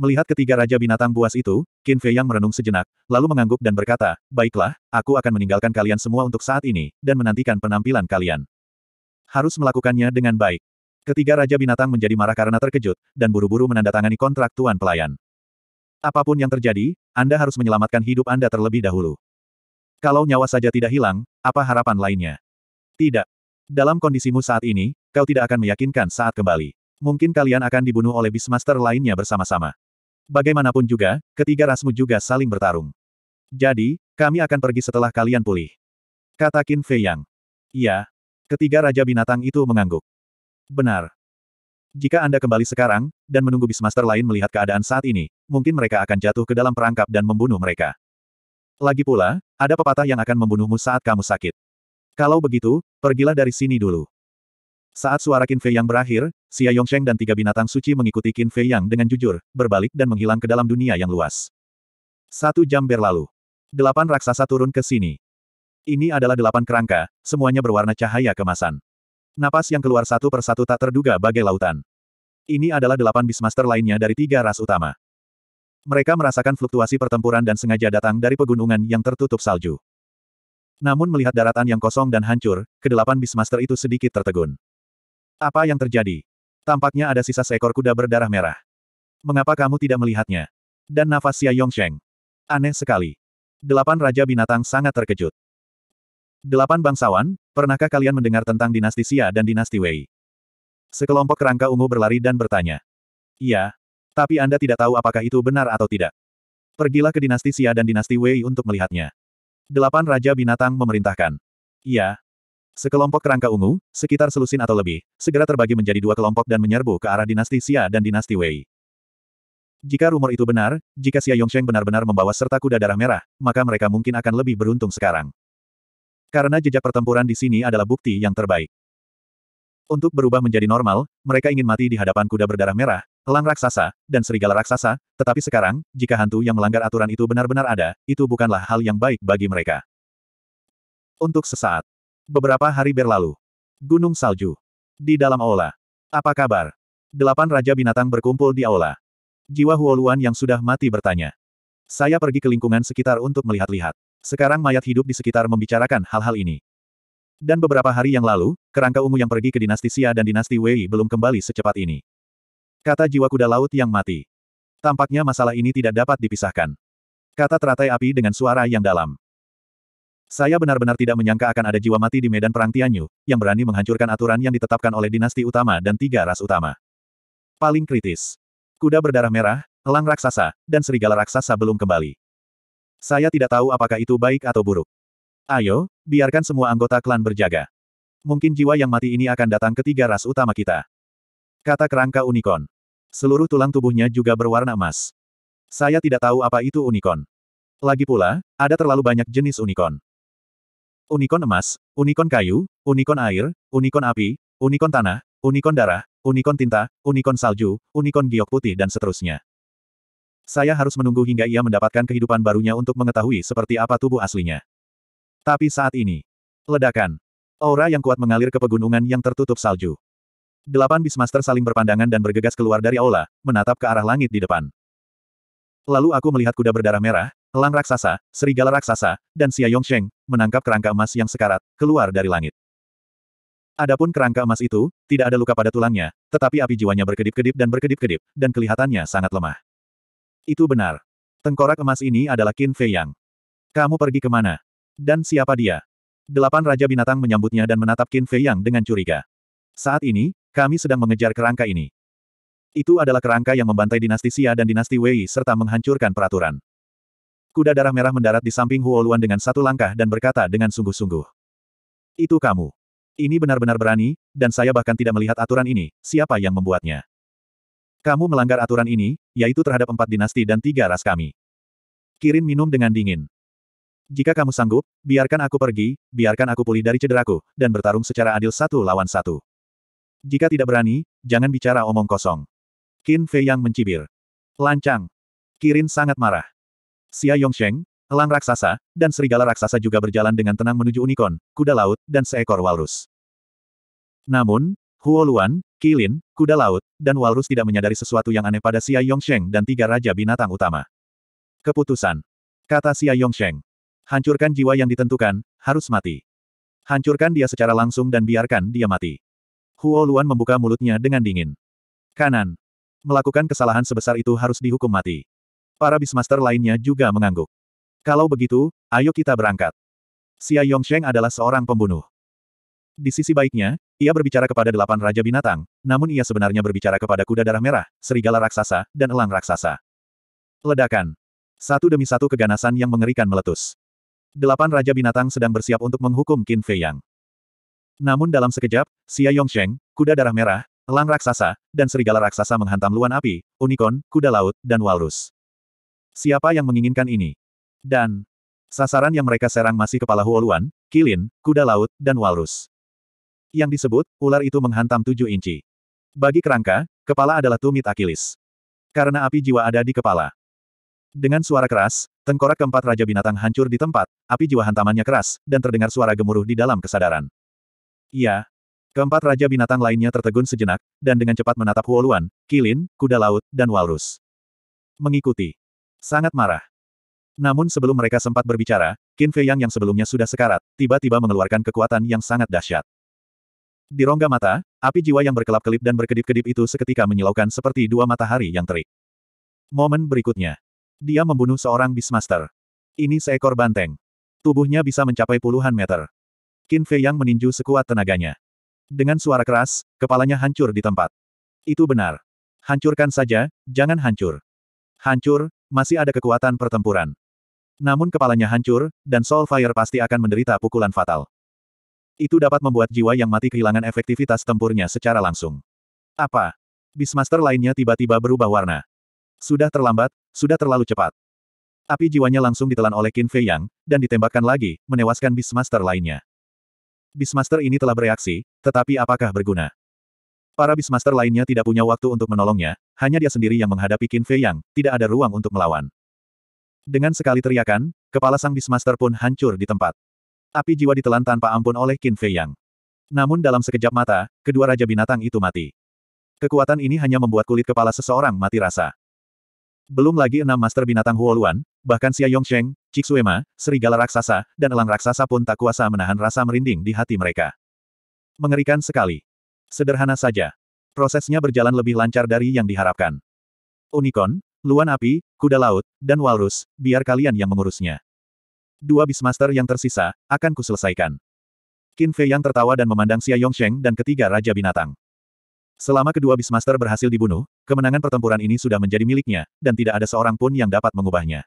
Melihat ketiga raja binatang buas itu, Qin Fei yang merenung sejenak, lalu mengangguk dan berkata, Baiklah, aku akan meninggalkan kalian semua untuk saat ini, dan menantikan penampilan kalian. Harus melakukannya dengan baik. Ketiga raja binatang menjadi marah karena terkejut, dan buru-buru menandatangani kontrak tuan pelayan. Apapun yang terjadi, Anda harus menyelamatkan hidup Anda terlebih dahulu. Kalau nyawa saja tidak hilang, apa harapan lainnya? Tidak. Dalam kondisimu saat ini, kau tidak akan meyakinkan saat kembali. Mungkin kalian akan dibunuh oleh Beastmaster lainnya bersama-sama. Bagaimanapun juga, ketiga rasmu juga saling bertarung. Jadi, kami akan pergi setelah kalian pulih. Kata Qin Fei Yang. Iya. Ketiga Raja Binatang itu mengangguk. Benar. Jika Anda kembali sekarang, dan menunggu Bismaster lain melihat keadaan saat ini, mungkin mereka akan jatuh ke dalam perangkap dan membunuh mereka. Lagi pula, ada pepatah yang akan membunuhmu saat kamu sakit. Kalau begitu, pergilah dari sini dulu. Saat suara Qin Fei Yang berakhir, Xia Yongsheng dan tiga binatang suci mengikuti Qin Fei Yang dengan jujur, berbalik dan menghilang ke dalam dunia yang luas. Satu jam berlalu. Delapan raksasa turun ke sini. Ini adalah delapan kerangka, semuanya berwarna cahaya kemasan. Napas yang keluar satu persatu tak terduga bagai lautan. Ini adalah delapan bismaster lainnya dari tiga ras utama. Mereka merasakan fluktuasi pertempuran dan sengaja datang dari pegunungan yang tertutup salju. Namun melihat daratan yang kosong dan hancur, kedelapan bismaster itu sedikit tertegun. Apa yang terjadi? Tampaknya ada sisa seekor kuda berdarah merah. Mengapa kamu tidak melihatnya? Dan nafas Xia Yongsheng. Aneh sekali. Delapan Raja Binatang sangat terkejut. Delapan bangsawan, pernahkah kalian mendengar tentang dinasti Xia dan dinasti Wei? Sekelompok kerangka ungu berlari dan bertanya. Iya. Tapi Anda tidak tahu apakah itu benar atau tidak. Pergilah ke dinasti Xia dan dinasti Wei untuk melihatnya. Delapan Raja Binatang memerintahkan. Iya, Sekelompok kerangka ungu, sekitar selusin atau lebih, segera terbagi menjadi dua kelompok dan menyerbu ke arah dinasti Xia dan dinasti Wei. Jika rumor itu benar, jika Xia Yongsheng benar-benar membawa serta kuda darah merah, maka mereka mungkin akan lebih beruntung sekarang. Karena jejak pertempuran di sini adalah bukti yang terbaik. Untuk berubah menjadi normal, mereka ingin mati di hadapan kuda berdarah merah, elang raksasa, dan serigala raksasa, tetapi sekarang, jika hantu yang melanggar aturan itu benar-benar ada, itu bukanlah hal yang baik bagi mereka. Untuk sesaat, Beberapa hari berlalu. Gunung Salju. Di dalam aula. Apa kabar? Delapan Raja Binatang berkumpul di aula. Jiwa Huoluan yang sudah mati bertanya. Saya pergi ke lingkungan sekitar untuk melihat-lihat. Sekarang mayat hidup di sekitar membicarakan hal-hal ini. Dan beberapa hari yang lalu, kerangka ungu yang pergi ke dinasti Xia dan dinasti Wei belum kembali secepat ini. Kata jiwa kuda laut yang mati. Tampaknya masalah ini tidak dapat dipisahkan. Kata teratai api dengan suara yang dalam. Saya benar-benar tidak menyangka akan ada jiwa mati di medan perang Tianyu, yang berani menghancurkan aturan yang ditetapkan oleh dinasti utama dan tiga ras utama. Paling kritis. Kuda berdarah merah, elang raksasa, dan serigala raksasa belum kembali. Saya tidak tahu apakah itu baik atau buruk. Ayo, biarkan semua anggota klan berjaga. Mungkin jiwa yang mati ini akan datang ke tiga ras utama kita. Kata kerangka unicorn. Seluruh tulang tubuhnya juga berwarna emas. Saya tidak tahu apa itu unicorn. Lagi pula, ada terlalu banyak jenis unicorn. Unicorn emas, unicorn kayu, unicorn air, unicorn api, unicorn tanah, unicorn darah, unicorn tinta, unicorn salju, unicorn giok putih dan seterusnya. Saya harus menunggu hingga ia mendapatkan kehidupan barunya untuk mengetahui seperti apa tubuh aslinya. Tapi saat ini, ledakan. Aura yang kuat mengalir ke pegunungan yang tertutup salju. Delapan bismaster saling berpandangan dan bergegas keluar dari aula, menatap ke arah langit di depan. Lalu aku melihat kuda berdarah merah, Elang raksasa, serigala raksasa, dan Xia Yongsheng, menangkap kerangka emas yang sekarat, keluar dari langit. Adapun kerangka emas itu, tidak ada luka pada tulangnya, tetapi api jiwanya berkedip-kedip dan berkedip-kedip, dan kelihatannya sangat lemah. Itu benar. Tengkorak emas ini adalah Qin Fei Yang. Kamu pergi kemana? Dan siapa dia? Delapan Raja Binatang menyambutnya dan menatap Qin Fei Yang dengan curiga. Saat ini, kami sedang mengejar kerangka ini. Itu adalah kerangka yang membantai dinasti Xia dan dinasti Wei serta menghancurkan peraturan. Kuda darah merah mendarat di samping Huoluan dengan satu langkah dan berkata dengan sungguh-sungguh. Itu kamu. Ini benar-benar berani, dan saya bahkan tidak melihat aturan ini, siapa yang membuatnya. Kamu melanggar aturan ini, yaitu terhadap empat dinasti dan tiga ras kami. Kirin minum dengan dingin. Jika kamu sanggup, biarkan aku pergi, biarkan aku pulih dari cederaku, dan bertarung secara adil satu lawan satu. Jika tidak berani, jangan bicara omong kosong. Qin Fei yang mencibir. Lancang. Kirin sangat marah. Xia Yongsheng, elang raksasa, dan serigala raksasa juga berjalan dengan tenang menuju unicorn, kuda laut, dan seekor walrus. Namun, Huo Luan, Kilin, kuda laut, dan walrus tidak menyadari sesuatu yang aneh pada Xia Yongsheng dan tiga raja binatang utama. Keputusan. Kata Xia Yongsheng. Hancurkan jiwa yang ditentukan, harus mati. Hancurkan dia secara langsung dan biarkan dia mati. Huo Luan membuka mulutnya dengan dingin. Kanan. Melakukan kesalahan sebesar itu harus dihukum mati. Para bismaster lainnya juga mengangguk. Kalau begitu, ayo kita berangkat. Xia Yongsheng adalah seorang pembunuh. Di sisi baiknya, ia berbicara kepada delapan raja binatang, namun ia sebenarnya berbicara kepada kuda darah merah, serigala raksasa, dan elang raksasa. Ledakan. Satu demi satu keganasan yang mengerikan meletus. Delapan raja binatang sedang bersiap untuk menghukum Qin Fei Yang. Namun dalam sekejap, Xia Yongsheng, kuda darah merah, elang raksasa, dan serigala raksasa menghantam luan api, unicorn, kuda laut, dan walrus. Siapa yang menginginkan ini? Dan, sasaran yang mereka serang masih kepala Huoluan, Kilin, kuda laut, dan walrus. Yang disebut, ular itu menghantam tujuh inci. Bagi kerangka, kepala adalah tumit Achilles. Karena api jiwa ada di kepala. Dengan suara keras, tengkorak keempat Raja Binatang hancur di tempat, api jiwa hantamannya keras, dan terdengar suara gemuruh di dalam kesadaran. Ya, Keempat Raja Binatang lainnya tertegun sejenak, dan dengan cepat menatap Huoluan, Kilin, Kuda Laut, dan Walrus. Mengikuti. Sangat marah. Namun sebelum mereka sempat berbicara, Qin Fei Yang yang sebelumnya sudah sekarat, tiba-tiba mengeluarkan kekuatan yang sangat dahsyat. Di rongga mata, api jiwa yang berkelap-kelip dan berkedip-kedip itu seketika menyilaukan seperti dua matahari yang terik. Momen berikutnya. Dia membunuh seorang Beastmaster. Ini seekor banteng. Tubuhnya bisa mencapai puluhan meter. Qin Fei Yang meninju sekuat tenaganya. Dengan suara keras, kepalanya hancur di tempat. Itu benar. Hancurkan saja, jangan hancur hancur, masih ada kekuatan pertempuran. Namun kepalanya hancur, dan Soul Fire pasti akan menderita pukulan fatal. Itu dapat membuat jiwa yang mati kehilangan efektivitas tempurnya secara langsung. Apa? Beastmaster lainnya tiba-tiba berubah warna. Sudah terlambat, sudah terlalu cepat. Api jiwanya langsung ditelan oleh Qin Fei Yang, dan ditembakkan lagi, menewaskan Beastmaster lainnya. Beastmaster ini telah bereaksi, tetapi apakah berguna? Para Beastmaster lainnya tidak punya waktu untuk menolongnya, hanya dia sendiri yang menghadapi Qin Fei Yang, tidak ada ruang untuk melawan. Dengan sekali teriakan, kepala sang Beastmaster pun hancur di tempat. Api jiwa ditelan tanpa ampun oleh Qin Fei Yang. Namun dalam sekejap mata, kedua raja binatang itu mati. Kekuatan ini hanya membuat kulit kepala seseorang mati rasa. Belum lagi enam master binatang Huoluan, bahkan Xia Yongsheng, Cixuema, serigala raksasa, dan elang raksasa pun tak kuasa menahan rasa merinding di hati mereka. Mengerikan sekali. Sederhana saja. Prosesnya berjalan lebih lancar dari yang diharapkan. Unicorn, luan api, kuda laut, dan walrus, biar kalian yang mengurusnya. Dua bismaster yang tersisa, akan kuselesaikan. Qin Fei yang tertawa dan memandang Xia Yongsheng dan ketiga Raja Binatang. Selama kedua bismaster berhasil dibunuh, kemenangan pertempuran ini sudah menjadi miliknya, dan tidak ada seorang pun yang dapat mengubahnya.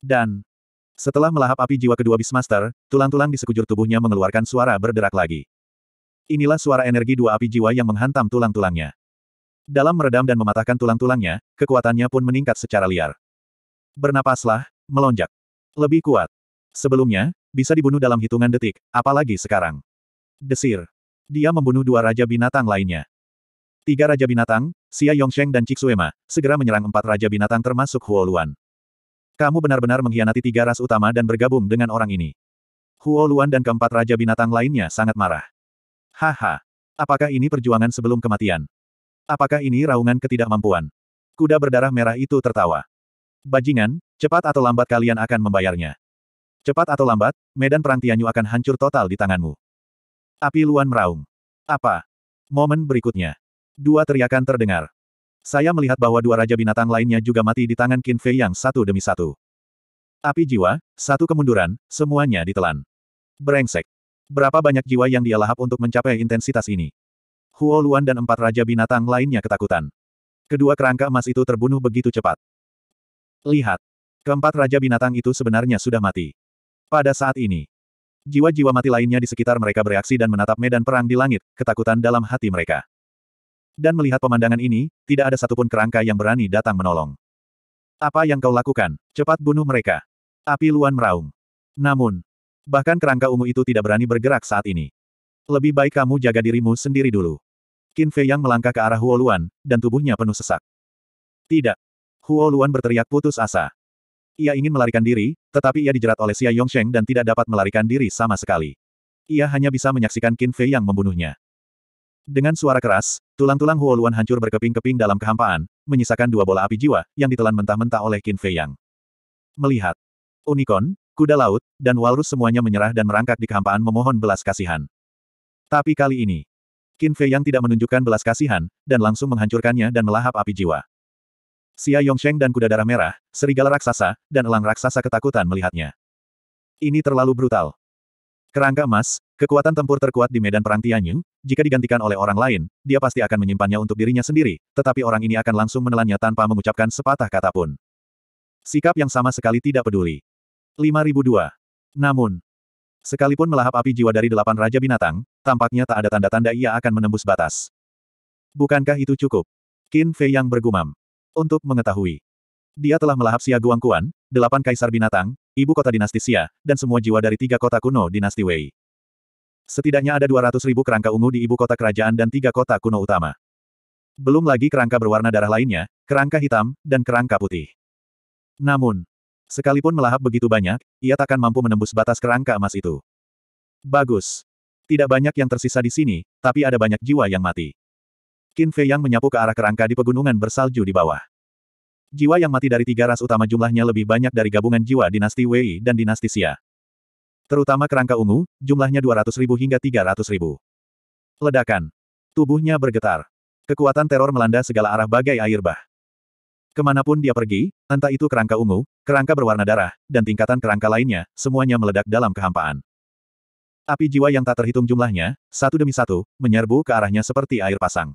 Dan, setelah melahap api jiwa kedua bismaster, tulang-tulang di sekujur tubuhnya mengeluarkan suara berderak lagi. Inilah suara energi dua api jiwa yang menghantam tulang-tulangnya. Dalam meredam dan mematahkan tulang-tulangnya, kekuatannya pun meningkat secara liar. Bernapaslah, melonjak. Lebih kuat. Sebelumnya, bisa dibunuh dalam hitungan detik, apalagi sekarang. Desir. Dia membunuh dua raja binatang lainnya. Tiga raja binatang, Xia Yongsheng dan Cixuema, segera menyerang empat raja binatang termasuk Huo Luan. Kamu benar-benar mengkhianati tiga ras utama dan bergabung dengan orang ini. Huo Luan dan keempat raja binatang lainnya sangat marah. Haha. Apakah ini perjuangan sebelum kematian? Apakah ini raungan ketidakmampuan? Kuda berdarah merah itu tertawa. Bajingan, cepat atau lambat kalian akan membayarnya. Cepat atau lambat, medan perang Tianyu akan hancur total di tanganmu. Api Luan meraung. Apa? Momen berikutnya. Dua teriakan terdengar. Saya melihat bahwa dua raja binatang lainnya juga mati di tangan Qin Fei yang satu demi satu. Api jiwa, satu kemunduran, semuanya ditelan. Berengsek. Berapa banyak jiwa yang dia lahap untuk mencapai intensitas ini? Huo Luan dan empat raja binatang lainnya ketakutan. Kedua kerangka emas itu terbunuh begitu cepat. Lihat. Keempat raja binatang itu sebenarnya sudah mati. Pada saat ini, jiwa-jiwa mati lainnya di sekitar mereka bereaksi dan menatap medan perang di langit, ketakutan dalam hati mereka. Dan melihat pemandangan ini, tidak ada satupun kerangka yang berani datang menolong. Apa yang kau lakukan? Cepat bunuh mereka. Api Luan meraung. Namun, Bahkan kerangka ungu itu tidak berani bergerak saat ini. Lebih baik kamu jaga dirimu sendiri dulu. Qin Fei yang melangkah ke arah Huo Luan, dan tubuhnya penuh sesak. Tidak. Huo Luan berteriak putus asa. Ia ingin melarikan diri, tetapi ia dijerat oleh Xia Yongsheng dan tidak dapat melarikan diri sama sekali. Ia hanya bisa menyaksikan Qin Fei yang membunuhnya. Dengan suara keras, tulang-tulang Huo Luan hancur berkeping-keping dalam kehampaan, menyisakan dua bola api jiwa, yang ditelan mentah-mentah oleh Qin Fei Yang. Melihat. Unicorn, kuda laut, dan walrus semuanya menyerah dan merangkak di kehampaan memohon belas kasihan. Tapi kali ini, Qin Fei yang tidak menunjukkan belas kasihan, dan langsung menghancurkannya dan melahap api jiwa. Xia Yongsheng dan kuda darah merah, serigala raksasa, dan elang raksasa ketakutan melihatnya. Ini terlalu brutal. Kerangka emas, kekuatan tempur terkuat di medan perang Tianyu, jika digantikan oleh orang lain, dia pasti akan menyimpannya untuk dirinya sendiri, tetapi orang ini akan langsung menelannya tanpa mengucapkan sepatah kata pun. Sikap yang sama sekali tidak peduli. 5002. Namun, sekalipun melahap api jiwa dari delapan Raja Binatang, tampaknya tak ada tanda-tanda ia akan menembus batas. Bukankah itu cukup? Qin Fei yang bergumam. Untuk mengetahui. Dia telah melahap Xia Guangkuan, delapan kaisar binatang, ibu kota dinasti Xia, dan semua jiwa dari tiga kota kuno dinasti Wei. Setidaknya ada 200 ribu kerangka ungu di ibu kota kerajaan dan tiga kota kuno utama. Belum lagi kerangka berwarna darah lainnya, kerangka hitam, dan kerangka putih. Namun, Sekalipun melahap begitu banyak, ia takkan mampu menembus batas kerangka emas itu. Bagus. Tidak banyak yang tersisa di sini, tapi ada banyak jiwa yang mati. Qin Fei Yang menyapu ke arah kerangka di pegunungan bersalju di bawah. Jiwa yang mati dari tiga ras utama jumlahnya lebih banyak dari gabungan jiwa dinasti Wei dan dinasti Xia. Terutama kerangka ungu, jumlahnya ribu hingga ribu. Ledakan. Tubuhnya bergetar. Kekuatan teror melanda segala arah bagai air bah. Kemanapun dia pergi, entah itu kerangka ungu, kerangka berwarna darah, dan tingkatan kerangka lainnya, semuanya meledak dalam kehampaan. Api jiwa yang tak terhitung jumlahnya, satu demi satu, menyerbu ke arahnya seperti air pasang.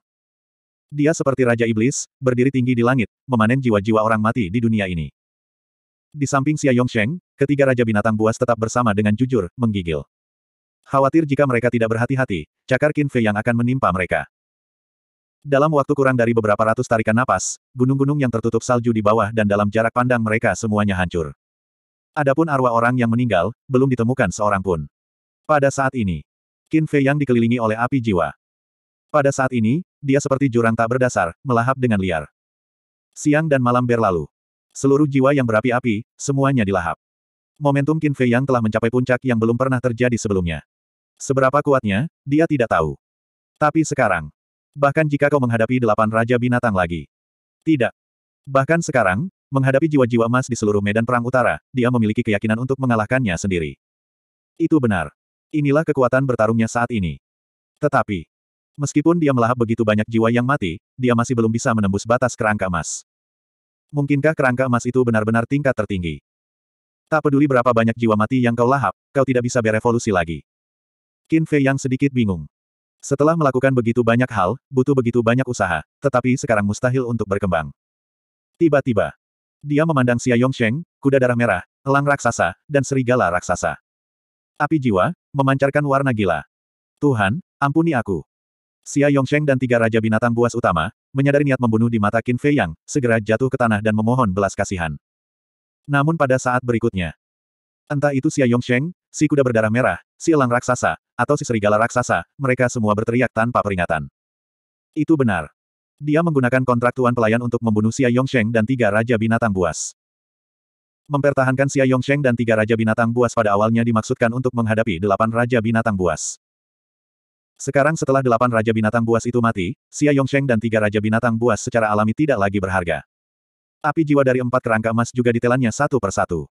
Dia seperti Raja Iblis, berdiri tinggi di langit, memanen jiwa-jiwa orang mati di dunia ini. Di samping Xia Yongsheng, ketiga Raja Binatang Buas tetap bersama dengan jujur, menggigil. Khawatir jika mereka tidak berhati-hati, cakar Qin Fei yang akan menimpa mereka. Dalam waktu kurang dari beberapa ratus tarikan napas, gunung-gunung yang tertutup salju di bawah dan dalam jarak pandang mereka semuanya hancur. Adapun arwah orang yang meninggal, belum ditemukan seorang pun. Pada saat ini, Qin Fei yang dikelilingi oleh api jiwa. Pada saat ini, dia seperti jurang tak berdasar, melahap dengan liar. Siang dan malam berlalu. Seluruh jiwa yang berapi-api, semuanya dilahap. Momentum Qin Fei yang telah mencapai puncak yang belum pernah terjadi sebelumnya. Seberapa kuatnya, dia tidak tahu. Tapi sekarang, Bahkan jika kau menghadapi delapan raja binatang lagi. Tidak. Bahkan sekarang, menghadapi jiwa-jiwa emas di seluruh medan perang utara, dia memiliki keyakinan untuk mengalahkannya sendiri. Itu benar. Inilah kekuatan bertarungnya saat ini. Tetapi, meskipun dia melahap begitu banyak jiwa yang mati, dia masih belum bisa menembus batas kerangka emas. Mungkinkah kerangka emas itu benar-benar tingkat tertinggi? Tak peduli berapa banyak jiwa mati yang kau lahap, kau tidak bisa berevolusi lagi. Qin Fei yang sedikit bingung. Setelah melakukan begitu banyak hal, butuh begitu banyak usaha, tetapi sekarang mustahil untuk berkembang. Tiba-tiba, dia memandang Xia Yongsheng, kuda darah merah, elang raksasa, dan serigala raksasa. Api jiwa, memancarkan warna gila. Tuhan, ampuni aku. Xia Yongsheng dan tiga raja binatang buas utama, menyadari niat membunuh di mata Qin Fei Yang, segera jatuh ke tanah dan memohon belas kasihan. Namun pada saat berikutnya, entah itu Xia Yongsheng, si kuda berdarah merah, si elang raksasa, atau si serigala raksasa, mereka semua berteriak tanpa peringatan. Itu benar. Dia menggunakan kontrak tuan pelayan untuk membunuh Xia Yongsheng dan tiga raja binatang buas. Mempertahankan Xia Yongsheng dan tiga raja binatang buas pada awalnya dimaksudkan untuk menghadapi delapan raja binatang buas. Sekarang setelah delapan raja binatang buas itu mati, Xia Yongsheng dan tiga raja binatang buas secara alami tidak lagi berharga. Api jiwa dari empat kerangka emas juga ditelannya satu persatu.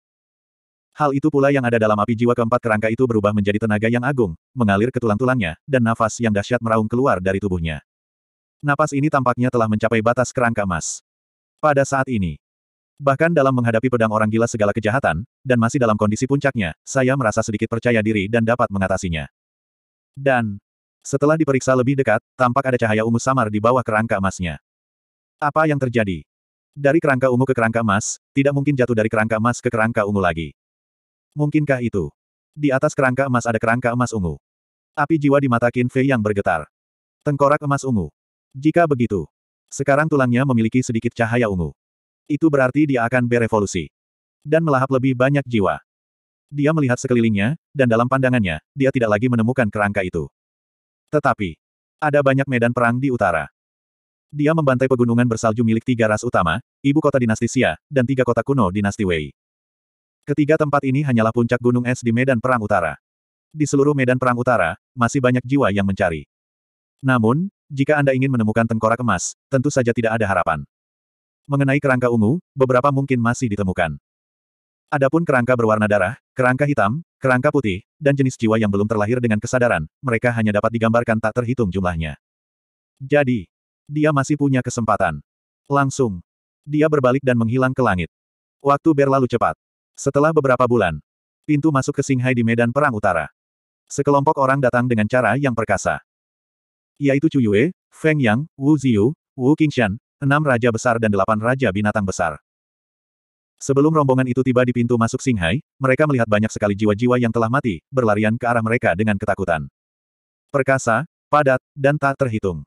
Hal itu pula yang ada dalam api jiwa keempat kerangka itu berubah menjadi tenaga yang agung, mengalir ke tulang-tulangnya, dan nafas yang dahsyat meraung keluar dari tubuhnya. Napas ini tampaknya telah mencapai batas kerangka emas. Pada saat ini, bahkan dalam menghadapi pedang orang gila segala kejahatan, dan masih dalam kondisi puncaknya, saya merasa sedikit percaya diri dan dapat mengatasinya. Dan, setelah diperiksa lebih dekat, tampak ada cahaya ungu samar di bawah kerangka emasnya. Apa yang terjadi? Dari kerangka ungu ke kerangka emas, tidak mungkin jatuh dari kerangka emas ke kerangka ungu lagi. Mungkinkah itu? Di atas kerangka emas ada kerangka emas ungu. Api jiwa di mata Qin Fei yang bergetar. Tengkorak emas ungu. Jika begitu, sekarang tulangnya memiliki sedikit cahaya ungu. Itu berarti dia akan berevolusi. Dan melahap lebih banyak jiwa. Dia melihat sekelilingnya, dan dalam pandangannya, dia tidak lagi menemukan kerangka itu. Tetapi, ada banyak medan perang di utara. Dia membantai pegunungan bersalju milik tiga ras utama, ibu kota dinasti Xia, dan tiga kota kuno dinasti Wei. Ketiga tempat ini hanyalah puncak gunung es di medan perang utara. Di seluruh medan perang utara, masih banyak jiwa yang mencari. Namun, jika Anda ingin menemukan tengkorak emas, tentu saja tidak ada harapan. Mengenai kerangka ungu, beberapa mungkin masih ditemukan. Adapun kerangka berwarna darah, kerangka hitam, kerangka putih, dan jenis jiwa yang belum terlahir dengan kesadaran, mereka hanya dapat digambarkan tak terhitung jumlahnya. Jadi, dia masih punya kesempatan. Langsung, dia berbalik dan menghilang ke langit. Waktu berlalu cepat. Setelah beberapa bulan, pintu masuk ke Singhai di Medan Perang Utara. Sekelompok orang datang dengan cara yang perkasa. Yaitu Chu Yue, Feng Yang, Wu Ziyu, Wu Qingshan, enam raja besar dan delapan raja binatang besar. Sebelum rombongan itu tiba di pintu masuk Singhai, mereka melihat banyak sekali jiwa-jiwa yang telah mati, berlarian ke arah mereka dengan ketakutan. Perkasa, padat, dan tak terhitung.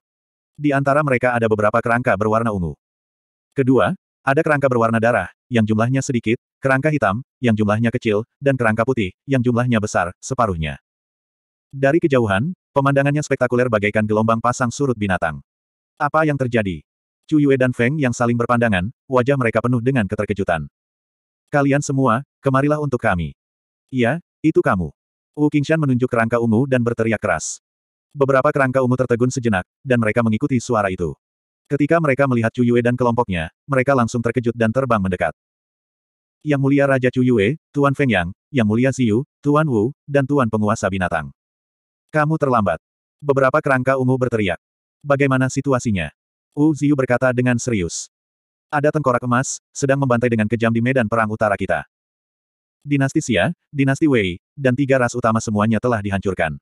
Di antara mereka ada beberapa kerangka berwarna ungu. Kedua, ada kerangka berwarna darah, yang jumlahnya sedikit, kerangka hitam, yang jumlahnya kecil, dan kerangka putih, yang jumlahnya besar, separuhnya. Dari kejauhan, pemandangannya spektakuler bagaikan gelombang pasang surut binatang. Apa yang terjadi? Chu Yue dan Feng yang saling berpandangan, wajah mereka penuh dengan keterkejutan. Kalian semua, kemarilah untuk kami. Iya, itu kamu. Wu Qingshan menunjuk kerangka ungu dan berteriak keras. Beberapa kerangka ungu tertegun sejenak, dan mereka mengikuti suara itu. Ketika mereka melihat Chu Yue dan kelompoknya, mereka langsung terkejut dan terbang mendekat. Yang mulia Raja Chu Yue, Tuan Feng Yang, Yang mulia Ziyu, Tuan Wu, dan Tuan penguasa binatang. Kamu terlambat. Beberapa kerangka ungu berteriak. Bagaimana situasinya? Wu Ziyu berkata dengan serius. Ada tengkorak emas, sedang membantai dengan kejam di medan perang utara kita. Dinasti Xia, Dinasti Wei, dan tiga ras utama semuanya telah dihancurkan.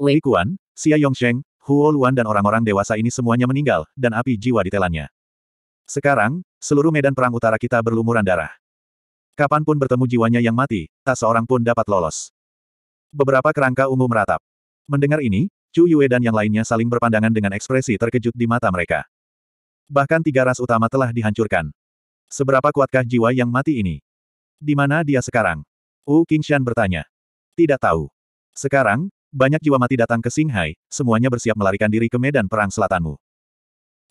Wei Kuan, Xia Yongsheng, Huo Luan dan orang-orang dewasa ini semuanya meninggal, dan api jiwa ditelannya. Sekarang, seluruh medan perang utara kita berlumuran darah. Kapanpun bertemu jiwanya yang mati, tak seorang pun dapat lolos. Beberapa kerangka ungu meratap. Mendengar ini, Chu Yue dan yang lainnya saling berpandangan dengan ekspresi terkejut di mata mereka. Bahkan tiga ras utama telah dihancurkan. Seberapa kuatkah jiwa yang mati ini? Di mana dia sekarang? Wu Qingshan bertanya. Tidak tahu. Sekarang, banyak jiwa mati datang ke Singhai, semuanya bersiap melarikan diri ke medan perang selatanmu.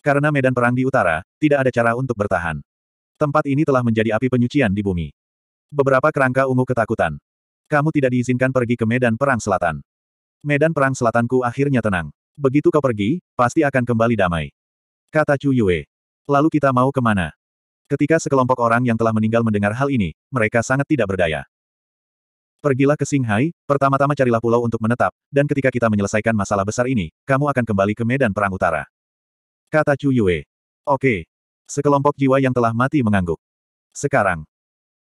Karena medan perang di utara, tidak ada cara untuk bertahan. Tempat ini telah menjadi api penyucian di bumi. Beberapa kerangka ungu ketakutan. Kamu tidak diizinkan pergi ke medan perang selatan. Medan perang selatanku akhirnya tenang. Begitu kau pergi, pasti akan kembali damai. Kata Chu Yue. Lalu kita mau kemana? Ketika sekelompok orang yang telah meninggal mendengar hal ini, mereka sangat tidak berdaya. Pergilah ke Singhai, pertama-tama carilah pulau untuk menetap, dan ketika kita menyelesaikan masalah besar ini, kamu akan kembali ke medan perang utara. Kata Chu Yue. Oke. Sekelompok jiwa yang telah mati mengangguk. Sekarang.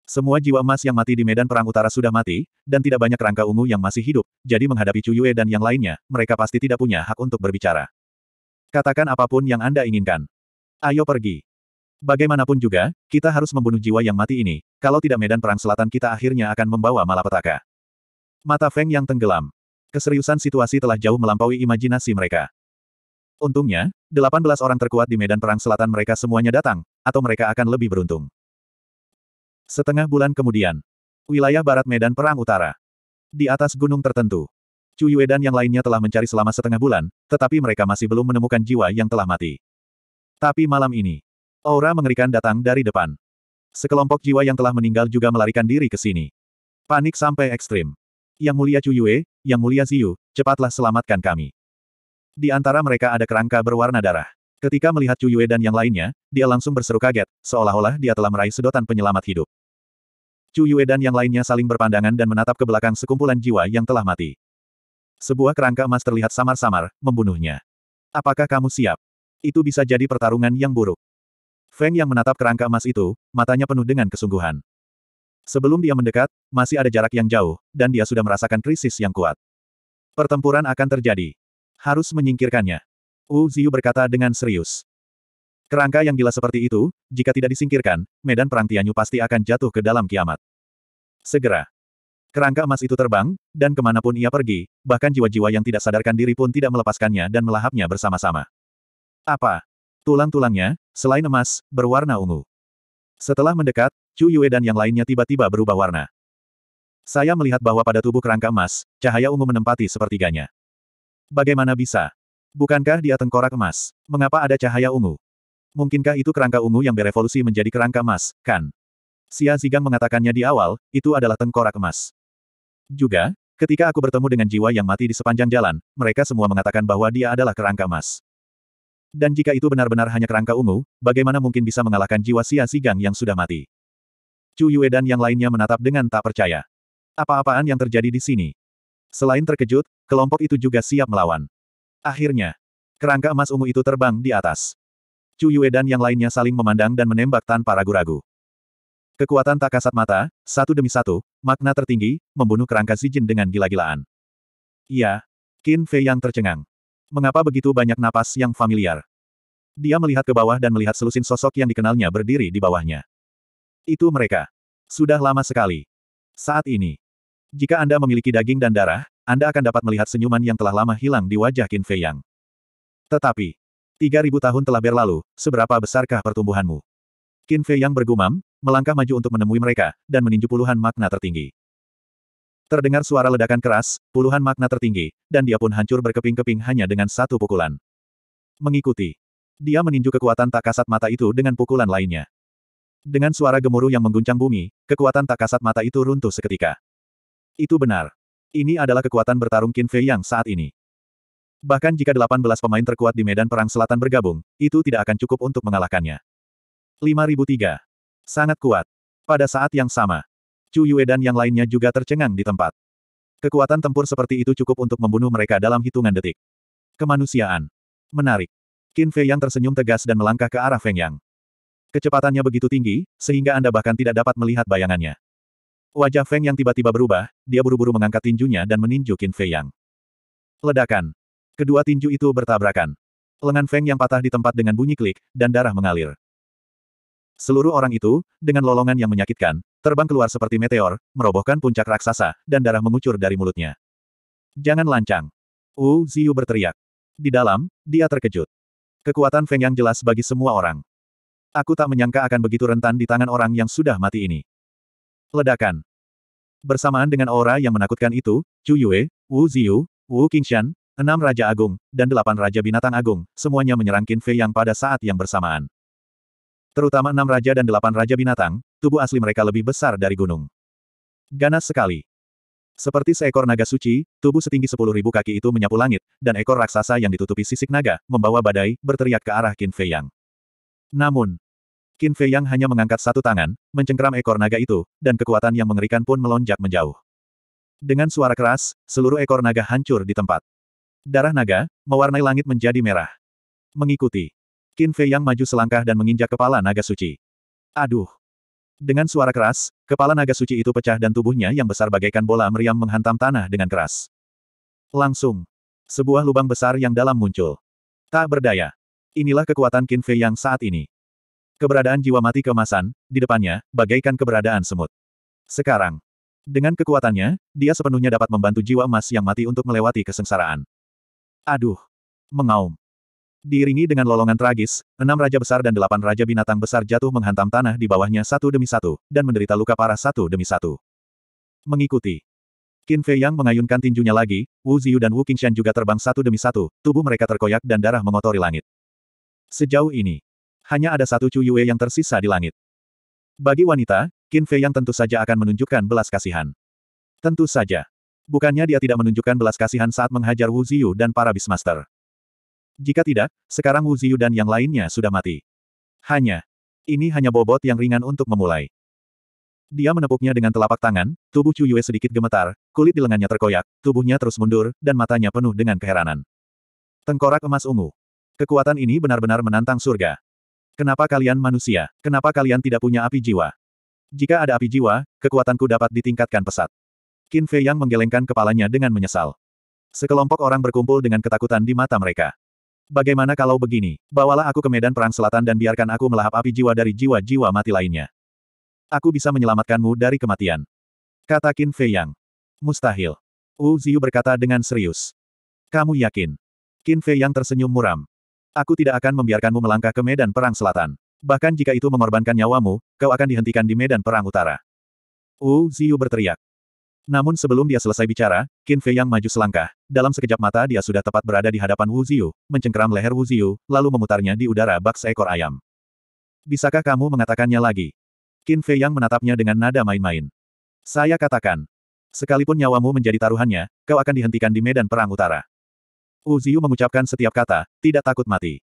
Semua jiwa emas yang mati di medan perang utara sudah mati, dan tidak banyak rangka ungu yang masih hidup, jadi menghadapi Chu Yue dan yang lainnya, mereka pasti tidak punya hak untuk berbicara. Katakan apapun yang Anda inginkan. Ayo pergi. Bagaimanapun juga, kita harus membunuh jiwa yang mati ini, kalau tidak medan perang selatan kita akhirnya akan membawa malapetaka. Mata Feng yang tenggelam. Keseriusan situasi telah jauh melampaui imajinasi mereka. Untungnya, 18 orang terkuat di medan perang selatan mereka semuanya datang, atau mereka akan lebih beruntung. Setengah bulan kemudian, wilayah barat medan perang utara. Di atas gunung tertentu, Chu Yue dan yang lainnya telah mencari selama setengah bulan, tetapi mereka masih belum menemukan jiwa yang telah mati. Tapi malam ini, Aura mengerikan datang dari depan. Sekelompok jiwa yang telah meninggal juga melarikan diri ke sini. Panik sampai ekstrim. Yang mulia Chu Yue, Yang mulia Ziyu, cepatlah selamatkan kami. Di antara mereka ada kerangka berwarna darah. Ketika melihat Chu Yue dan yang lainnya, dia langsung berseru kaget, seolah-olah dia telah meraih sedotan penyelamat hidup. Chu Yue dan yang lainnya saling berpandangan dan menatap ke belakang sekumpulan jiwa yang telah mati. Sebuah kerangka emas terlihat samar-samar, membunuhnya. Apakah kamu siap? Itu bisa jadi pertarungan yang buruk. Feng yang menatap kerangka emas itu, matanya penuh dengan kesungguhan. Sebelum dia mendekat, masih ada jarak yang jauh, dan dia sudah merasakan krisis yang kuat. Pertempuran akan terjadi. Harus menyingkirkannya. Wu Ziyu berkata dengan serius. Kerangka yang gila seperti itu, jika tidak disingkirkan, medan perang Tianyu pasti akan jatuh ke dalam kiamat. Segera. Kerangka emas itu terbang, dan kemanapun ia pergi, bahkan jiwa-jiwa yang tidak sadarkan diri pun tidak melepaskannya dan melahapnya bersama-sama. Apa? Tulang-tulangnya, selain emas, berwarna ungu. Setelah mendekat, Chu Yue dan yang lainnya tiba-tiba berubah warna. Saya melihat bahwa pada tubuh kerangka emas, cahaya ungu menempati sepertiganya. Bagaimana bisa? Bukankah dia tengkorak emas? Mengapa ada cahaya ungu? Mungkinkah itu kerangka ungu yang berevolusi menjadi kerangka emas, kan? Xia Zigang mengatakannya di awal, itu adalah tengkorak emas. Juga, ketika aku bertemu dengan jiwa yang mati di sepanjang jalan, mereka semua mengatakan bahwa dia adalah kerangka emas. Dan jika itu benar-benar hanya kerangka ungu, bagaimana mungkin bisa mengalahkan jiwa Xia siang yang sudah mati? Chu Yue dan yang lainnya menatap dengan tak percaya. Apa-apaan yang terjadi di sini? Selain terkejut, kelompok itu juga siap melawan. Akhirnya, kerangka emas ungu itu terbang di atas. Chu Yue dan yang lainnya saling memandang dan menembak tanpa ragu-ragu. Kekuatan tak kasat mata, satu demi satu, makna tertinggi, membunuh kerangka sijin dengan gila-gilaan. Iya, Qin Fei yang tercengang. Mengapa begitu banyak napas yang familiar? Dia melihat ke bawah dan melihat selusin sosok yang dikenalnya berdiri di bawahnya. Itu mereka. Sudah lama sekali. Saat ini. Jika Anda memiliki daging dan darah, Anda akan dapat melihat senyuman yang telah lama hilang di wajah Qin Fei Yang. Tetapi, 3000 tahun telah berlalu, seberapa besarkah pertumbuhanmu? Qin Fei Yang bergumam, melangkah maju untuk menemui mereka, dan meninju puluhan makna tertinggi. Terdengar suara ledakan keras, puluhan makna tertinggi, dan dia pun hancur berkeping-keping hanya dengan satu pukulan. Mengikuti. Dia meninju kekuatan tak kasat mata itu dengan pukulan lainnya. Dengan suara gemuruh yang mengguncang bumi, kekuatan tak kasat mata itu runtuh seketika. Itu benar. Ini adalah kekuatan bertarung Qin yang saat ini. Bahkan jika 18 pemain terkuat di medan perang selatan bergabung, itu tidak akan cukup untuk mengalahkannya. 5003. Sangat kuat. Pada saat yang sama, Chu Yue dan yang lainnya juga tercengang di tempat. Kekuatan tempur seperti itu cukup untuk membunuh mereka dalam hitungan detik. Kemanusiaan. Menarik. Qin Fei yang tersenyum tegas dan melangkah ke arah Feng Yang. Kecepatannya begitu tinggi, sehingga Anda bahkan tidak dapat melihat bayangannya. Wajah Feng yang tiba-tiba berubah, dia buru-buru mengangkat tinjunya dan meninju Qin Fei Yang. Ledakan. Kedua tinju itu bertabrakan. Lengan Feng yang patah di tempat dengan bunyi klik, dan darah mengalir. Seluruh orang itu, dengan lolongan yang menyakitkan, terbang keluar seperti meteor, merobohkan puncak raksasa, dan darah mengucur dari mulutnya. Jangan lancang. Wu Ziyu berteriak. Di dalam, dia terkejut. Kekuatan Feng yang jelas bagi semua orang. Aku tak menyangka akan begitu rentan di tangan orang yang sudah mati ini. Ledakan. Bersamaan dengan aura yang menakutkan itu, Chu Yue, Wu Ziyu, Wu Qingshan, enam Raja Agung, dan delapan Raja Binatang Agung, semuanya menyerang Qin Fei Yang pada saat yang bersamaan terutama enam raja dan delapan raja binatang, tubuh asli mereka lebih besar dari gunung. Ganas sekali. Seperti seekor naga suci, tubuh setinggi sepuluh ribu kaki itu menyapu langit, dan ekor raksasa yang ditutupi sisik naga, membawa badai, berteriak ke arah Qin Fei Yang. Namun, Qin Fei Yang hanya mengangkat satu tangan, mencengkram ekor naga itu, dan kekuatan yang mengerikan pun melonjak menjauh. Dengan suara keras, seluruh ekor naga hancur di tempat. Darah naga, mewarnai langit menjadi merah. Mengikuti. Qin Fei yang maju selangkah dan menginjak kepala naga suci. Aduh! Dengan suara keras, kepala naga suci itu pecah dan tubuhnya yang besar bagaikan bola meriam menghantam tanah dengan keras. Langsung. Sebuah lubang besar yang dalam muncul. Tak berdaya. Inilah kekuatan Qin Fei yang saat ini. Keberadaan jiwa mati kemasan, di depannya, bagaikan keberadaan semut. Sekarang. Dengan kekuatannya, dia sepenuhnya dapat membantu jiwa emas yang mati untuk melewati kesengsaraan. Aduh. Mengaum. Diiringi dengan lolongan tragis, enam raja besar dan delapan raja binatang besar jatuh menghantam tanah di bawahnya satu demi satu, dan menderita luka parah satu demi satu. Mengikuti. Qin Fei Yang mengayunkan tinjunya lagi, Wu Ziyu dan Wu Qingshan juga terbang satu demi satu, tubuh mereka terkoyak dan darah mengotori langit. Sejauh ini, hanya ada satu Chu Yue yang tersisa di langit. Bagi wanita, Qin Fei Yang tentu saja akan menunjukkan belas kasihan. Tentu saja. Bukannya dia tidak menunjukkan belas kasihan saat menghajar Wu Ziyu dan para Beastmaster. Jika tidak, sekarang Wu Ziyu dan yang lainnya sudah mati. Hanya. Ini hanya bobot yang ringan untuk memulai. Dia menepuknya dengan telapak tangan, tubuh Chu Yue sedikit gemetar, kulit di lengannya terkoyak, tubuhnya terus mundur, dan matanya penuh dengan keheranan. Tengkorak emas ungu. Kekuatan ini benar-benar menantang surga. Kenapa kalian manusia? Kenapa kalian tidak punya api jiwa? Jika ada api jiwa, kekuatanku dapat ditingkatkan pesat. Qin Fei Yang menggelengkan kepalanya dengan menyesal. Sekelompok orang berkumpul dengan ketakutan di mata mereka. Bagaimana kalau begini? Bawalah aku ke medan perang selatan dan biarkan aku melahap api jiwa dari jiwa-jiwa mati lainnya. Aku bisa menyelamatkanmu dari kematian. Kata Qin Fei Yang. Mustahil. Wu Ziyu berkata dengan serius. Kamu yakin? Qin Fei Yang tersenyum muram. Aku tidak akan membiarkanmu melangkah ke medan perang selatan. Bahkan jika itu mengorbankan nyawamu, kau akan dihentikan di medan perang utara. Wu Ziyu berteriak. Namun sebelum dia selesai bicara, Qin Fei Yang maju selangkah. Dalam sekejap mata dia sudah tepat berada di hadapan Wu Ziyu, mencengkeram leher Wu Ziyu, lalu memutarnya di udara bak seekor ayam. Bisakah kamu mengatakannya lagi? Qin Fei Yang menatapnya dengan nada main-main. Saya katakan, sekalipun nyawamu menjadi taruhannya, kau akan dihentikan di medan perang utara. Wu Ziyu mengucapkan setiap kata, tidak takut mati.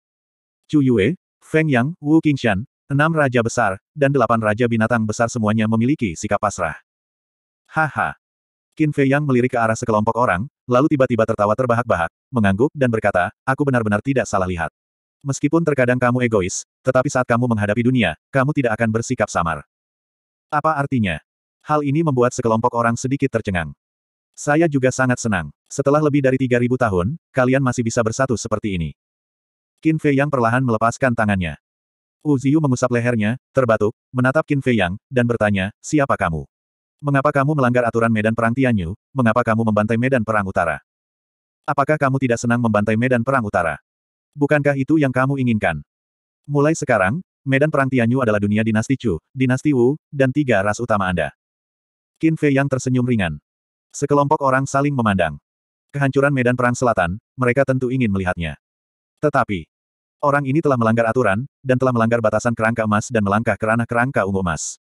Chu Yue, Feng Yang, Wu Qingshan, enam raja besar, dan delapan raja binatang besar semuanya memiliki sikap pasrah. Haha, Qin Fei Yang melirik ke arah sekelompok orang, lalu tiba-tiba tertawa terbahak-bahak, mengangguk dan berkata, aku benar-benar tidak salah lihat. Meskipun terkadang kamu egois, tetapi saat kamu menghadapi dunia, kamu tidak akan bersikap samar. Apa artinya? Hal ini membuat sekelompok orang sedikit tercengang. Saya juga sangat senang. Setelah lebih dari 3.000 tahun, kalian masih bisa bersatu seperti ini. Qin Fei Yang perlahan melepaskan tangannya. Wu Ziyu mengusap lehernya, terbatuk, menatap Qin Fei Yang, dan bertanya, siapa kamu? Mengapa kamu melanggar aturan medan perang Tianyu? Mengapa kamu membantai medan perang utara? Apakah kamu tidak senang membantai medan perang utara? Bukankah itu yang kamu inginkan? Mulai sekarang, medan perang Tianyu adalah dunia dinasti Chu, dinasti Wu, dan tiga ras utama Anda. Qin Fei yang tersenyum ringan. Sekelompok orang saling memandang. Kehancuran medan perang selatan, mereka tentu ingin melihatnya. Tetapi, orang ini telah melanggar aturan, dan telah melanggar batasan kerangka emas dan melangkah ke ranah kerangka ungu emas.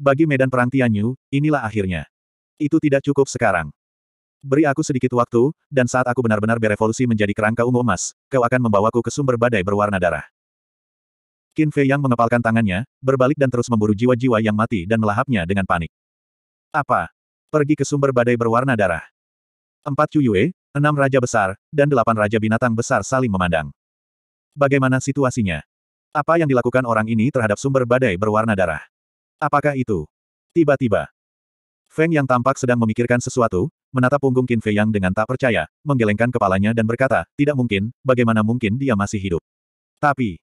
Bagi medan perang Tianyu, inilah akhirnya. Itu tidak cukup sekarang. Beri aku sedikit waktu, dan saat aku benar-benar berevolusi menjadi kerangka ungu emas, kau akan membawaku ke sumber badai berwarna darah. Qin Fei yang mengepalkan tangannya, berbalik dan terus memburu jiwa-jiwa yang mati dan melahapnya dengan panik. Apa? Pergi ke sumber badai berwarna darah. Empat Yue, enam raja besar, dan delapan raja binatang besar saling memandang. Bagaimana situasinya? Apa yang dilakukan orang ini terhadap sumber badai berwarna darah? Apakah itu? Tiba-tiba. Feng yang tampak sedang memikirkan sesuatu, menatap punggung Qin Fei Yang dengan tak percaya, menggelengkan kepalanya dan berkata, tidak mungkin, bagaimana mungkin dia masih hidup. Tapi,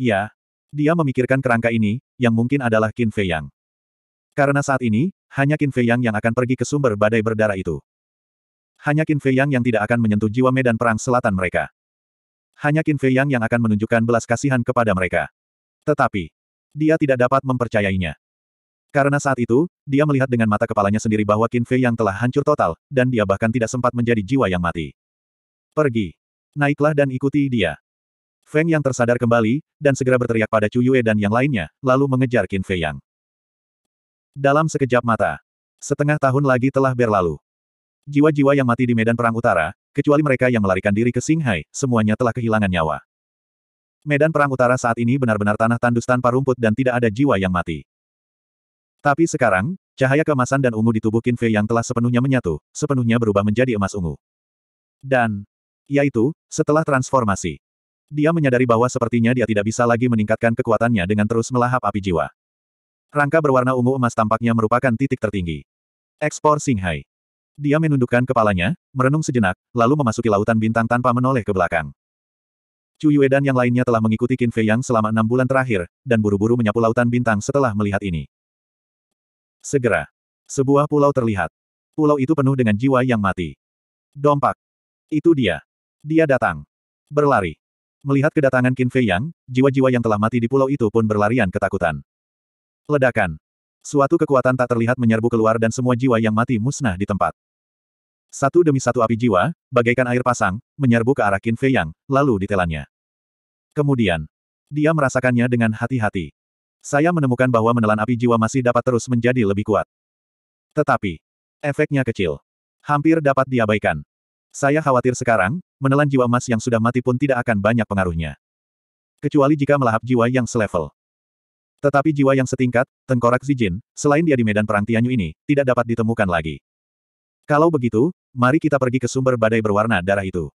iya, dia memikirkan kerangka ini, yang mungkin adalah Qin Fei Yang. Karena saat ini, hanya Qin Fei Yang yang akan pergi ke sumber badai berdarah itu. Hanya Qin Fei Yang yang tidak akan menyentuh jiwa medan perang selatan mereka. Hanya Qin Fei Yang yang akan menunjukkan belas kasihan kepada mereka. Tetapi, dia tidak dapat mempercayainya. Karena saat itu, dia melihat dengan mata kepalanya sendiri bahwa Qin Fei yang telah hancur total, dan dia bahkan tidak sempat menjadi jiwa yang mati. Pergi. Naiklah dan ikuti dia. Feng yang tersadar kembali, dan segera berteriak pada Chu Yue dan yang lainnya, lalu mengejar Qin Fei yang. Dalam sekejap mata, setengah tahun lagi telah berlalu. Jiwa-jiwa yang mati di medan perang utara, kecuali mereka yang melarikan diri ke Singhai, semuanya telah kehilangan nyawa. Medan perang utara saat ini benar-benar tanah tandus tanpa rumput dan tidak ada jiwa yang mati. Tapi sekarang, cahaya kemasan dan ungu di tubuh Qin Fei yang telah sepenuhnya menyatu, sepenuhnya berubah menjadi emas ungu. Dan, yaitu, setelah transformasi. Dia menyadari bahwa sepertinya dia tidak bisa lagi meningkatkan kekuatannya dengan terus melahap api jiwa. Rangka berwarna ungu emas tampaknya merupakan titik tertinggi. Ekspor Singhai. Dia menundukkan kepalanya, merenung sejenak, lalu memasuki lautan bintang tanpa menoleh ke belakang. Chu Yue dan yang lainnya telah mengikuti Qin Fei Yang selama enam bulan terakhir, dan buru-buru menyapu lautan bintang setelah melihat ini. Segera. Sebuah pulau terlihat. Pulau itu penuh dengan jiwa yang mati. Dompak. Itu dia. Dia datang. Berlari. Melihat kedatangan Qin Fei Yang, jiwa-jiwa yang telah mati di pulau itu pun berlarian ketakutan. Ledakan. Suatu kekuatan tak terlihat menyerbu keluar dan semua jiwa yang mati musnah di tempat. Satu demi satu api jiwa, bagaikan air pasang, menyerbu ke arah Qin Fei Yang, lalu ditelannya. Kemudian, dia merasakannya dengan hati-hati. Saya menemukan bahwa menelan api jiwa masih dapat terus menjadi lebih kuat. Tetapi, efeknya kecil. Hampir dapat diabaikan. Saya khawatir sekarang, menelan jiwa emas yang sudah mati pun tidak akan banyak pengaruhnya. Kecuali jika melahap jiwa yang selevel. Tetapi jiwa yang setingkat, tengkorak Zijin, selain dia di medan perang Tianyu ini, tidak dapat ditemukan lagi. Kalau begitu, mari kita pergi ke sumber badai berwarna darah itu.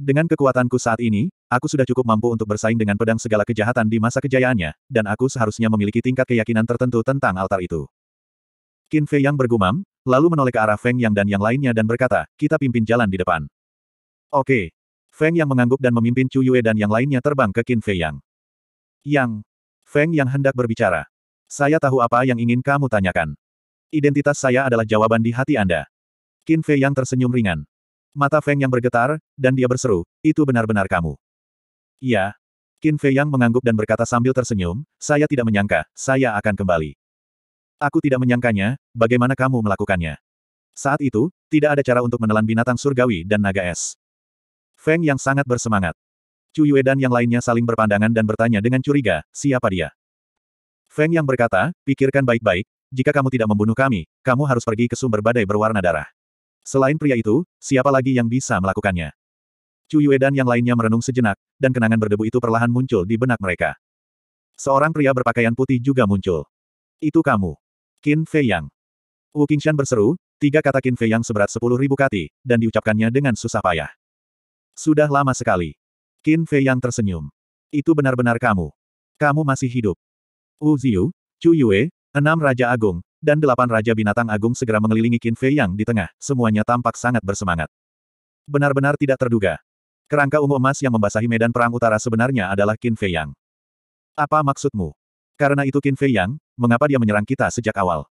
Dengan kekuatanku saat ini, aku sudah cukup mampu untuk bersaing dengan pedang segala kejahatan di masa kejayaannya, dan aku seharusnya memiliki tingkat keyakinan tertentu tentang altar itu. Qin Fei yang bergumam, lalu menoleh ke arah Feng Yang dan yang lainnya dan berkata, kita pimpin jalan di depan. Oke. Feng Yang mengangguk dan memimpin Chu Yue dan yang lainnya terbang ke Qin Fei Yang. Yang. Feng Yang hendak berbicara. Saya tahu apa yang ingin kamu tanyakan. Identitas saya adalah jawaban di hati Anda. Qin Fei Yang tersenyum ringan. Mata Feng yang bergetar, dan dia berseru, itu benar-benar kamu. Ya, Qin Fei yang mengangguk dan berkata sambil tersenyum, saya tidak menyangka, saya akan kembali. Aku tidak menyangkanya, bagaimana kamu melakukannya. Saat itu, tidak ada cara untuk menelan binatang surgawi dan naga es. Feng yang sangat bersemangat. Chu Yue dan yang lainnya saling berpandangan dan bertanya dengan curiga, siapa dia? Feng yang berkata, pikirkan baik-baik, jika kamu tidak membunuh kami, kamu harus pergi ke sumber badai berwarna darah. Selain pria itu, siapa lagi yang bisa melakukannya? Chu Yue dan yang lainnya merenung sejenak, dan kenangan berdebu itu perlahan muncul di benak mereka. Seorang pria berpakaian putih juga muncul. Itu kamu. Qin Fei Yang. Wu Qingshan berseru, tiga kata Qin Fei Yang seberat sepuluh ribu kati, dan diucapkannya dengan susah payah. Sudah lama sekali. Qin Fei Yang tersenyum. Itu benar-benar kamu. Kamu masih hidup. Wu Ziyu, Chu Yue, enam Raja Agung, dan delapan Raja Binatang Agung segera mengelilingi Qin Fei Yang di tengah, semuanya tampak sangat bersemangat. Benar-benar tidak terduga. Kerangka ungu emas yang membasahi medan perang utara sebenarnya adalah Qin Fei Yang. Apa maksudmu? Karena itu Qin Fei Yang, mengapa dia menyerang kita sejak awal?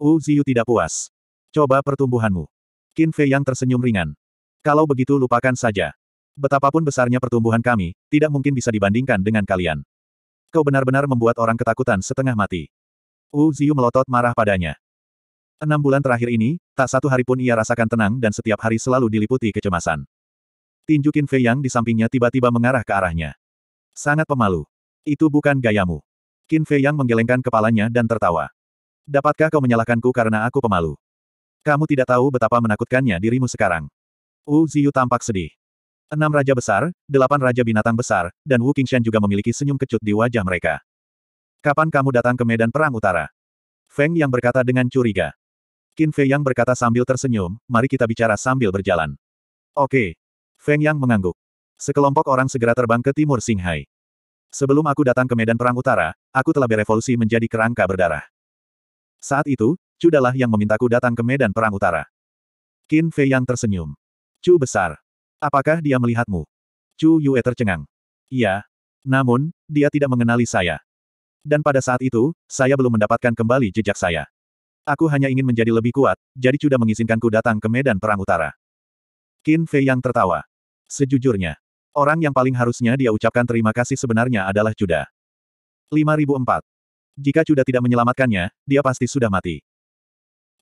Wu Ziyu tidak puas. Coba pertumbuhanmu. Qin Fei Yang tersenyum ringan. Kalau begitu lupakan saja. Betapapun besarnya pertumbuhan kami, tidak mungkin bisa dibandingkan dengan kalian. Kau benar-benar membuat orang ketakutan setengah mati. Wu Ziyu melotot marah padanya. Enam bulan terakhir ini, tak satu hari pun ia rasakan tenang dan setiap hari selalu diliputi kecemasan. Tinju Qin Fei yang di sampingnya tiba-tiba mengarah ke arahnya. Sangat pemalu. Itu bukan gayamu. Qin Fei yang menggelengkan kepalanya dan tertawa. Dapatkah kau menyalahkanku karena aku pemalu? Kamu tidak tahu betapa menakutkannya dirimu sekarang. Wu Ziyu tampak sedih. Enam raja besar, delapan raja binatang besar, dan Wu Qingshan juga memiliki senyum kecut di wajah mereka. Kapan kamu datang ke medan perang utara? Feng yang berkata dengan curiga. Qin Fei yang berkata sambil tersenyum, mari kita bicara sambil berjalan. Oke. Feng yang mengangguk. Sekelompok orang segera terbang ke timur Singhai. Sebelum aku datang ke medan perang utara, aku telah berevolusi menjadi kerangka berdarah. Saat itu, Chu Dalah yang memintaku datang ke medan perang utara. Qin Fei yang tersenyum. Chu besar. Apakah dia melihatmu? Chu Yue tercengang. Iya. Namun, dia tidak mengenali saya dan pada saat itu, saya belum mendapatkan kembali jejak saya. Aku hanya ingin menjadi lebih kuat, jadi sudah mengizinkanku datang ke medan perang utara. Qin Fei yang tertawa. Sejujurnya, orang yang paling harusnya dia ucapkan terima kasih sebenarnya adalah Cuda. 5004. Jika Cuda tidak menyelamatkannya, dia pasti sudah mati.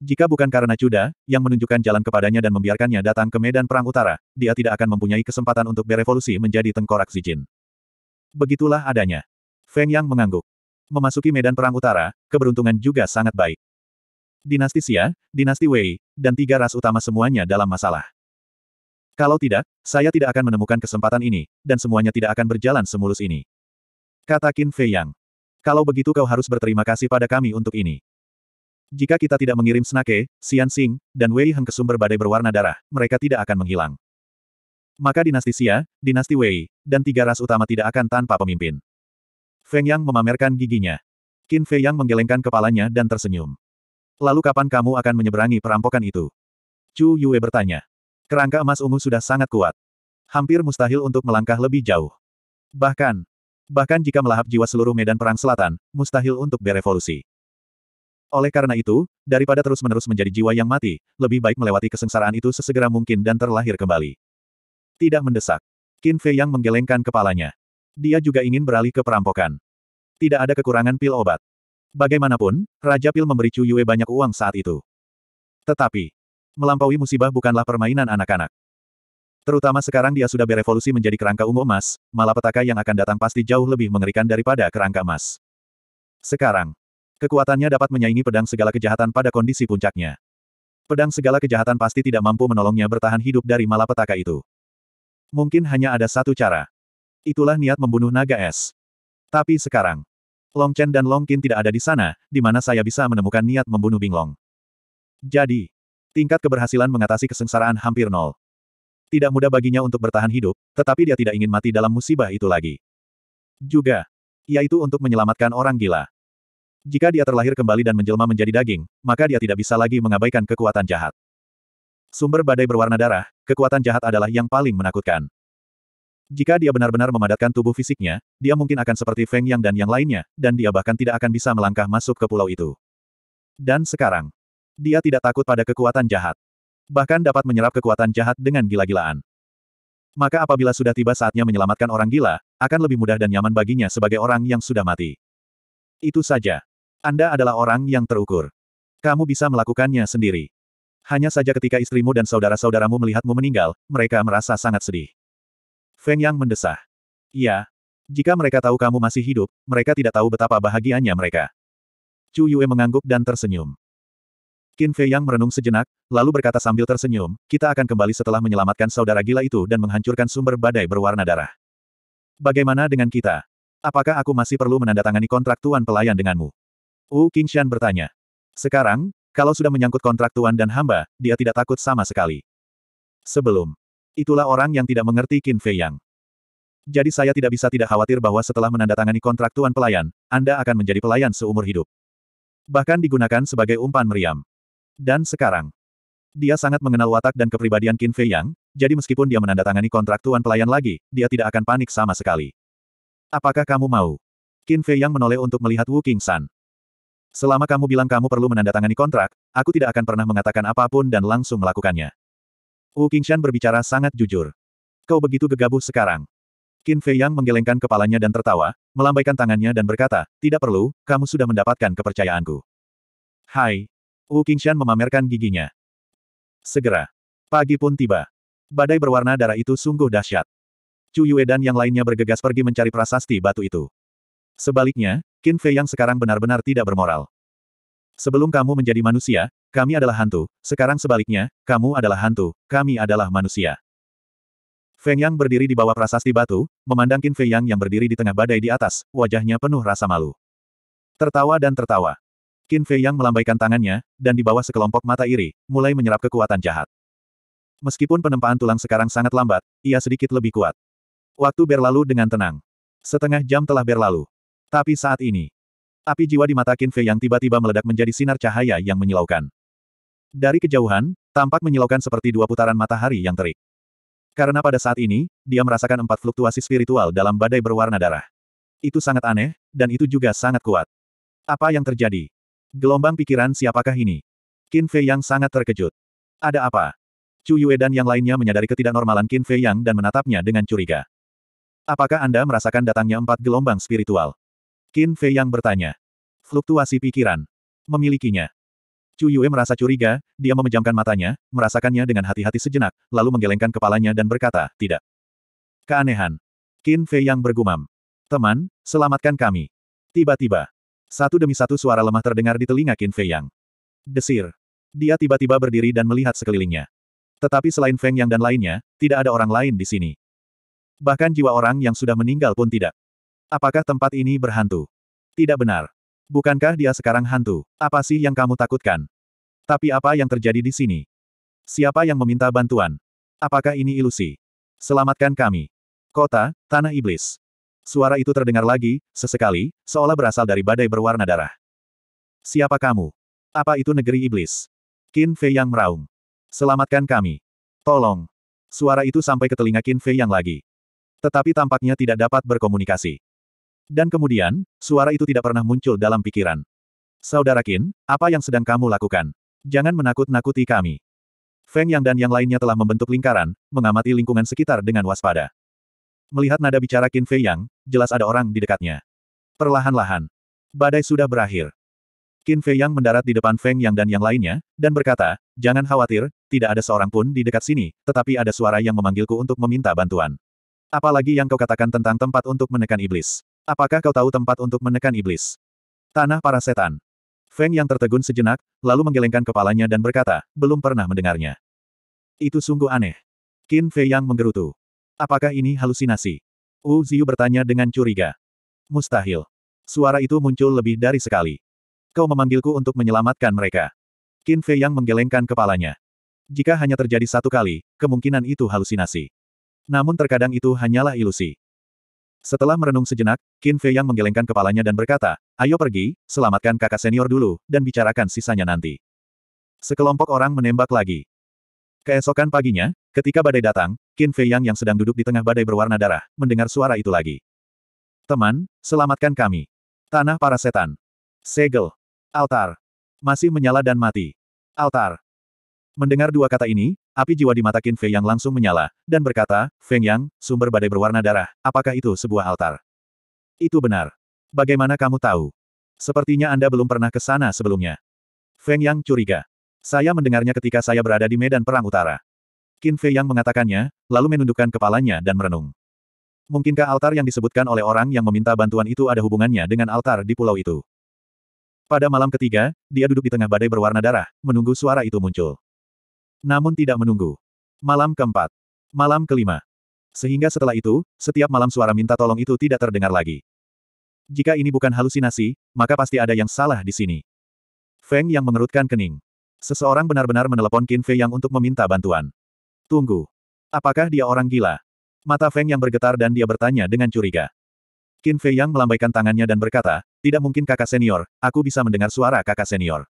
Jika bukan karena Cuda, yang menunjukkan jalan kepadanya dan membiarkannya datang ke medan perang utara, dia tidak akan mempunyai kesempatan untuk berevolusi menjadi tengkorak Zijin. Begitulah adanya. Feng Yang mengangguk. Memasuki medan perang utara, keberuntungan juga sangat baik. Dinasti Xia, Dinasti Wei, dan tiga ras utama semuanya dalam masalah. Kalau tidak, saya tidak akan menemukan kesempatan ini, dan semuanya tidak akan berjalan semulus ini. Kata Qin Fei Yang. Kalau begitu kau harus berterima kasih pada kami untuk ini. Jika kita tidak mengirim Snake, Xian Xing, dan Wei Heng ke sumber badai berwarna darah, mereka tidak akan menghilang. Maka dinasti Xia, dinasti Wei, dan tiga ras utama tidak akan tanpa pemimpin. Feng Yang memamerkan giginya. Qin Fei Yang menggelengkan kepalanya dan tersenyum. Lalu kapan kamu akan menyeberangi perampokan itu? Chu Yue bertanya. Kerangka emas ungu sudah sangat kuat. Hampir mustahil untuk melangkah lebih jauh. Bahkan, bahkan jika melahap jiwa seluruh medan perang selatan, mustahil untuk berevolusi. Oleh karena itu, daripada terus-menerus menjadi jiwa yang mati, lebih baik melewati kesengsaraan itu sesegera mungkin dan terlahir kembali. Tidak mendesak. Qin Fei Yang menggelengkan kepalanya. Dia juga ingin beralih ke perampokan. Tidak ada kekurangan pil obat. Bagaimanapun, Raja Pil memberi Chu Yue banyak uang saat itu. Tetapi, melampaui musibah bukanlah permainan anak-anak. Terutama sekarang dia sudah berevolusi menjadi kerangka ungu emas, malapetaka yang akan datang pasti jauh lebih mengerikan daripada kerangka emas. Sekarang, kekuatannya dapat menyaingi pedang segala kejahatan pada kondisi puncaknya. Pedang segala kejahatan pasti tidak mampu menolongnya bertahan hidup dari malapetaka itu. Mungkin hanya ada satu cara. Itulah niat membunuh naga es. Tapi sekarang, Long Chen dan Long Qin tidak ada di sana, di mana saya bisa menemukan niat membunuh Binglong. Jadi, tingkat keberhasilan mengatasi kesengsaraan hampir nol. Tidak mudah baginya untuk bertahan hidup, tetapi dia tidak ingin mati dalam musibah itu lagi. Juga, yaitu untuk menyelamatkan orang gila. Jika dia terlahir kembali dan menjelma menjadi daging, maka dia tidak bisa lagi mengabaikan kekuatan jahat. Sumber badai berwarna darah, kekuatan jahat adalah yang paling menakutkan. Jika dia benar-benar memadatkan tubuh fisiknya, dia mungkin akan seperti Feng Yang dan yang lainnya, dan dia bahkan tidak akan bisa melangkah masuk ke pulau itu. Dan sekarang, dia tidak takut pada kekuatan jahat. Bahkan dapat menyerap kekuatan jahat dengan gila-gilaan. Maka apabila sudah tiba saatnya menyelamatkan orang gila, akan lebih mudah dan nyaman baginya sebagai orang yang sudah mati. Itu saja. Anda adalah orang yang terukur. Kamu bisa melakukannya sendiri. Hanya saja ketika istrimu dan saudara-saudaramu melihatmu meninggal, mereka merasa sangat sedih. Feng Yang mendesah. Iya. Jika mereka tahu kamu masih hidup, mereka tidak tahu betapa bahagianya mereka. Chu Yue mengangguk dan tersenyum. Qin Fei Yang merenung sejenak, lalu berkata sambil tersenyum, kita akan kembali setelah menyelamatkan saudara gila itu dan menghancurkan sumber badai berwarna darah. Bagaimana dengan kita? Apakah aku masih perlu menandatangani kontrak tuan pelayan denganmu? Wu Qingshan bertanya. Sekarang, kalau sudah menyangkut kontrak tuan dan hamba, dia tidak takut sama sekali. Sebelum Itulah orang yang tidak mengerti Qin Fei Yang. Jadi saya tidak bisa tidak khawatir bahwa setelah menandatangani kontrak tuan pelayan, Anda akan menjadi pelayan seumur hidup. Bahkan digunakan sebagai umpan meriam. Dan sekarang, dia sangat mengenal watak dan kepribadian Qin Fei Yang, jadi meskipun dia menandatangani kontrak tuan pelayan lagi, dia tidak akan panik sama sekali. Apakah kamu mau? Qin Fei Yang menoleh untuk melihat Wu King San. Selama kamu bilang kamu perlu menandatangani kontrak, aku tidak akan pernah mengatakan apapun dan langsung melakukannya. Wu Qingshan berbicara sangat jujur. Kau begitu gegabah sekarang. Qin Fei Yang menggelengkan kepalanya dan tertawa, melambaikan tangannya dan berkata, tidak perlu, kamu sudah mendapatkan kepercayaanku. Hai. Wu Qingshan memamerkan giginya. Segera. Pagi pun tiba. Badai berwarna darah itu sungguh dahsyat. Chu Yue dan yang lainnya bergegas pergi mencari prasasti batu itu. Sebaliknya, Qin Fei yang sekarang benar-benar tidak bermoral. Sebelum kamu menjadi manusia, kami adalah hantu, sekarang sebaliknya, kamu adalah hantu, kami adalah manusia. Feng Yang berdiri di bawah prasasti batu, memandang Qin Fei Yang yang berdiri di tengah badai di atas, wajahnya penuh rasa malu. Tertawa dan tertawa. Qin Fei Yang melambaikan tangannya, dan di bawah sekelompok mata iri, mulai menyerap kekuatan jahat. Meskipun penempaan tulang sekarang sangat lambat, ia sedikit lebih kuat. Waktu berlalu dengan tenang. Setengah jam telah berlalu. Tapi saat ini, api jiwa di mata Qin Fei Yang tiba-tiba meledak menjadi sinar cahaya yang menyilaukan. Dari kejauhan, tampak menyilaukan seperti dua putaran matahari yang terik. Karena pada saat ini, dia merasakan empat fluktuasi spiritual dalam badai berwarna darah. Itu sangat aneh, dan itu juga sangat kuat. Apa yang terjadi? Gelombang pikiran siapakah ini? Qin Fei Yang sangat terkejut. Ada apa? Chu Yue dan yang lainnya menyadari ketidaknormalan Qin Fei Yang dan menatapnya dengan curiga. Apakah Anda merasakan datangnya empat gelombang spiritual? Qin Fei Yang bertanya. Fluktuasi pikiran. Memilikinya. Chu Yue merasa curiga, dia memejamkan matanya, merasakannya dengan hati-hati sejenak, lalu menggelengkan kepalanya dan berkata, tidak. Keanehan. Qin Fei yang bergumam. Teman, selamatkan kami. Tiba-tiba. Satu demi satu suara lemah terdengar di telinga Qin Fei Yang. Desir. Dia tiba-tiba berdiri dan melihat sekelilingnya. Tetapi selain Feng Yang dan lainnya, tidak ada orang lain di sini. Bahkan jiwa orang yang sudah meninggal pun tidak. Apakah tempat ini berhantu? Tidak benar. Bukankah dia sekarang hantu? Apa sih yang kamu takutkan? Tapi apa yang terjadi di sini? Siapa yang meminta bantuan? Apakah ini ilusi? Selamatkan kami. Kota, Tanah Iblis. Suara itu terdengar lagi, sesekali, seolah berasal dari badai berwarna darah. Siapa kamu? Apa itu negeri iblis? Qin Fei yang meraung. Selamatkan kami. Tolong. Suara itu sampai ke telinga Qin Fei yang lagi. Tetapi tampaknya tidak dapat berkomunikasi. Dan kemudian, suara itu tidak pernah muncul dalam pikiran. Saudara Qin, apa yang sedang kamu lakukan? Jangan menakut-nakuti kami. Feng Yang dan yang lainnya telah membentuk lingkaran, mengamati lingkungan sekitar dengan waspada. Melihat nada bicara Qin Fei Yang, jelas ada orang di dekatnya. Perlahan-lahan. Badai sudah berakhir. Qin Fei Yang mendarat di depan Feng Yang dan yang lainnya, dan berkata, jangan khawatir, tidak ada seorang pun di dekat sini, tetapi ada suara yang memanggilku untuk meminta bantuan. Apalagi yang kau katakan tentang tempat untuk menekan iblis. Apakah kau tahu tempat untuk menekan iblis? Tanah para setan. Feng yang tertegun sejenak, lalu menggelengkan kepalanya dan berkata, belum pernah mendengarnya. Itu sungguh aneh. Qin Fei yang menggerutu. Apakah ini halusinasi? Wu Ziyu bertanya dengan curiga. Mustahil. Suara itu muncul lebih dari sekali. Kau memanggilku untuk menyelamatkan mereka. Qin Fei yang menggelengkan kepalanya. Jika hanya terjadi satu kali, kemungkinan itu halusinasi. Namun terkadang itu hanyalah ilusi. Setelah merenung sejenak, Qin Fei yang menggelengkan kepalanya dan berkata, ayo pergi, selamatkan kakak senior dulu, dan bicarakan sisanya nanti. Sekelompok orang menembak lagi. Keesokan paginya, ketika badai datang, Qin Fei yang yang sedang duduk di tengah badai berwarna darah, mendengar suara itu lagi. Teman, selamatkan kami. Tanah para setan. Segel. Altar. Masih menyala dan mati. Altar. Mendengar dua kata ini, Api jiwa di mata Qin Fei Yang langsung menyala, dan berkata, Feng Yang, sumber badai berwarna darah, apakah itu sebuah altar? Itu benar. Bagaimana kamu tahu? Sepertinya Anda belum pernah ke sana sebelumnya. Feng Yang curiga. Saya mendengarnya ketika saya berada di medan perang utara. Qin Fei Yang mengatakannya, lalu menundukkan kepalanya dan merenung. Mungkinkah altar yang disebutkan oleh orang yang meminta bantuan itu ada hubungannya dengan altar di pulau itu? Pada malam ketiga, dia duduk di tengah badai berwarna darah, menunggu suara itu muncul. Namun tidak menunggu. Malam keempat. Malam kelima. Sehingga setelah itu, setiap malam suara minta tolong itu tidak terdengar lagi. Jika ini bukan halusinasi, maka pasti ada yang salah di sini. Feng yang mengerutkan kening. Seseorang benar-benar menelepon Qin Fei yang untuk meminta bantuan. Tunggu. Apakah dia orang gila? Mata Feng yang bergetar dan dia bertanya dengan curiga. Qin Fei Yang melambaikan tangannya dan berkata, tidak mungkin kakak senior, aku bisa mendengar suara kakak senior.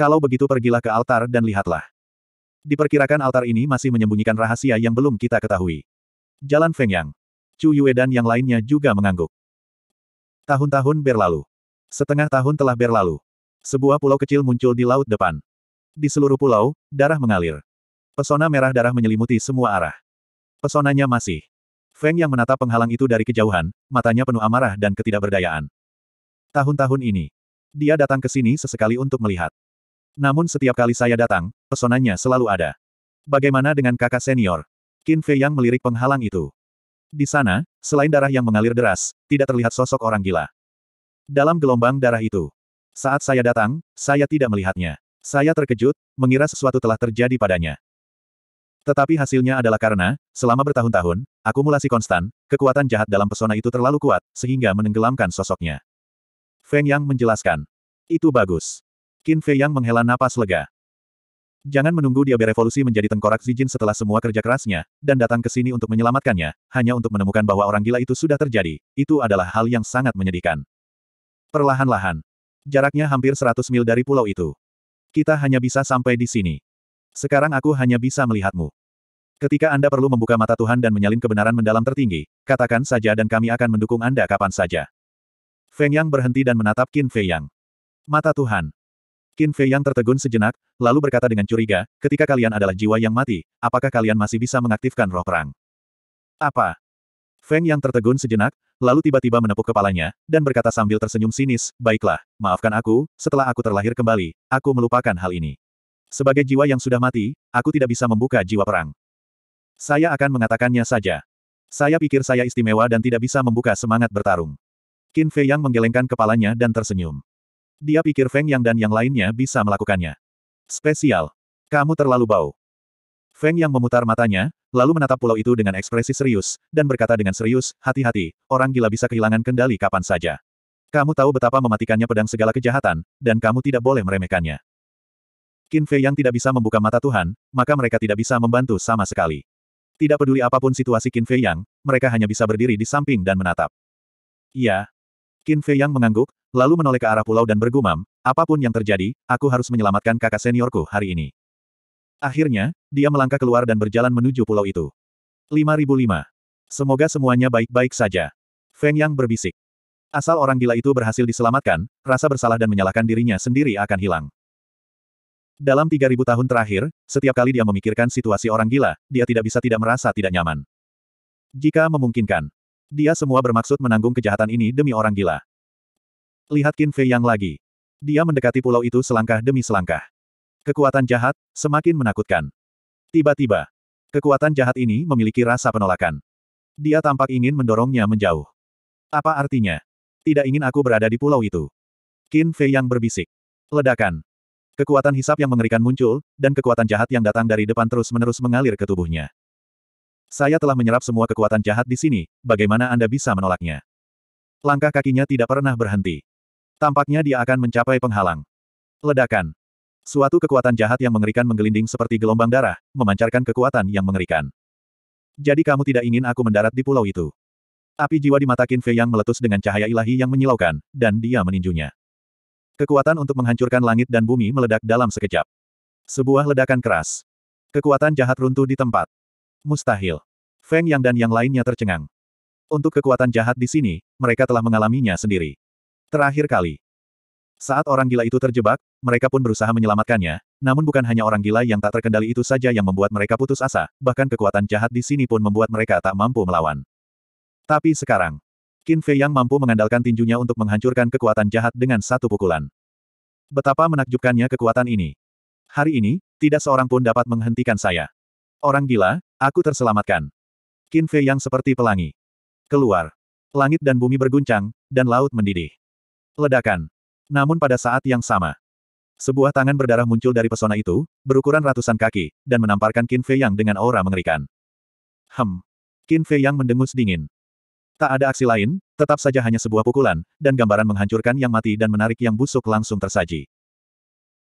Kalau begitu pergilah ke altar dan lihatlah. Diperkirakan altar ini masih menyembunyikan rahasia yang belum kita ketahui. Jalan Feng Yang. Chu Yue dan yang lainnya juga mengangguk. Tahun-tahun berlalu. Setengah tahun telah berlalu. Sebuah pulau kecil muncul di laut depan. Di seluruh pulau, darah mengalir. Pesona merah darah menyelimuti semua arah. Pesonanya masih. Feng yang menatap penghalang itu dari kejauhan, matanya penuh amarah dan ketidakberdayaan. Tahun-tahun ini. Dia datang ke sini sesekali untuk melihat. Namun setiap kali saya datang, pesonanya selalu ada. Bagaimana dengan kakak senior? Qin Fei yang melirik penghalang itu. Di sana, selain darah yang mengalir deras, tidak terlihat sosok orang gila. Dalam gelombang darah itu. Saat saya datang, saya tidak melihatnya. Saya terkejut, mengira sesuatu telah terjadi padanya. Tetapi hasilnya adalah karena, selama bertahun-tahun, akumulasi konstan, kekuatan jahat dalam pesona itu terlalu kuat, sehingga menenggelamkan sosoknya. Feng Yang menjelaskan. Itu bagus. Qin Fei yang menghela napas lega. Jangan menunggu dia berevolusi menjadi tengkorak Zijin setelah semua kerja kerasnya, dan datang ke sini untuk menyelamatkannya, hanya untuk menemukan bahwa orang gila itu sudah terjadi. Itu adalah hal yang sangat menyedihkan. Perlahan-lahan. Jaraknya hampir 100 mil dari pulau itu. Kita hanya bisa sampai di sini. Sekarang aku hanya bisa melihatmu. Ketika Anda perlu membuka mata Tuhan dan menyalin kebenaran mendalam tertinggi, katakan saja dan kami akan mendukung Anda kapan saja. Feng Yang berhenti dan menatap Qin Fei Yang. Mata Tuhan. Qin Fei yang tertegun sejenak, lalu berkata dengan curiga, ketika kalian adalah jiwa yang mati, apakah kalian masih bisa mengaktifkan roh perang? Apa? Feng yang tertegun sejenak, lalu tiba-tiba menepuk kepalanya, dan berkata sambil tersenyum sinis, baiklah, maafkan aku, setelah aku terlahir kembali, aku melupakan hal ini. Sebagai jiwa yang sudah mati, aku tidak bisa membuka jiwa perang. Saya akan mengatakannya saja. Saya pikir saya istimewa dan tidak bisa membuka semangat bertarung. Qin Fei yang menggelengkan kepalanya dan tersenyum. Dia pikir Feng Yang dan yang lainnya bisa melakukannya. Spesial. Kamu terlalu bau. Feng Yang memutar matanya, lalu menatap pulau itu dengan ekspresi serius, dan berkata dengan serius, hati-hati, orang gila bisa kehilangan kendali kapan saja. Kamu tahu betapa mematikannya pedang segala kejahatan, dan kamu tidak boleh meremehkannya. Qin Fei Yang tidak bisa membuka mata Tuhan, maka mereka tidak bisa membantu sama sekali. Tidak peduli apapun situasi Qin Fei Yang, mereka hanya bisa berdiri di samping dan menatap. Iya, Qin Fei Yang mengangguk, lalu menoleh ke arah pulau dan bergumam, apapun yang terjadi, aku harus menyelamatkan kakak seniorku hari ini. Akhirnya, dia melangkah keluar dan berjalan menuju pulau itu. 5005. Semoga semuanya baik-baik saja. Feng Yang berbisik. Asal orang gila itu berhasil diselamatkan, rasa bersalah dan menyalahkan dirinya sendiri akan hilang. Dalam 3000 tahun terakhir, setiap kali dia memikirkan situasi orang gila, dia tidak bisa tidak merasa tidak nyaman. Jika memungkinkan, dia semua bermaksud menanggung kejahatan ini demi orang gila. Lihat Qin Fei Yang lagi. Dia mendekati pulau itu selangkah demi selangkah. Kekuatan jahat, semakin menakutkan. Tiba-tiba, kekuatan jahat ini memiliki rasa penolakan. Dia tampak ingin mendorongnya menjauh. Apa artinya? Tidak ingin aku berada di pulau itu. Qin Fei Yang berbisik. Ledakan. Kekuatan hisap yang mengerikan muncul, dan kekuatan jahat yang datang dari depan terus-menerus mengalir ke tubuhnya. Saya telah menyerap semua kekuatan jahat di sini, bagaimana Anda bisa menolaknya? Langkah kakinya tidak pernah berhenti. Tampaknya dia akan mencapai penghalang. Ledakan. Suatu kekuatan jahat yang mengerikan menggelinding seperti gelombang darah, memancarkan kekuatan yang mengerikan. Jadi kamu tidak ingin aku mendarat di pulau itu. Api jiwa di mata Qin Fei yang meletus dengan cahaya ilahi yang menyilaukan, dan dia meninjunya. Kekuatan untuk menghancurkan langit dan bumi meledak dalam sekejap. Sebuah ledakan keras. Kekuatan jahat runtuh di tempat. Mustahil. Feng Yang dan yang lainnya tercengang. Untuk kekuatan jahat di sini, mereka telah mengalaminya sendiri. Terakhir kali. Saat orang gila itu terjebak, mereka pun berusaha menyelamatkannya, namun bukan hanya orang gila yang tak terkendali itu saja yang membuat mereka putus asa, bahkan kekuatan jahat di sini pun membuat mereka tak mampu melawan. Tapi sekarang, Qin Fei Yang mampu mengandalkan tinjunya untuk menghancurkan kekuatan jahat dengan satu pukulan. Betapa menakjubkannya kekuatan ini. Hari ini, tidak seorang pun dapat menghentikan saya. Orang gila, Aku terselamatkan. Qin Fei yang seperti pelangi. Keluar. Langit dan bumi berguncang, dan laut mendidih. Ledakan. Namun pada saat yang sama. Sebuah tangan berdarah muncul dari pesona itu, berukuran ratusan kaki, dan menamparkan Qin Fei Yang dengan aura mengerikan. Hem. Qin Fei Yang mendengus dingin. Tak ada aksi lain, tetap saja hanya sebuah pukulan, dan gambaran menghancurkan yang mati dan menarik yang busuk langsung tersaji.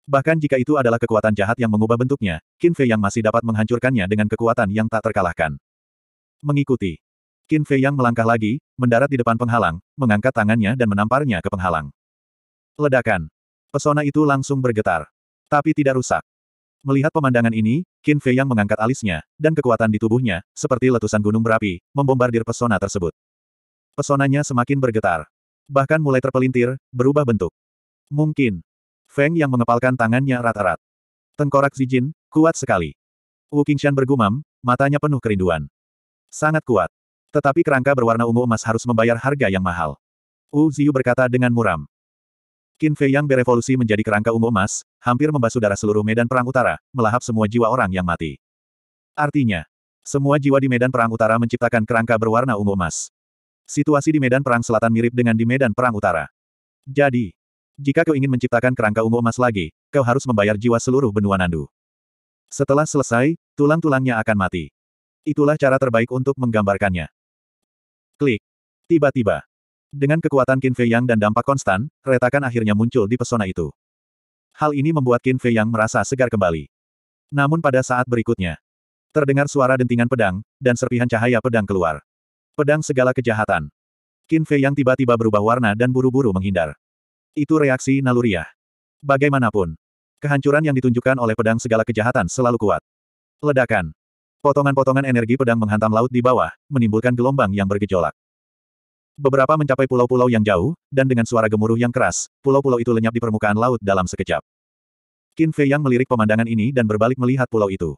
Bahkan jika itu adalah kekuatan jahat yang mengubah bentuknya, Qin Fei Yang masih dapat menghancurkannya dengan kekuatan yang tak terkalahkan. Mengikuti. Qin Fei Yang melangkah lagi, mendarat di depan penghalang, mengangkat tangannya dan menamparnya ke penghalang. Ledakan. Pesona itu langsung bergetar. Tapi tidak rusak. Melihat pemandangan ini, Qin Fei yang mengangkat alisnya, dan kekuatan di tubuhnya, seperti letusan gunung berapi, membombardir pesona tersebut. Pesonanya semakin bergetar. Bahkan mulai terpelintir, berubah bentuk. Mungkin. Feng yang mengepalkan tangannya rata-rat. Tengkorak Zijin, kuat sekali. Wu Qingshan bergumam, matanya penuh kerinduan. Sangat kuat. Tetapi kerangka berwarna ungu emas harus membayar harga yang mahal. Wu Ziyu berkata dengan muram. Qin Fei yang berevolusi menjadi kerangka ungu emas, hampir membasuh darah seluruh medan perang utara, melahap semua jiwa orang yang mati. Artinya, semua jiwa di medan perang utara menciptakan kerangka berwarna ungu emas. Situasi di medan perang selatan mirip dengan di medan perang utara. Jadi, jika kau ingin menciptakan kerangka ungu emas lagi, kau harus membayar jiwa seluruh benua Nandu. Setelah selesai, tulang-tulangnya akan mati. Itulah cara terbaik untuk menggambarkannya. Klik. Tiba-tiba. Dengan kekuatan Qin Fei Yang dan dampak konstan, retakan akhirnya muncul di pesona itu. Hal ini membuat Qin Fei Yang merasa segar kembali. Namun pada saat berikutnya, terdengar suara dentingan pedang, dan serpihan cahaya pedang keluar. Pedang segala kejahatan. Qin Fei Yang tiba-tiba berubah warna dan buru-buru menghindar. Itu reaksi naluriah. Bagaimanapun, kehancuran yang ditunjukkan oleh pedang segala kejahatan selalu kuat. Ledakan. Potongan-potongan energi pedang menghantam laut di bawah, menimbulkan gelombang yang bergejolak. Beberapa mencapai pulau-pulau yang jauh, dan dengan suara gemuruh yang keras, pulau-pulau itu lenyap di permukaan laut dalam sekejap. Qin Fei yang melirik pemandangan ini dan berbalik melihat pulau itu.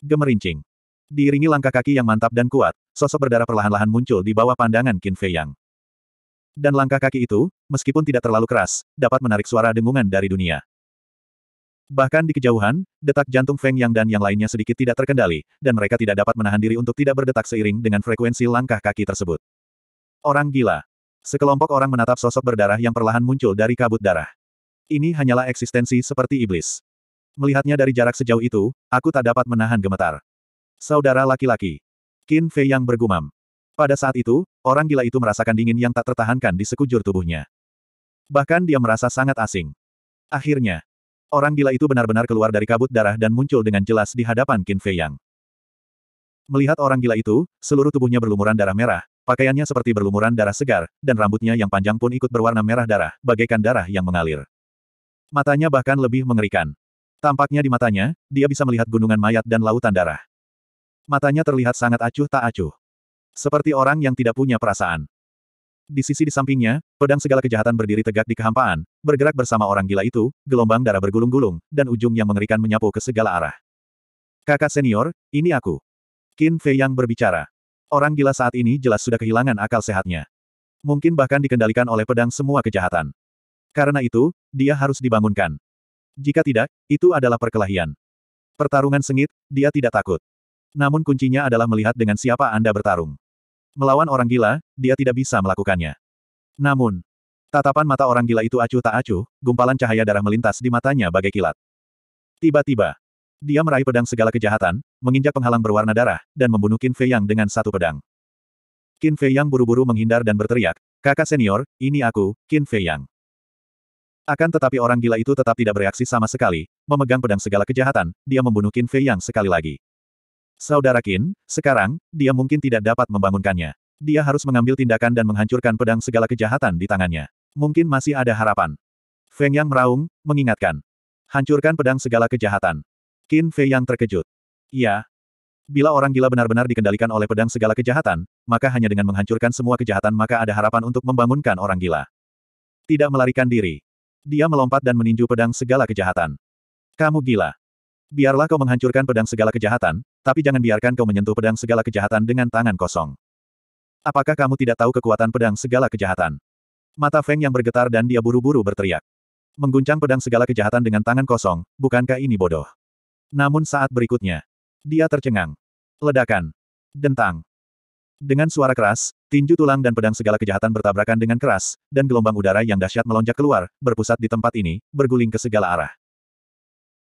Gemerincing. Diiringi langkah kaki yang mantap dan kuat, sosok berdarah perlahan-lahan muncul di bawah pandangan Qin Fei Yang. Dan langkah kaki itu, meskipun tidak terlalu keras, dapat menarik suara dengungan dari dunia. Bahkan di kejauhan, detak jantung Feng Yang dan yang lainnya sedikit tidak terkendali, dan mereka tidak dapat menahan diri untuk tidak berdetak seiring dengan frekuensi langkah kaki tersebut. Orang gila. Sekelompok orang menatap sosok berdarah yang perlahan muncul dari kabut darah. Ini hanyalah eksistensi seperti iblis. Melihatnya dari jarak sejauh itu, aku tak dapat menahan gemetar. Saudara laki-laki. Qin Fei yang bergumam. Pada saat itu, orang gila itu merasakan dingin yang tak tertahankan di sekujur tubuhnya. Bahkan dia merasa sangat asing. Akhirnya, orang gila itu benar-benar keluar dari kabut darah dan muncul dengan jelas di hadapan Qin Fei Yang. Melihat orang gila itu, seluruh tubuhnya berlumuran darah merah, pakaiannya seperti berlumuran darah segar, dan rambutnya yang panjang pun ikut berwarna merah darah, bagaikan darah yang mengalir. Matanya bahkan lebih mengerikan. Tampaknya di matanya, dia bisa melihat gunungan mayat dan lautan darah. Matanya terlihat sangat acuh tak acuh. Seperti orang yang tidak punya perasaan. Di sisi di sampingnya, pedang segala kejahatan berdiri tegak di kehampaan, bergerak bersama orang gila itu, gelombang darah bergulung-gulung, dan ujung yang mengerikan menyapu ke segala arah. Kakak senior, ini aku. Qin Fei yang berbicara. Orang gila saat ini jelas sudah kehilangan akal sehatnya. Mungkin bahkan dikendalikan oleh pedang semua kejahatan. Karena itu, dia harus dibangunkan. Jika tidak, itu adalah perkelahian. Pertarungan sengit, dia tidak takut. Namun kuncinya adalah melihat dengan siapa Anda bertarung. Melawan orang gila, dia tidak bisa melakukannya. Namun, tatapan mata orang gila itu acuh tak acuh, gumpalan cahaya darah melintas di matanya bagai kilat. Tiba-tiba, dia meraih pedang segala kejahatan, menginjak penghalang berwarna darah, dan membunuh Qin Fei Yang dengan satu pedang. Qin Fei Yang buru-buru menghindar dan berteriak, kakak senior, ini aku, Qin Fei Yang. Akan tetapi orang gila itu tetap tidak bereaksi sama sekali, memegang pedang segala kejahatan, dia membunuh Qin Fei Yang sekali lagi. Saudara Qin, sekarang, dia mungkin tidak dapat membangunkannya. Dia harus mengambil tindakan dan menghancurkan pedang segala kejahatan di tangannya. Mungkin masih ada harapan. Feng Yang meraung, mengingatkan. Hancurkan pedang segala kejahatan. Qin Fei Yang terkejut. Iya. Bila orang gila benar-benar dikendalikan oleh pedang segala kejahatan, maka hanya dengan menghancurkan semua kejahatan maka ada harapan untuk membangunkan orang gila. Tidak melarikan diri. Dia melompat dan meninju pedang segala kejahatan. Kamu gila. Biarlah kau menghancurkan pedang segala kejahatan, tapi jangan biarkan kau menyentuh pedang segala kejahatan dengan tangan kosong. Apakah kamu tidak tahu kekuatan pedang segala kejahatan? Mata Feng yang bergetar dan dia buru-buru berteriak. Mengguncang pedang segala kejahatan dengan tangan kosong, bukankah ini bodoh? Namun saat berikutnya, dia tercengang. Ledakan. Dentang. Dengan suara keras, tinju tulang dan pedang segala kejahatan bertabrakan dengan keras, dan gelombang udara yang dahsyat melonjak keluar, berpusat di tempat ini, berguling ke segala arah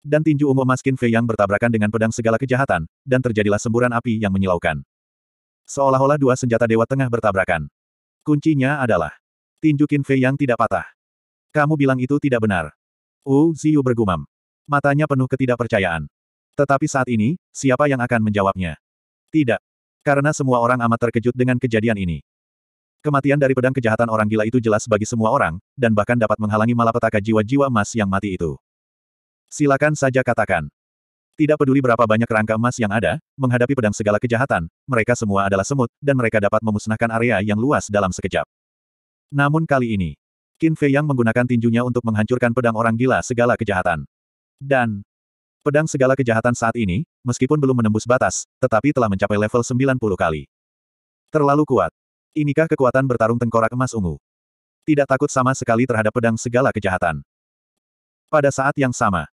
dan tinju ungu Maskin Fei yang bertabrakan dengan pedang segala kejahatan, dan terjadilah semburan api yang menyilaukan. Seolah-olah dua senjata dewa tengah bertabrakan. Kuncinya adalah tinju Qin Fei yang tidak patah. Kamu bilang itu tidak benar. Wu Ziyu bergumam. Matanya penuh ketidakpercayaan. Tetapi saat ini, siapa yang akan menjawabnya? Tidak. Karena semua orang amat terkejut dengan kejadian ini. Kematian dari pedang kejahatan orang gila itu jelas bagi semua orang, dan bahkan dapat menghalangi malapetaka jiwa-jiwa emas yang mati itu. Silakan saja katakan. Tidak peduli berapa banyak rangka emas yang ada, menghadapi pedang segala kejahatan, mereka semua adalah semut, dan mereka dapat memusnahkan area yang luas dalam sekejap. Namun kali ini, Qin Fei Yang menggunakan tinjunya untuk menghancurkan pedang orang gila segala kejahatan. Dan, pedang segala kejahatan saat ini, meskipun belum menembus batas, tetapi telah mencapai level 90 kali. Terlalu kuat. Inikah kekuatan bertarung tengkorak emas ungu? Tidak takut sama sekali terhadap pedang segala kejahatan. Pada saat yang sama,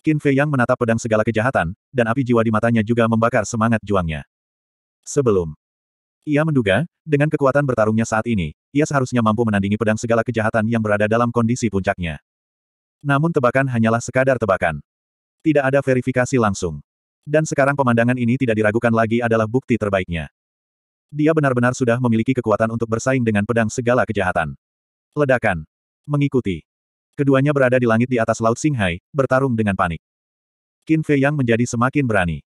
Qin Fei Yang menatap pedang segala kejahatan, dan api jiwa di matanya juga membakar semangat juangnya. Sebelum ia menduga, dengan kekuatan bertarungnya saat ini, ia seharusnya mampu menandingi pedang segala kejahatan yang berada dalam kondisi puncaknya. Namun tebakan hanyalah sekadar tebakan. Tidak ada verifikasi langsung. Dan sekarang pemandangan ini tidak diragukan lagi adalah bukti terbaiknya. Dia benar-benar sudah memiliki kekuatan untuk bersaing dengan pedang segala kejahatan. Ledakan. Mengikuti. Keduanya berada di langit di atas Laut Singhai, bertarung dengan panik. Qin Fei Yang menjadi semakin berani.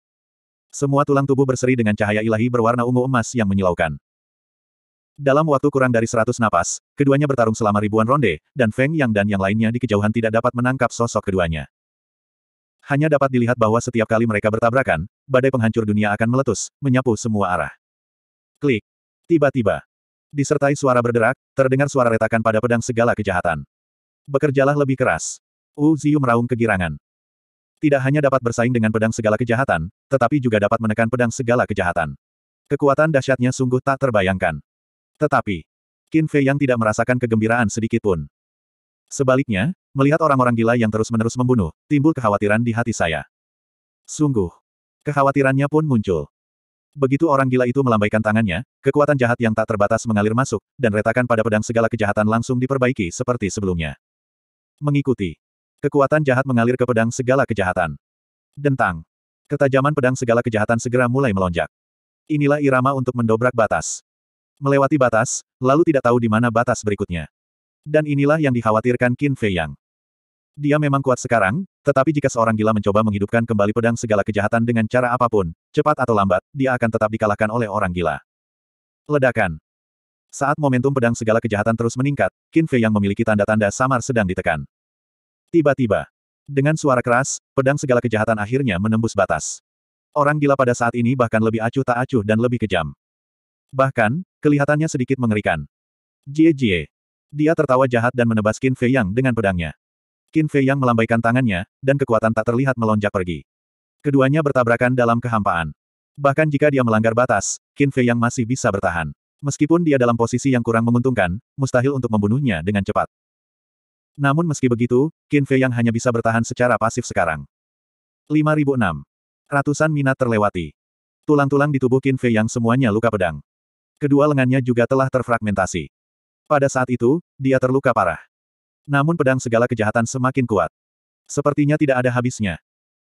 Semua tulang tubuh berseri dengan cahaya ilahi berwarna ungu emas yang menyilaukan. Dalam waktu kurang dari seratus napas, keduanya bertarung selama ribuan ronde, dan Feng Yang dan yang lainnya di kejauhan tidak dapat menangkap sosok keduanya. Hanya dapat dilihat bahwa setiap kali mereka bertabrakan, badai penghancur dunia akan meletus, menyapu semua arah. Klik. Tiba-tiba. Disertai suara berderak, terdengar suara retakan pada pedang segala kejahatan. Bekerjalah lebih keras. Wu Ziyu meraung kegirangan. Tidak hanya dapat bersaing dengan pedang segala kejahatan, tetapi juga dapat menekan pedang segala kejahatan. Kekuatan dahsyatnya sungguh tak terbayangkan. Tetapi, Qin Fei yang tidak merasakan kegembiraan sedikit pun. Sebaliknya, melihat orang-orang gila yang terus-menerus membunuh, timbul kekhawatiran di hati saya. Sungguh, kekhawatirannya pun muncul. Begitu orang gila itu melambaikan tangannya, kekuatan jahat yang tak terbatas mengalir masuk, dan retakan pada pedang segala kejahatan langsung diperbaiki seperti sebelumnya mengikuti. Kekuatan jahat mengalir ke pedang segala kejahatan. Dentang. Ketajaman pedang segala kejahatan segera mulai melonjak. Inilah irama untuk mendobrak batas. Melewati batas, lalu tidak tahu di mana batas berikutnya. Dan inilah yang dikhawatirkan Qin Fei Yang. Dia memang kuat sekarang, tetapi jika seorang gila mencoba menghidupkan kembali pedang segala kejahatan dengan cara apapun, cepat atau lambat, dia akan tetap dikalahkan oleh orang gila. Ledakan. Saat momentum pedang segala kejahatan terus meningkat, Qin Fei yang memiliki tanda-tanda samar sedang ditekan. Tiba-tiba, dengan suara keras, pedang segala kejahatan akhirnya menembus batas. Orang gila pada saat ini bahkan lebih acuh tak acuh dan lebih kejam. Bahkan, kelihatannya sedikit mengerikan. Jie Jie. Dia tertawa jahat dan menebas Qin Fei Yang dengan pedangnya. Qin Fei Yang melambaikan tangannya, dan kekuatan tak terlihat melonjak pergi. Keduanya bertabrakan dalam kehampaan. Bahkan jika dia melanggar batas, Qin Fei Yang masih bisa bertahan. Meskipun dia dalam posisi yang kurang menguntungkan, mustahil untuk membunuhnya dengan cepat. Namun meski begitu, Qin Fei yang hanya bisa bertahan secara pasif sekarang. 5006. Ratusan minat terlewati. Tulang-tulang di tubuh Qin Fei yang semuanya luka pedang. Kedua lengannya juga telah terfragmentasi. Pada saat itu, dia terluka parah. Namun pedang segala kejahatan semakin kuat. Sepertinya tidak ada habisnya.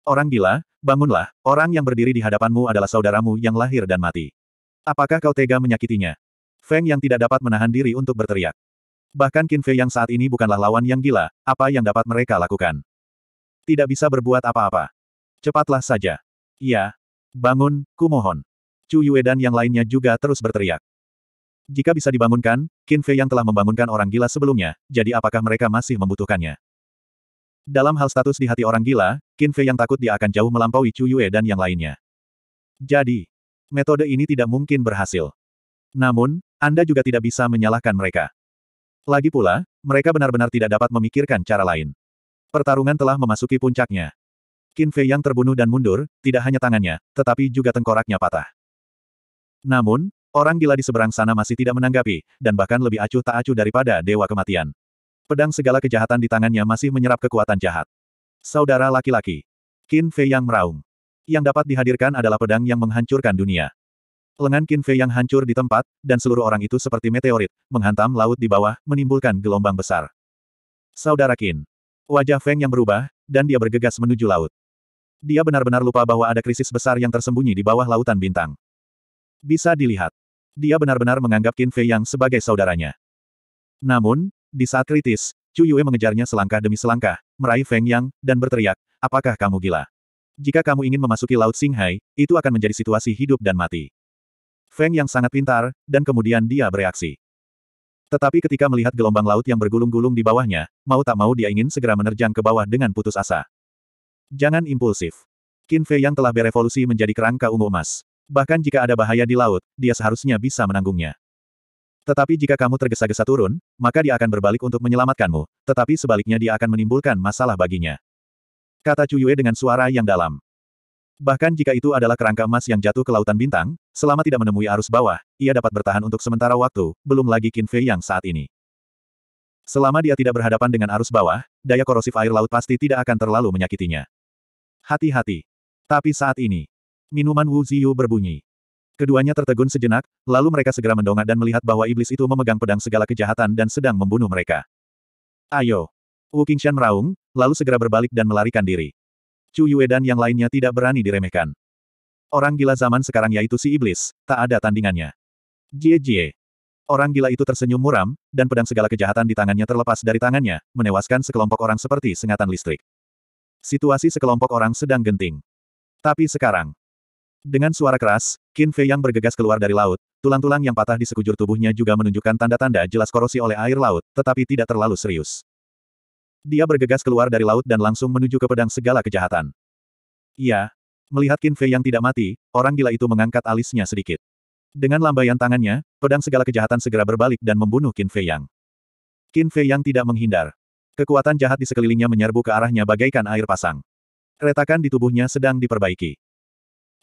Orang gila, bangunlah, orang yang berdiri di hadapanmu adalah saudaramu yang lahir dan mati. Apakah kau tega menyakitinya? Feng yang tidak dapat menahan diri untuk berteriak. Bahkan Qin Fei yang saat ini bukanlah lawan yang gila, apa yang dapat mereka lakukan? Tidak bisa berbuat apa-apa. Cepatlah saja. Iya. Bangun, kumohon. Chu Yue dan yang lainnya juga terus berteriak. Jika bisa dibangunkan, Qin Fei yang telah membangunkan orang gila sebelumnya, jadi apakah mereka masih membutuhkannya? Dalam hal status di hati orang gila, Qin Fei yang takut dia akan jauh melampaui Chu Yue dan yang lainnya. Jadi, Metode ini tidak mungkin berhasil. Namun, Anda juga tidak bisa menyalahkan mereka. Lagi pula, mereka benar-benar tidak dapat memikirkan cara lain. Pertarungan telah memasuki puncaknya. Qin Fei yang terbunuh dan mundur, tidak hanya tangannya, tetapi juga tengkoraknya patah. Namun, orang gila di seberang sana masih tidak menanggapi, dan bahkan lebih acuh tak acuh daripada Dewa Kematian. Pedang segala kejahatan di tangannya masih menyerap kekuatan jahat. Saudara laki-laki. Qin Fei yang meraung. Yang dapat dihadirkan adalah pedang yang menghancurkan dunia. Lengan Qin Fei yang hancur di tempat, dan seluruh orang itu seperti meteorit, menghantam laut di bawah, menimbulkan gelombang besar. Saudara Qin. Wajah Feng yang berubah, dan dia bergegas menuju laut. Dia benar-benar lupa bahwa ada krisis besar yang tersembunyi di bawah lautan bintang. Bisa dilihat. Dia benar-benar menganggap Qin Fei yang sebagai saudaranya. Namun, di saat kritis, Chu Yue mengejarnya selangkah demi selangkah, meraih Feng Yang, dan berteriak, apakah kamu gila? Jika kamu ingin memasuki Laut Singhai, itu akan menjadi situasi hidup dan mati. Feng yang sangat pintar, dan kemudian dia bereaksi. Tetapi ketika melihat gelombang laut yang bergulung-gulung di bawahnya, mau tak mau dia ingin segera menerjang ke bawah dengan putus asa. Jangan impulsif. Qin Fei yang telah berevolusi menjadi kerangka ungu emas. Bahkan jika ada bahaya di laut, dia seharusnya bisa menanggungnya. Tetapi jika kamu tergesa-gesa turun, maka dia akan berbalik untuk menyelamatkanmu, tetapi sebaliknya dia akan menimbulkan masalah baginya kata Cuyue dengan suara yang dalam. Bahkan jika itu adalah kerangka emas yang jatuh ke lautan bintang, selama tidak menemui arus bawah, ia dapat bertahan untuk sementara waktu, belum lagi Qin Fei yang saat ini. Selama dia tidak berhadapan dengan arus bawah, daya korosif air laut pasti tidak akan terlalu menyakitinya. Hati-hati. Tapi saat ini, minuman Wu Ziyu berbunyi. Keduanya tertegun sejenak, lalu mereka segera mendongak dan melihat bahwa iblis itu memegang pedang segala kejahatan dan sedang membunuh mereka. Ayo. Wu Qingshan meraung, lalu segera berbalik dan melarikan diri. Chu Yue dan yang lainnya tidak berani diremehkan. Orang gila zaman sekarang yaitu si iblis, tak ada tandingannya. Jie Jie. Orang gila itu tersenyum muram, dan pedang segala kejahatan di tangannya terlepas dari tangannya, menewaskan sekelompok orang seperti sengatan listrik. Situasi sekelompok orang sedang genting. Tapi sekarang, dengan suara keras, Qin Fei yang bergegas keluar dari laut, tulang-tulang yang patah di sekujur tubuhnya juga menunjukkan tanda-tanda jelas korosi oleh air laut, tetapi tidak terlalu serius. Dia bergegas keluar dari laut dan langsung menuju ke pedang segala kejahatan. Ya, Melihat Qin Fei yang tidak mati, orang gila itu mengangkat alisnya sedikit. Dengan lambaian tangannya, pedang segala kejahatan segera berbalik dan membunuh Qin Fei Yang. Qin Fei Yang tidak menghindar. Kekuatan jahat di sekelilingnya menyerbu ke arahnya bagaikan air pasang. Retakan di tubuhnya sedang diperbaiki.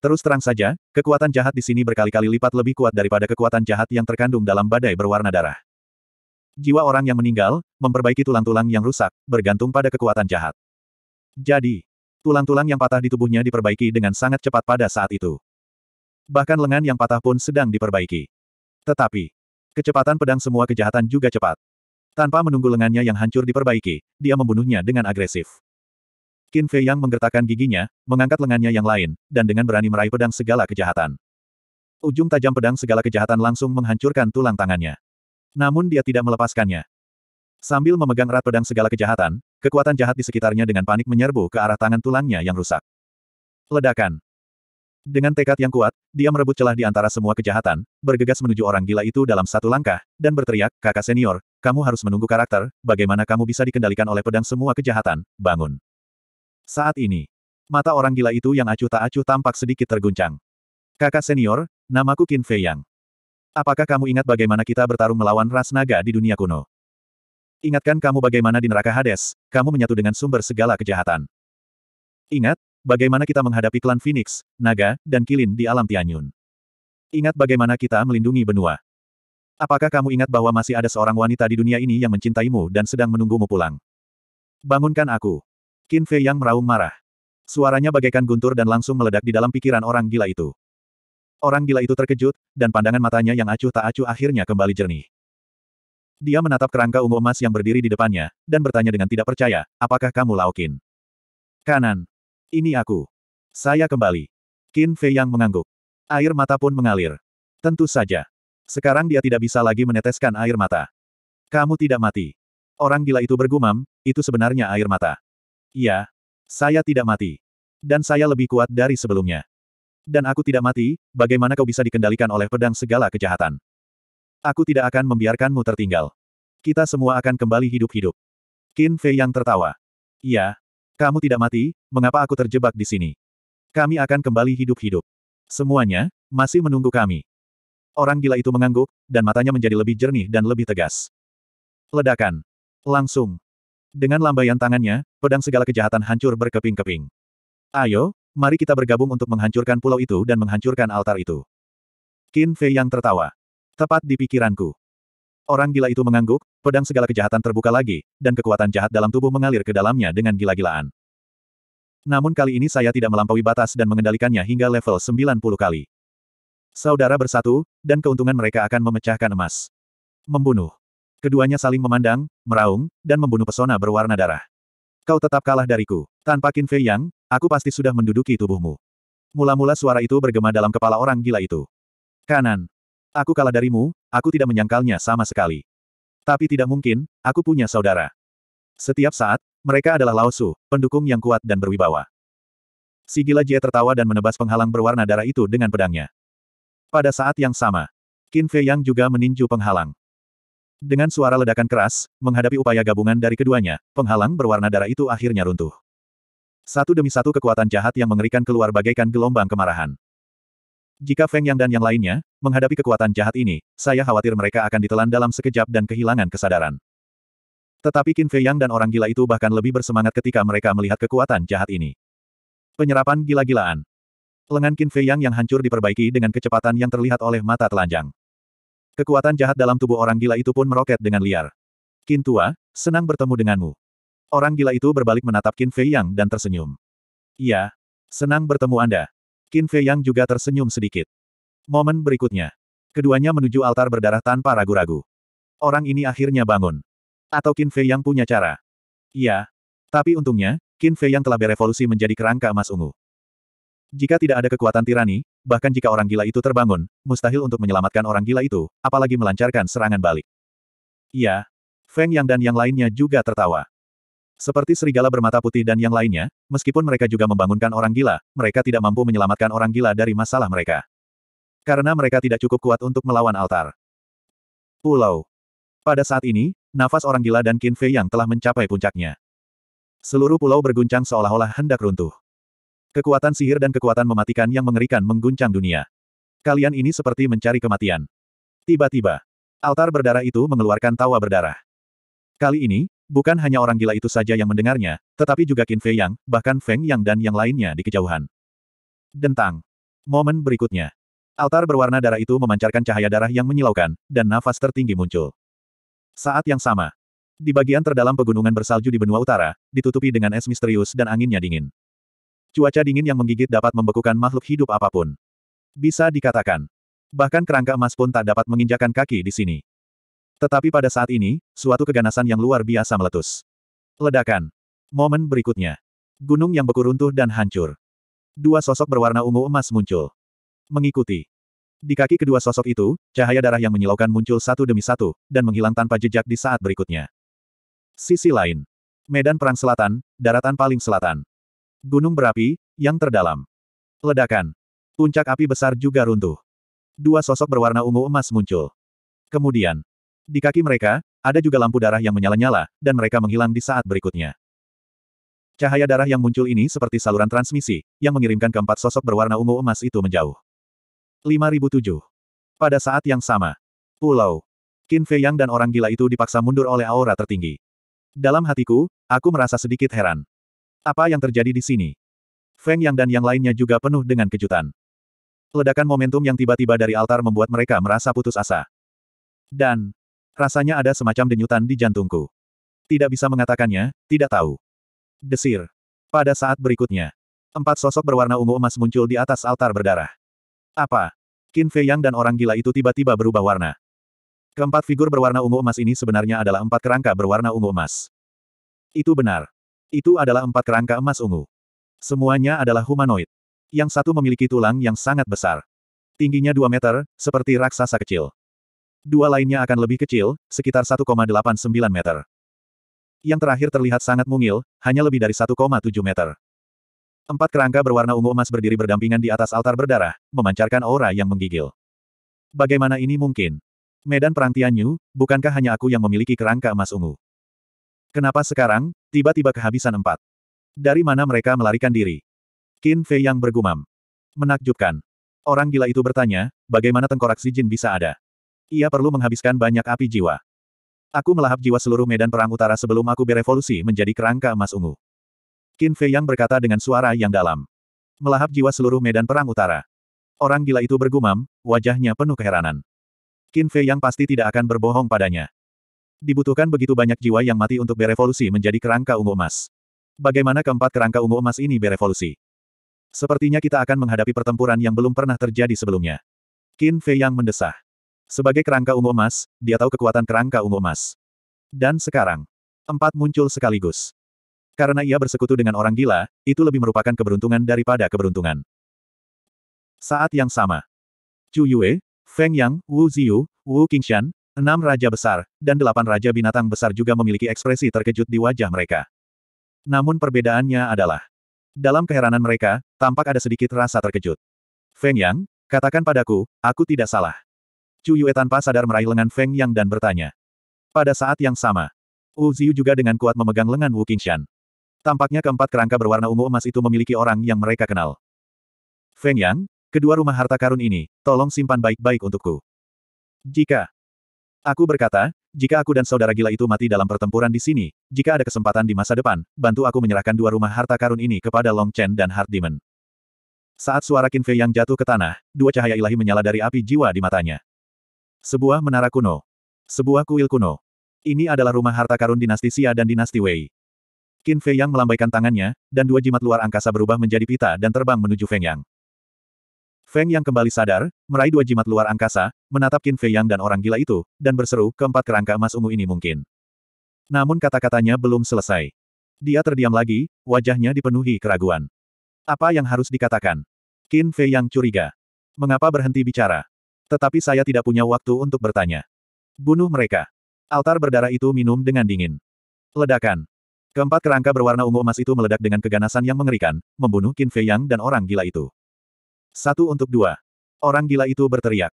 Terus terang saja, kekuatan jahat di sini berkali-kali lipat lebih kuat daripada kekuatan jahat yang terkandung dalam badai berwarna darah. Jiwa orang yang meninggal, memperbaiki tulang-tulang yang rusak, bergantung pada kekuatan jahat. Jadi, tulang-tulang yang patah di tubuhnya diperbaiki dengan sangat cepat pada saat itu. Bahkan lengan yang patah pun sedang diperbaiki. Tetapi, kecepatan pedang semua kejahatan juga cepat. Tanpa menunggu lengannya yang hancur diperbaiki, dia membunuhnya dengan agresif. Qin Fei Yang menggertakkan giginya, mengangkat lengannya yang lain, dan dengan berani meraih pedang segala kejahatan. Ujung tajam pedang segala kejahatan langsung menghancurkan tulang tangannya. Namun dia tidak melepaskannya. Sambil memegang erat pedang segala kejahatan, kekuatan jahat di sekitarnya dengan panik menyerbu ke arah tangan tulangnya yang rusak. Ledakan. Dengan tekad yang kuat, dia merebut celah di antara semua kejahatan, bergegas menuju orang gila itu dalam satu langkah, dan berteriak, kakak senior, kamu harus menunggu karakter, bagaimana kamu bisa dikendalikan oleh pedang semua kejahatan, bangun. Saat ini, mata orang gila itu yang acuh tak acuh tampak sedikit terguncang. Kakak senior, namaku Qin Fei Yang. Apakah kamu ingat bagaimana kita bertarung melawan ras naga di dunia kuno? Ingatkan kamu bagaimana di neraka Hades, kamu menyatu dengan sumber segala kejahatan. Ingat, bagaimana kita menghadapi klan Phoenix, naga, dan kilin di alam Tianyun. Ingat bagaimana kita melindungi benua. Apakah kamu ingat bahwa masih ada seorang wanita di dunia ini yang mencintaimu dan sedang menunggumu pulang? Bangunkan aku. Qin Fei yang meraung marah. Suaranya bagaikan guntur dan langsung meledak di dalam pikiran orang gila itu. Orang gila itu terkejut, dan pandangan matanya yang acuh tak acuh akhirnya kembali jernih. Dia menatap kerangka ungu emas yang berdiri di depannya, dan bertanya dengan tidak percaya, apakah kamu Laokin? Kanan. Ini aku. Saya kembali. Qin Fei yang mengangguk. Air mata pun mengalir. Tentu saja. Sekarang dia tidak bisa lagi meneteskan air mata. Kamu tidak mati. Orang gila itu bergumam, itu sebenarnya air mata. Iya. Saya tidak mati. Dan saya lebih kuat dari sebelumnya. Dan aku tidak mati, bagaimana kau bisa dikendalikan oleh pedang segala kejahatan? Aku tidak akan membiarkanmu tertinggal. Kita semua akan kembali hidup-hidup. Qin Fei yang tertawa. Iya. Kamu tidak mati, mengapa aku terjebak di sini? Kami akan kembali hidup-hidup. Semuanya, masih menunggu kami. Orang gila itu mengangguk, dan matanya menjadi lebih jernih dan lebih tegas. Ledakan. Langsung. Dengan lambaian tangannya, pedang segala kejahatan hancur berkeping-keping. Ayo, Mari kita bergabung untuk menghancurkan pulau itu dan menghancurkan altar itu. Qin Fei yang tertawa. Tepat di pikiranku. Orang gila itu mengangguk, pedang segala kejahatan terbuka lagi, dan kekuatan jahat dalam tubuh mengalir ke dalamnya dengan gila-gilaan. Namun kali ini saya tidak melampaui batas dan mengendalikannya hingga level 90 kali. Saudara bersatu, dan keuntungan mereka akan memecahkan emas. Membunuh. Keduanya saling memandang, meraung, dan membunuh pesona berwarna darah. Kau tetap kalah dariku. Tanpa Qin Fei Yang, aku pasti sudah menduduki tubuhmu. Mula-mula suara itu bergema dalam kepala orang gila itu. Kanan. Aku kalah darimu, aku tidak menyangkalnya sama sekali. Tapi tidak mungkin, aku punya saudara. Setiap saat, mereka adalah Su, pendukung yang kuat dan berwibawa. Si gila Jie tertawa dan menebas penghalang berwarna darah itu dengan pedangnya. Pada saat yang sama, Qin Fei Yang juga meninju penghalang. Dengan suara ledakan keras, menghadapi upaya gabungan dari keduanya, penghalang berwarna darah itu akhirnya runtuh. Satu demi satu kekuatan jahat yang mengerikan keluar bagaikan gelombang kemarahan. Jika Feng Yang dan yang lainnya menghadapi kekuatan jahat ini, saya khawatir mereka akan ditelan dalam sekejap dan kehilangan kesadaran. Tetapi Qin Fei Yang dan orang gila itu bahkan lebih bersemangat ketika mereka melihat kekuatan jahat ini. Penyerapan gila-gilaan. Lengan Qin Fei Yang yang hancur diperbaiki dengan kecepatan yang terlihat oleh mata telanjang. Kekuatan jahat dalam tubuh orang gila itu pun meroket dengan liar. Kin Tua, senang bertemu denganmu. Orang gila itu berbalik menatap Kin Fei Yang dan tersenyum. Iya, senang bertemu Anda. Kin Fei Yang juga tersenyum sedikit. Momen berikutnya. Keduanya menuju altar berdarah tanpa ragu-ragu. Orang ini akhirnya bangun. Atau Kin Fei Yang punya cara. Iya. Tapi untungnya, Kin Fei Yang telah berevolusi menjadi kerangka emas ungu. Jika tidak ada kekuatan tirani, bahkan jika orang gila itu terbangun, mustahil untuk menyelamatkan orang gila itu, apalagi melancarkan serangan balik. Ya, Feng Yang dan yang lainnya juga tertawa. Seperti serigala bermata putih dan yang lainnya, meskipun mereka juga membangunkan orang gila, mereka tidak mampu menyelamatkan orang gila dari masalah mereka. Karena mereka tidak cukup kuat untuk melawan altar. Pulau. Pada saat ini, nafas orang gila dan Qin Fei yang telah mencapai puncaknya. Seluruh pulau berguncang seolah-olah hendak runtuh. Kekuatan sihir dan kekuatan mematikan yang mengerikan mengguncang dunia. Kalian ini seperti mencari kematian. Tiba-tiba, altar berdarah itu mengeluarkan tawa berdarah. Kali ini, bukan hanya orang gila itu saja yang mendengarnya, tetapi juga Qin Fei Yang, bahkan Feng Yang dan yang lainnya di kejauhan. Dentang. Momen berikutnya. Altar berwarna darah itu memancarkan cahaya darah yang menyilaukan, dan nafas tertinggi muncul. Saat yang sama, di bagian terdalam pegunungan bersalju di benua utara, ditutupi dengan es misterius dan anginnya dingin. Cuaca dingin yang menggigit dapat membekukan makhluk hidup apapun. Bisa dikatakan. Bahkan kerangka emas pun tak dapat menginjakan kaki di sini. Tetapi pada saat ini, suatu keganasan yang luar biasa meletus. Ledakan. Momen berikutnya. Gunung yang beku runtuh dan hancur. Dua sosok berwarna ungu emas muncul. Mengikuti. Di kaki kedua sosok itu, cahaya darah yang menyilaukan muncul satu demi satu, dan menghilang tanpa jejak di saat berikutnya. Sisi lain. Medan Perang Selatan, daratan paling selatan. Gunung berapi, yang terdalam. Ledakan. Puncak api besar juga runtuh. Dua sosok berwarna ungu emas muncul. Kemudian, di kaki mereka, ada juga lampu darah yang menyala-nyala, dan mereka menghilang di saat berikutnya. Cahaya darah yang muncul ini seperti saluran transmisi, yang mengirimkan keempat sosok berwarna ungu emas itu menjauh. 5007. Pada saat yang sama, pulau, Qin Fei Yang dan orang gila itu dipaksa mundur oleh aura tertinggi. Dalam hatiku, aku merasa sedikit heran. Apa yang terjadi di sini? Feng Yang dan yang lainnya juga penuh dengan kejutan. Ledakan momentum yang tiba-tiba dari altar membuat mereka merasa putus asa. Dan, rasanya ada semacam denyutan di jantungku. Tidak bisa mengatakannya, tidak tahu. Desir. Pada saat berikutnya, empat sosok berwarna ungu emas muncul di atas altar berdarah. Apa? Qin Fei Yang dan orang gila itu tiba-tiba berubah warna. Keempat figur berwarna ungu emas ini sebenarnya adalah empat kerangka berwarna ungu emas. Itu benar. Itu adalah empat kerangka emas ungu. Semuanya adalah humanoid. Yang satu memiliki tulang yang sangat besar. Tingginya 2 meter, seperti raksasa kecil. Dua lainnya akan lebih kecil, sekitar 1,89 meter. Yang terakhir terlihat sangat mungil, hanya lebih dari 1,7 meter. Empat kerangka berwarna ungu emas berdiri berdampingan di atas altar berdarah, memancarkan aura yang menggigil. Bagaimana ini mungkin? Medan perang Tianyu, bukankah hanya aku yang memiliki kerangka emas ungu? Kenapa sekarang, tiba-tiba kehabisan empat? Dari mana mereka melarikan diri? Qin Fei yang bergumam. Menakjubkan. Orang gila itu bertanya, bagaimana tengkorak si jin bisa ada? Ia perlu menghabiskan banyak api jiwa. Aku melahap jiwa seluruh medan perang utara sebelum aku berevolusi menjadi kerangka emas ungu. Qin Fei yang berkata dengan suara yang dalam. Melahap jiwa seluruh medan perang utara. Orang gila itu bergumam, wajahnya penuh keheranan. Qin Fei yang pasti tidak akan berbohong padanya. Dibutuhkan begitu banyak jiwa yang mati untuk berevolusi menjadi kerangka ungu emas. Bagaimana keempat kerangka ungu emas ini berevolusi? Sepertinya kita akan menghadapi pertempuran yang belum pernah terjadi sebelumnya. Qin Fei yang mendesah. Sebagai kerangka ungu emas, dia tahu kekuatan kerangka ungu emas. Dan sekarang, empat muncul sekaligus. Karena ia bersekutu dengan orang gila, itu lebih merupakan keberuntungan daripada keberuntungan. Saat yang sama, Chu Yue, Feng Yang, Wu Ziyu, Wu Qingshan, Enam raja besar, dan delapan raja binatang besar juga memiliki ekspresi terkejut di wajah mereka. Namun perbedaannya adalah, dalam keheranan mereka, tampak ada sedikit rasa terkejut. Feng Yang, katakan padaku, aku tidak salah. Chu Yue tanpa sadar meraih lengan Feng Yang dan bertanya. Pada saat yang sama, Wu Ziyu juga dengan kuat memegang lengan Wu Qingshan. Tampaknya keempat kerangka berwarna ungu emas itu memiliki orang yang mereka kenal. Feng Yang, kedua rumah harta karun ini, tolong simpan baik-baik untukku. Jika Aku berkata, jika aku dan saudara gila itu mati dalam pertempuran di sini, jika ada kesempatan di masa depan, bantu aku menyerahkan dua rumah harta karun ini kepada Long Chen dan Hard Demon. Saat suara Qin Fei yang jatuh ke tanah, dua cahaya ilahi menyala dari api jiwa di matanya. Sebuah menara kuno. Sebuah kuil kuno. Ini adalah rumah harta karun dinasti Xia dan dinasti Wei. Qin Fei yang melambaikan tangannya, dan dua jimat luar angkasa berubah menjadi pita dan terbang menuju Feng Yang. Feng yang kembali sadar, meraih dua jimat luar angkasa, menatap Qin Fei Yang dan orang gila itu, dan berseru, keempat kerangka emas ungu ini mungkin. Namun kata-katanya belum selesai. Dia terdiam lagi, wajahnya dipenuhi keraguan. Apa yang harus dikatakan? Qin Fei Yang curiga. Mengapa berhenti bicara? Tetapi saya tidak punya waktu untuk bertanya. Bunuh mereka. Altar berdarah itu minum dengan dingin. Ledakan. Keempat kerangka berwarna ungu emas itu meledak dengan keganasan yang mengerikan, membunuh Qin Fei Yang dan orang gila itu. Satu untuk dua. Orang gila itu berteriak.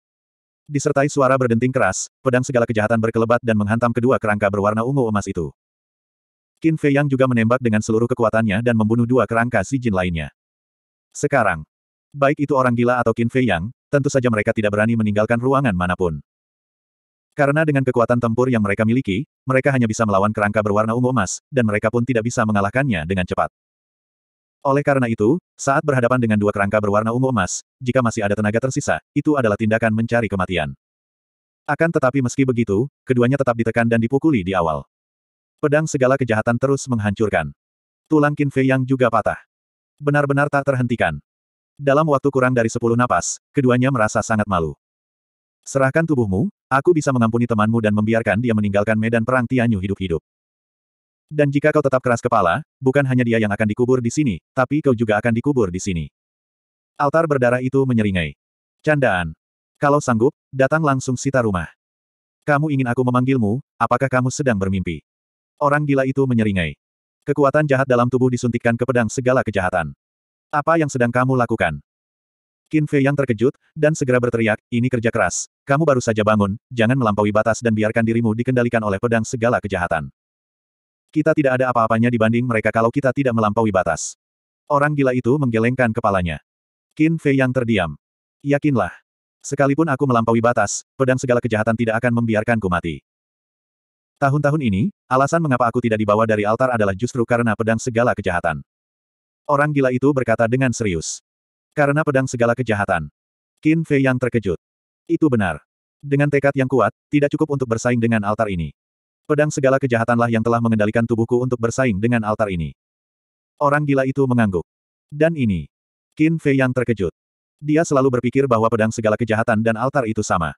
Disertai suara berdenting keras, pedang segala kejahatan berkelebat dan menghantam kedua kerangka berwarna ungu emas itu. Qin Fei Yang juga menembak dengan seluruh kekuatannya dan membunuh dua kerangka si jin lainnya. Sekarang, baik itu orang gila atau Qin Fei Yang, tentu saja mereka tidak berani meninggalkan ruangan manapun. Karena dengan kekuatan tempur yang mereka miliki, mereka hanya bisa melawan kerangka berwarna ungu emas, dan mereka pun tidak bisa mengalahkannya dengan cepat. Oleh karena itu, saat berhadapan dengan dua kerangka berwarna ungu emas, jika masih ada tenaga tersisa, itu adalah tindakan mencari kematian. Akan tetapi meski begitu, keduanya tetap ditekan dan dipukuli di awal. Pedang segala kejahatan terus menghancurkan. Tulang Qin Fei yang juga patah. Benar-benar tak terhentikan. Dalam waktu kurang dari sepuluh napas, keduanya merasa sangat malu. Serahkan tubuhmu, aku bisa mengampuni temanmu dan membiarkan dia meninggalkan medan perang Tianyu hidup-hidup. Dan jika kau tetap keras kepala, bukan hanya dia yang akan dikubur di sini, tapi kau juga akan dikubur di sini. Altar berdarah itu menyeringai. Candaan. Kalau sanggup, datang langsung sita rumah. Kamu ingin aku memanggilmu, apakah kamu sedang bermimpi? Orang gila itu menyeringai. Kekuatan jahat dalam tubuh disuntikkan ke pedang segala kejahatan. Apa yang sedang kamu lakukan? Qin Fei yang terkejut, dan segera berteriak, ini kerja keras. Kamu baru saja bangun, jangan melampaui batas dan biarkan dirimu dikendalikan oleh pedang segala kejahatan. Kita tidak ada apa-apanya dibanding mereka kalau kita tidak melampaui batas. Orang gila itu menggelengkan kepalanya. Qin Fei yang terdiam. Yakinlah. Sekalipun aku melampaui batas, pedang segala kejahatan tidak akan membiarkanku mati. Tahun-tahun ini, alasan mengapa aku tidak dibawa dari altar adalah justru karena pedang segala kejahatan. Orang gila itu berkata dengan serius. Karena pedang segala kejahatan. Qin Fei yang terkejut. Itu benar. Dengan tekad yang kuat, tidak cukup untuk bersaing dengan altar ini. Pedang segala kejahatanlah yang telah mengendalikan tubuhku untuk bersaing dengan altar ini. Orang gila itu mengangguk. Dan ini. Qin Fei yang terkejut. Dia selalu berpikir bahwa pedang segala kejahatan dan altar itu sama.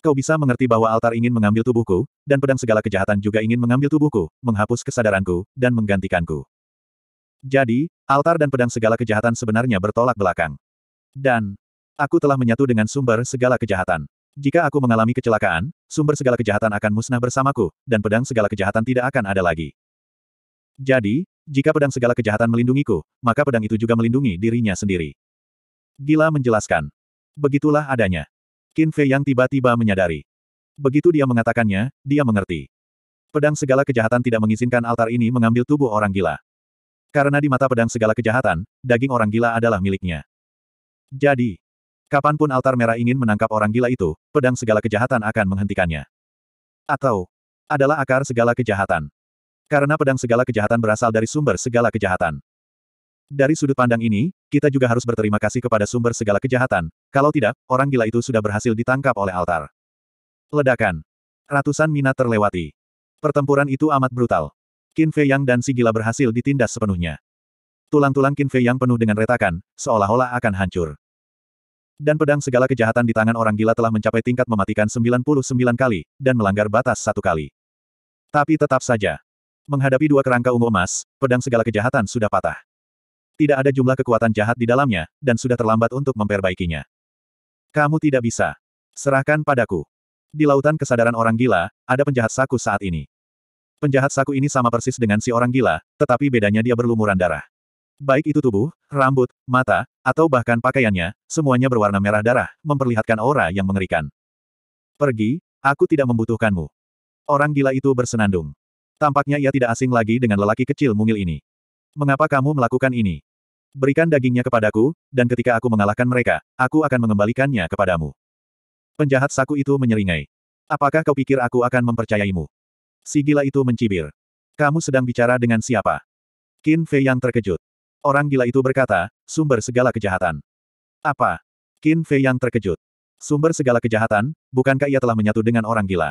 Kau bisa mengerti bahwa altar ingin mengambil tubuhku, dan pedang segala kejahatan juga ingin mengambil tubuhku, menghapus kesadaranku, dan menggantikanku. Jadi, altar dan pedang segala kejahatan sebenarnya bertolak belakang. Dan, aku telah menyatu dengan sumber segala kejahatan. Jika aku mengalami kecelakaan, sumber segala kejahatan akan musnah bersamaku, dan pedang segala kejahatan tidak akan ada lagi. Jadi, jika pedang segala kejahatan melindungiku, maka pedang itu juga melindungi dirinya sendiri. Gila menjelaskan. Begitulah adanya. Qin Fei yang tiba-tiba menyadari. Begitu dia mengatakannya, dia mengerti. Pedang segala kejahatan tidak mengizinkan altar ini mengambil tubuh orang gila. Karena di mata pedang segala kejahatan, daging orang gila adalah miliknya. Jadi, Kapanpun altar merah ingin menangkap orang gila itu, pedang segala kejahatan akan menghentikannya. Atau, adalah akar segala kejahatan. Karena pedang segala kejahatan berasal dari sumber segala kejahatan. Dari sudut pandang ini, kita juga harus berterima kasih kepada sumber segala kejahatan, kalau tidak, orang gila itu sudah berhasil ditangkap oleh altar. Ledakan. Ratusan minat terlewati. Pertempuran itu amat brutal. Qin Fei Yang dan si gila berhasil ditindas sepenuhnya. Tulang-tulang Qin Fei Yang penuh dengan retakan, seolah-olah akan hancur dan pedang segala kejahatan di tangan orang gila telah mencapai tingkat mematikan 99 kali, dan melanggar batas satu kali. Tapi tetap saja. Menghadapi dua kerangka ungu emas, pedang segala kejahatan sudah patah. Tidak ada jumlah kekuatan jahat di dalamnya, dan sudah terlambat untuk memperbaikinya. Kamu tidak bisa. Serahkan padaku. Di lautan kesadaran orang gila, ada penjahat saku saat ini. Penjahat saku ini sama persis dengan si orang gila, tetapi bedanya dia berlumuran darah. Baik itu tubuh, rambut, mata, atau bahkan pakaiannya, semuanya berwarna merah darah, memperlihatkan aura yang mengerikan. Pergi, aku tidak membutuhkanmu. Orang gila itu bersenandung. Tampaknya ia tidak asing lagi dengan lelaki kecil mungil ini. Mengapa kamu melakukan ini? Berikan dagingnya kepadaku, dan ketika aku mengalahkan mereka, aku akan mengembalikannya kepadamu. Penjahat saku itu menyeringai. Apakah kau pikir aku akan mempercayaimu? Si gila itu mencibir. Kamu sedang bicara dengan siapa? Qin Fei yang terkejut. Orang gila itu berkata, sumber segala kejahatan. Apa? Qin Fei yang terkejut. Sumber segala kejahatan, bukankah ia telah menyatu dengan orang gila?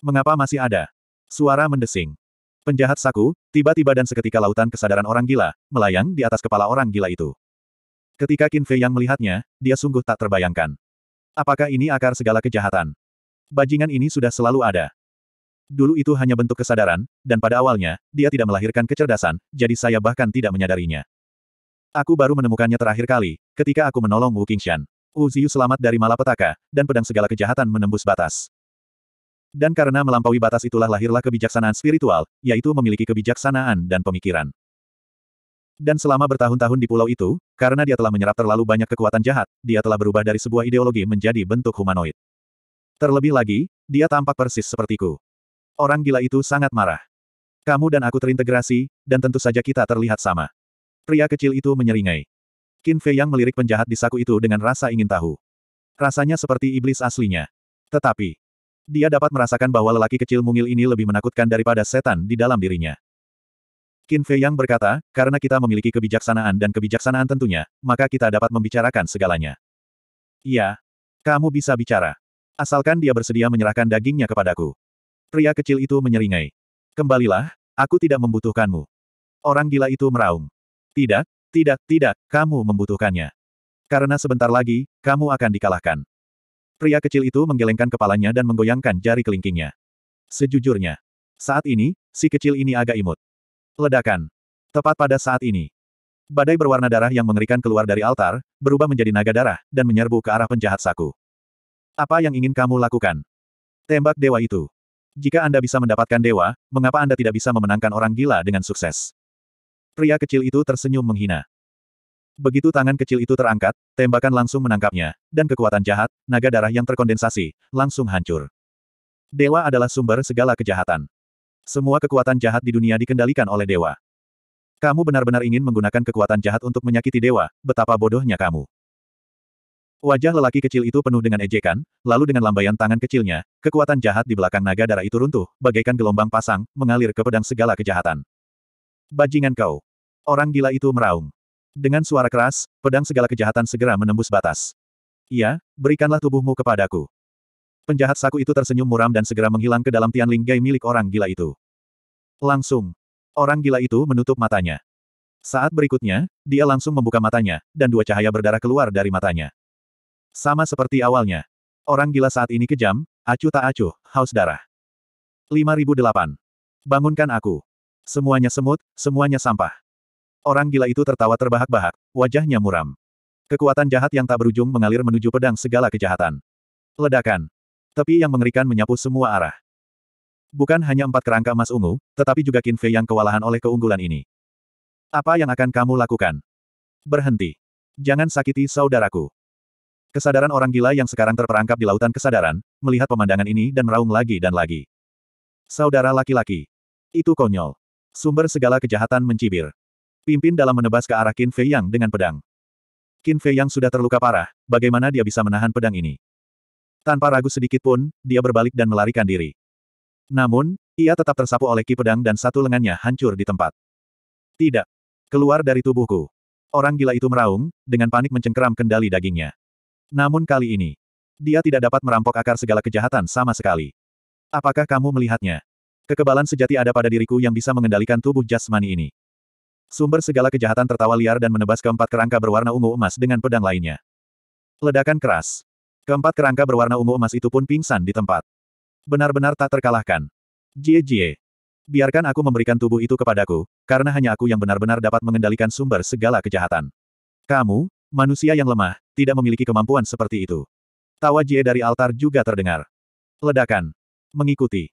Mengapa masih ada? Suara mendesing. Penjahat saku, tiba-tiba dan seketika lautan kesadaran orang gila, melayang di atas kepala orang gila itu. Ketika Qin Fei yang melihatnya, dia sungguh tak terbayangkan. Apakah ini akar segala kejahatan? Bajingan ini sudah selalu ada. Dulu itu hanya bentuk kesadaran, dan pada awalnya, dia tidak melahirkan kecerdasan, jadi saya bahkan tidak menyadarinya. Aku baru menemukannya terakhir kali, ketika aku menolong Wu Qingshan. Wu Ziyu selamat dari malapetaka, dan pedang segala kejahatan menembus batas. Dan karena melampaui batas itulah lahirlah kebijaksanaan spiritual, yaitu memiliki kebijaksanaan dan pemikiran. Dan selama bertahun-tahun di pulau itu, karena dia telah menyerap terlalu banyak kekuatan jahat, dia telah berubah dari sebuah ideologi menjadi bentuk humanoid. Terlebih lagi, dia tampak persis sepertiku. Orang gila itu sangat marah. Kamu dan aku terintegrasi, dan tentu saja kita terlihat sama. Pria kecil itu menyeringai. Qin Fei Yang melirik penjahat di saku itu dengan rasa ingin tahu. Rasanya seperti iblis aslinya. Tetapi, dia dapat merasakan bahwa lelaki kecil mungil ini lebih menakutkan daripada setan di dalam dirinya. Qin Fei Yang berkata, karena kita memiliki kebijaksanaan dan kebijaksanaan tentunya, maka kita dapat membicarakan segalanya. Iya, kamu bisa bicara. Asalkan dia bersedia menyerahkan dagingnya kepadaku. Pria kecil itu menyeringai. Kembalilah, aku tidak membutuhkanmu. Orang gila itu meraung. Tidak, tidak, tidak, kamu membutuhkannya. Karena sebentar lagi, kamu akan dikalahkan. Pria kecil itu menggelengkan kepalanya dan menggoyangkan jari kelingkingnya. Sejujurnya, saat ini, si kecil ini agak imut. Ledakan. Tepat pada saat ini. Badai berwarna darah yang mengerikan keluar dari altar, berubah menjadi naga darah, dan menyerbu ke arah penjahat saku. Apa yang ingin kamu lakukan? Tembak dewa itu. Jika Anda bisa mendapatkan dewa, mengapa Anda tidak bisa memenangkan orang gila dengan sukses? Pria kecil itu tersenyum menghina. Begitu tangan kecil itu terangkat, tembakan langsung menangkapnya, dan kekuatan jahat, naga darah yang terkondensasi, langsung hancur. Dewa adalah sumber segala kejahatan. Semua kekuatan jahat di dunia dikendalikan oleh dewa. Kamu benar-benar ingin menggunakan kekuatan jahat untuk menyakiti dewa, betapa bodohnya kamu. Wajah lelaki kecil itu penuh dengan ejekan, lalu dengan lambaian tangan kecilnya, kekuatan jahat di belakang naga darah itu runtuh, bagaikan gelombang pasang, mengalir ke pedang segala kejahatan. Bajingan kau. Orang gila itu meraung. Dengan suara keras, pedang segala kejahatan segera menembus batas. Iya, berikanlah tubuhmu kepadaku. Penjahat saku itu tersenyum muram dan segera menghilang ke dalam tian linggai milik orang gila itu. Langsung. Orang gila itu menutup matanya. Saat berikutnya, dia langsung membuka matanya, dan dua cahaya berdarah keluar dari matanya. Sama seperti awalnya. Orang gila saat ini kejam, acuh tak acuh, haus darah. 5008. Bangunkan aku. Semuanya semut, semuanya sampah. Orang gila itu tertawa terbahak-bahak, wajahnya muram. Kekuatan jahat yang tak berujung mengalir menuju pedang segala kejahatan. Ledakan. Tepi yang mengerikan menyapu semua arah. Bukan hanya empat kerangka emas ungu, tetapi juga Qin Fei yang kewalahan oleh keunggulan ini. Apa yang akan kamu lakukan? Berhenti. Jangan sakiti saudaraku. Kesadaran orang gila yang sekarang terperangkap di lautan kesadaran, melihat pemandangan ini dan meraung lagi dan lagi. Saudara laki-laki. Itu konyol. Sumber segala kejahatan mencibir. Pimpin dalam menebas ke arah Qin Fei Yang dengan pedang. Qin Fei Yang sudah terluka parah, bagaimana dia bisa menahan pedang ini? Tanpa ragu sedikit pun, dia berbalik dan melarikan diri. Namun, ia tetap tersapu oleh ki pedang dan satu lengannya hancur di tempat. Tidak. Keluar dari tubuhku. Orang gila itu meraung, dengan panik mencengkeram kendali dagingnya. Namun kali ini, dia tidak dapat merampok akar segala kejahatan sama sekali. Apakah kamu melihatnya? Kekebalan sejati ada pada diriku yang bisa mengendalikan tubuh jasmani ini. Sumber segala kejahatan tertawa liar dan menebas keempat kerangka berwarna ungu emas dengan pedang lainnya. Ledakan keras. Keempat kerangka berwarna ungu emas itu pun pingsan di tempat. Benar-benar tak terkalahkan. Jie Jie. Biarkan aku memberikan tubuh itu kepadaku, karena hanya aku yang benar-benar dapat mengendalikan sumber segala kejahatan. Kamu, manusia yang lemah, tidak memiliki kemampuan seperti itu. Tawa Jie dari altar juga terdengar. Ledakan. Mengikuti.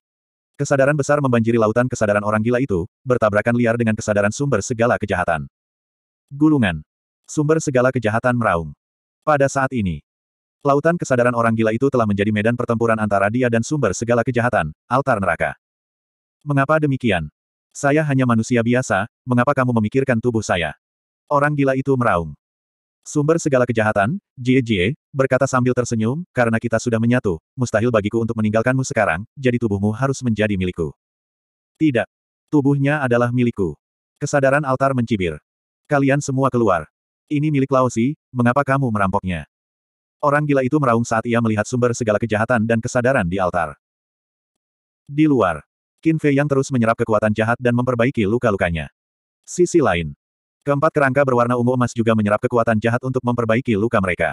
Kesadaran besar membanjiri lautan kesadaran orang gila itu, bertabrakan liar dengan kesadaran sumber segala kejahatan. Gulungan. Sumber segala kejahatan meraung. Pada saat ini, lautan kesadaran orang gila itu telah menjadi medan pertempuran antara dia dan sumber segala kejahatan, altar neraka. Mengapa demikian? Saya hanya manusia biasa, mengapa kamu memikirkan tubuh saya? Orang gila itu meraung. Sumber segala kejahatan, Jie Jie, berkata sambil tersenyum, karena kita sudah menyatu, mustahil bagiku untuk meninggalkanmu sekarang, jadi tubuhmu harus menjadi milikku. Tidak. Tubuhnya adalah milikku. Kesadaran altar mencibir. Kalian semua keluar. Ini milik Laosi. mengapa kamu merampoknya? Orang gila itu meraung saat ia melihat sumber segala kejahatan dan kesadaran di altar. Di luar, Qin Fei yang terus menyerap kekuatan jahat dan memperbaiki luka-lukanya. Sisi lain, Keempat kerangka berwarna ungu emas juga menyerap kekuatan jahat untuk memperbaiki luka mereka.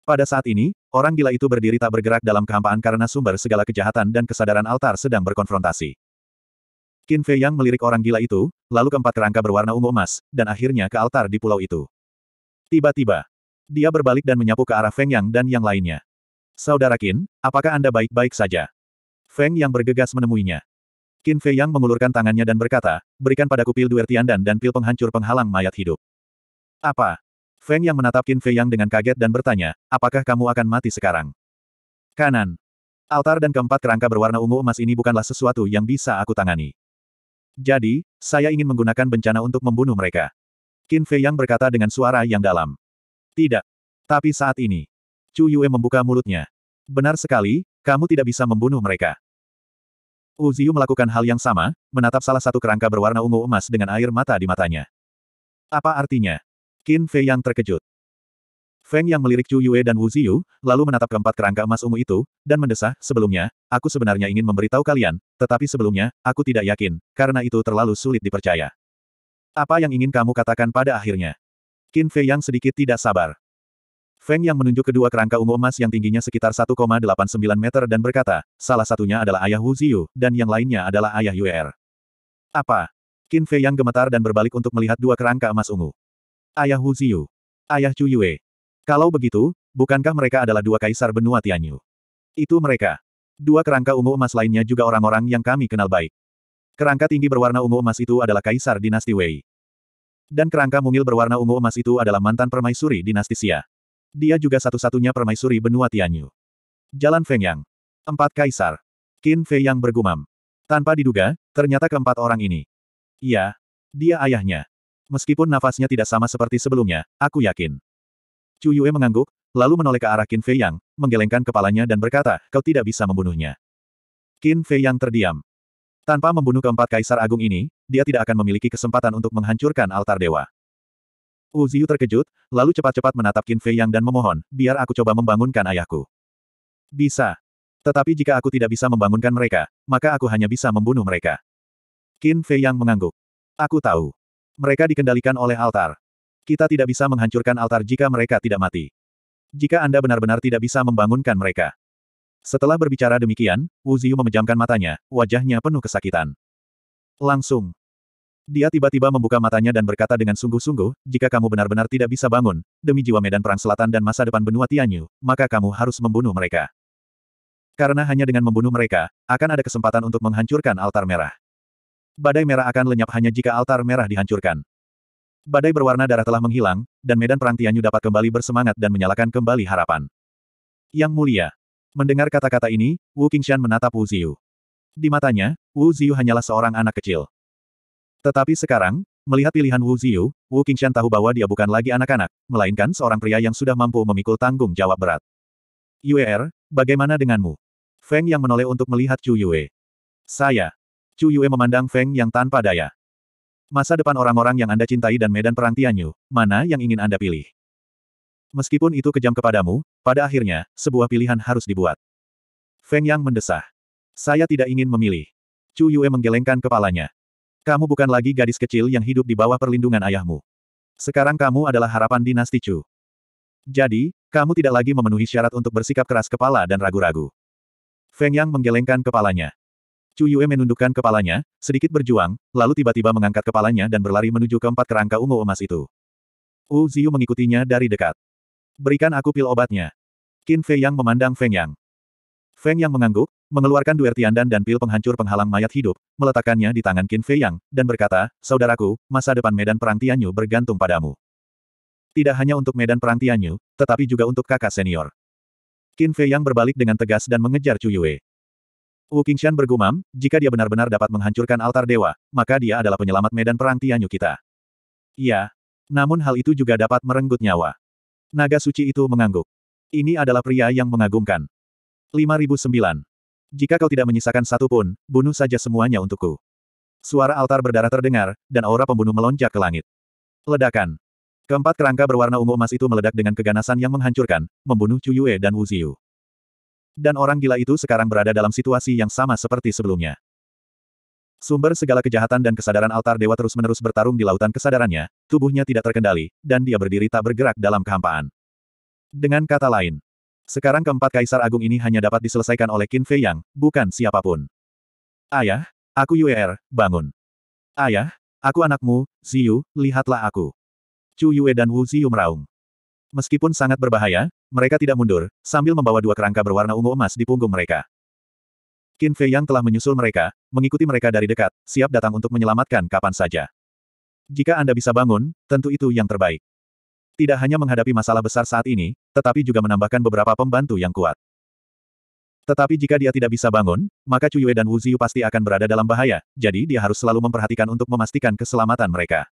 Pada saat ini, orang gila itu berdiri tak bergerak dalam kehampaan karena sumber segala kejahatan dan kesadaran altar sedang berkonfrontasi. Qin Fei Yang melirik orang gila itu, lalu keempat kerangka berwarna ungu emas, dan akhirnya ke altar di pulau itu. Tiba-tiba, dia berbalik dan menyapu ke arah Feng Yang dan yang lainnya. Saudara Qin, apakah Anda baik-baik saja? Feng Yang bergegas menemuinya. Qin Fei Yang mengulurkan tangannya dan berkata, berikan padaku pil duer dan dan pil penghancur penghalang mayat hidup. Apa? Feng Yang menatap Qin Fei Yang dengan kaget dan bertanya, apakah kamu akan mati sekarang? Kanan. Altar dan keempat kerangka berwarna ungu emas ini bukanlah sesuatu yang bisa aku tangani. Jadi, saya ingin menggunakan bencana untuk membunuh mereka. Qin Fei Yang berkata dengan suara yang dalam. Tidak. Tapi saat ini. Chu Yue membuka mulutnya. Benar sekali, kamu tidak bisa membunuh mereka. Wu Ziyu melakukan hal yang sama, menatap salah satu kerangka berwarna ungu emas dengan air mata di matanya. Apa artinya? Qin Fei yang terkejut. Feng yang melirik Chu Yue dan Wu Ziyu, lalu menatap keempat kerangka emas ungu itu, dan mendesah, sebelumnya, aku sebenarnya ingin memberitahu kalian, tetapi sebelumnya, aku tidak yakin, karena itu terlalu sulit dipercaya. Apa yang ingin kamu katakan pada akhirnya? Qin Fei yang sedikit tidak sabar. Feng yang menunjuk kedua kerangka ungu emas yang tingginya sekitar 1,89 meter dan berkata, salah satunya adalah ayah Wu Ziyu, dan yang lainnya adalah ayah Yuer. Er. Apa? Qin Fei yang gemetar dan berbalik untuk melihat dua kerangka emas ungu. Ayah Wu Ziyu. Ayah Chu Yue. Kalau begitu, bukankah mereka adalah dua kaisar benua Tianyu? Itu mereka. Dua kerangka ungu emas lainnya juga orang-orang yang kami kenal baik. Kerangka tinggi berwarna ungu emas itu adalah kaisar dinasti Wei. Dan kerangka mungil berwarna ungu emas itu adalah mantan permaisuri dinasti Xia. Dia juga satu-satunya permaisuri benua Tianyu. Jalan Fengyang. Empat kaisar. Qin Fei yang bergumam. Tanpa diduga, ternyata keempat orang ini. Iya, dia ayahnya. Meskipun nafasnya tidak sama seperti sebelumnya, aku yakin. Chu Yue mengangguk, lalu menoleh ke arah Qin Fei Yang, menggelengkan kepalanya dan berkata, kau tidak bisa membunuhnya. Qin Fei Yang terdiam. Tanpa membunuh keempat kaisar agung ini, dia tidak akan memiliki kesempatan untuk menghancurkan altar dewa. Wu Ziyu terkejut, lalu cepat-cepat menatap Qin Fei Yang dan memohon, biar aku coba membangunkan ayahku. Bisa. Tetapi jika aku tidak bisa membangunkan mereka, maka aku hanya bisa membunuh mereka. Qin Fei Yang mengangguk. Aku tahu. Mereka dikendalikan oleh altar. Kita tidak bisa menghancurkan altar jika mereka tidak mati. Jika Anda benar-benar tidak bisa membangunkan mereka. Setelah berbicara demikian, Wu Ziyu memejamkan matanya, wajahnya penuh kesakitan. Langsung. Dia tiba-tiba membuka matanya dan berkata dengan sungguh-sungguh, jika kamu benar-benar tidak bisa bangun, demi jiwa medan perang selatan dan masa depan benua Tianyu, maka kamu harus membunuh mereka. Karena hanya dengan membunuh mereka, akan ada kesempatan untuk menghancurkan altar merah. Badai merah akan lenyap hanya jika altar merah dihancurkan. Badai berwarna darah telah menghilang, dan medan perang Tianyu dapat kembali bersemangat dan menyalakan kembali harapan. Yang mulia. Mendengar kata-kata ini, Wu Qingshan menatap Wu Ziyu. Di matanya, Wu Ziyu hanyalah seorang anak kecil. Tetapi sekarang, melihat pilihan Wu Ziyu, Wu Qingshan tahu bahwa dia bukan lagi anak-anak, melainkan seorang pria yang sudah mampu memikul tanggung jawab berat. Yue'er, bagaimana denganmu? Feng yang menoleh untuk melihat Chu Yue. Saya. Chu Yue memandang Feng yang tanpa daya. Masa depan orang-orang yang Anda cintai dan medan perang Tianyu, mana yang ingin Anda pilih? Meskipun itu kejam kepadamu, pada akhirnya, sebuah pilihan harus dibuat. Feng Yang mendesah. Saya tidak ingin memilih. Chu Yue menggelengkan kepalanya. Kamu bukan lagi gadis kecil yang hidup di bawah perlindungan ayahmu. Sekarang kamu adalah harapan dinasti Chu. Jadi, kamu tidak lagi memenuhi syarat untuk bersikap keras kepala dan ragu-ragu. Feng Yang menggelengkan kepalanya. Chu Yue menundukkan kepalanya, sedikit berjuang, lalu tiba-tiba mengangkat kepalanya dan berlari menuju keempat kerangka ungu emas itu. Wu Ziyu mengikutinya dari dekat. Berikan aku pil obatnya. Qin Fei Yang memandang Feng Yang. Feng Yang mengangguk, Mengeluarkan duer Tiandan dan pil penghancur penghalang mayat hidup, meletakkannya di tangan Qin Fei Yang, dan berkata, Saudaraku, masa depan medan perang Tianyu bergantung padamu. Tidak hanya untuk medan perang Tianyu, tetapi juga untuk kakak senior. Qin Fei Yang berbalik dengan tegas dan mengejar Chu Yue. Wu Qingshan bergumam, jika dia benar-benar dapat menghancurkan altar dewa, maka dia adalah penyelamat medan perang Tianyu kita. Iya. Namun hal itu juga dapat merenggut nyawa. Naga suci itu mengangguk. Ini adalah pria yang mengagumkan. 5009. Jika kau tidak menyisakan satu pun, bunuh saja semuanya untukku. Suara altar berdarah terdengar, dan aura pembunuh melonjak ke langit. Ledakan. Keempat kerangka berwarna ungu emas itu meledak dengan keganasan yang menghancurkan, membunuh Chu Yue dan Wu Ziyu. Dan orang gila itu sekarang berada dalam situasi yang sama seperti sebelumnya. Sumber segala kejahatan dan kesadaran altar dewa terus-menerus bertarung di lautan kesadarannya, tubuhnya tidak terkendali, dan dia berdiri tak bergerak dalam kehampaan. Dengan kata lain, sekarang keempat kaisar agung ini hanya dapat diselesaikan oleh Qin Fei Yang, bukan siapapun. Ayah, aku Yuer, er, bangun. Ayah, aku anakmu, Ziyu, lihatlah aku. Chu Yue dan Wu Ziyu meraung. Meskipun sangat berbahaya, mereka tidak mundur, sambil membawa dua kerangka berwarna ungu emas di punggung mereka. Qin Fei Yang telah menyusul mereka, mengikuti mereka dari dekat, siap datang untuk menyelamatkan kapan saja. Jika Anda bisa bangun, tentu itu yang terbaik. Tidak hanya menghadapi masalah besar saat ini, tetapi juga menambahkan beberapa pembantu yang kuat. Tetapi jika dia tidak bisa bangun, maka Cuyue dan Wu Ziyu pasti akan berada dalam bahaya, jadi dia harus selalu memperhatikan untuk memastikan keselamatan mereka.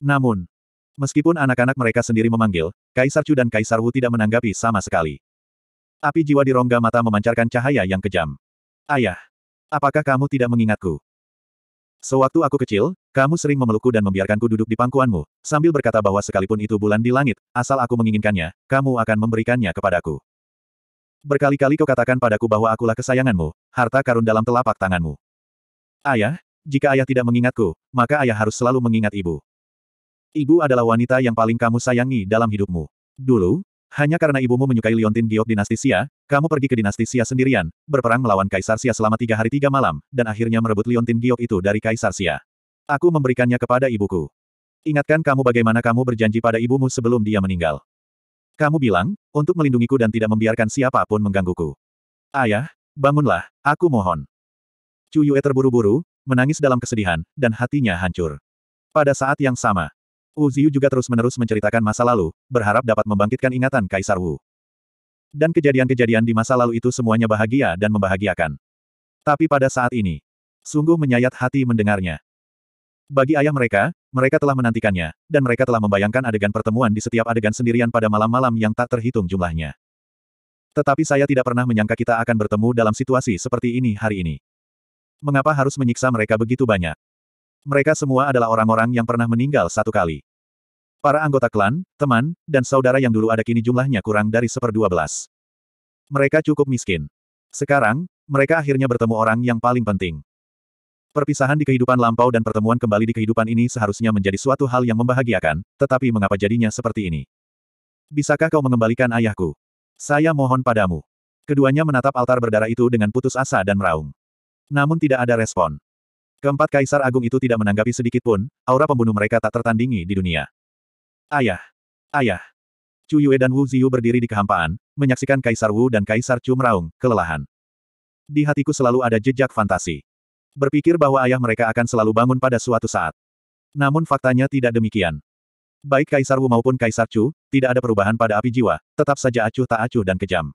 Namun, meskipun anak-anak mereka sendiri memanggil, Kaisar Chu dan Kaisar Wu tidak menanggapi sama sekali. Api jiwa di rongga mata memancarkan cahaya yang kejam. Ayah, apakah kamu tidak mengingatku? Sewaktu aku kecil, kamu sering memelukku dan membiarkanku duduk di pangkuanmu, sambil berkata bahwa sekalipun itu bulan di langit, asal aku menginginkannya, kamu akan memberikannya kepadaku. Berkali-kali kau katakan padaku bahwa akulah kesayanganmu, harta karun dalam telapak tanganmu. Ayah, jika ayah tidak mengingatku, maka ayah harus selalu mengingat ibu. Ibu adalah wanita yang paling kamu sayangi dalam hidupmu. Dulu, hanya karena ibumu menyukai Liontin Giok Dinastisia, kamu pergi ke dinasti Xia sendirian, berperang melawan Kaisar Xia selama tiga hari tiga malam, dan akhirnya merebut Liontin Giok itu dari Kaisar Xia. Aku memberikannya kepada ibuku. Ingatkan kamu bagaimana kamu berjanji pada ibumu sebelum dia meninggal. Kamu bilang, untuk melindungiku dan tidak membiarkan siapapun menggangguku. Ayah, bangunlah, aku mohon. Chu Yue terburu-buru, menangis dalam kesedihan, dan hatinya hancur. Pada saat yang sama, Wu Ziyu juga terus-menerus menceritakan masa lalu, berharap dapat membangkitkan ingatan Kaisar Wu. Dan kejadian-kejadian di masa lalu itu semuanya bahagia dan membahagiakan. Tapi pada saat ini, sungguh menyayat hati mendengarnya. Bagi ayah mereka, mereka telah menantikannya, dan mereka telah membayangkan adegan pertemuan di setiap adegan sendirian pada malam-malam yang tak terhitung jumlahnya. Tetapi saya tidak pernah menyangka kita akan bertemu dalam situasi seperti ini hari ini. Mengapa harus menyiksa mereka begitu banyak? Mereka semua adalah orang-orang yang pernah meninggal satu kali. Para anggota klan, teman, dan saudara yang dulu ada kini jumlahnya kurang dari seperdua belas. Mereka cukup miskin. Sekarang, mereka akhirnya bertemu orang yang paling penting. Perpisahan di kehidupan lampau dan pertemuan kembali di kehidupan ini seharusnya menjadi suatu hal yang membahagiakan, tetapi mengapa jadinya seperti ini? Bisakah kau mengembalikan ayahku? Saya mohon padamu. Keduanya menatap altar berdarah itu dengan putus asa dan meraung. Namun tidak ada respon. Keempat kaisar agung itu tidak menanggapi sedikit pun, aura pembunuh mereka tak tertandingi di dunia. Ayah! Ayah! Chu Yue dan Wu Ziyu berdiri di kehampaan, menyaksikan Kaisar Wu dan Kaisar Chu meraung, kelelahan. Di hatiku selalu ada jejak fantasi. Berpikir bahwa ayah mereka akan selalu bangun pada suatu saat. Namun faktanya tidak demikian. Baik Kaisar Wu maupun Kaisar Chu, tidak ada perubahan pada api jiwa, tetap saja acuh tak acuh dan kejam.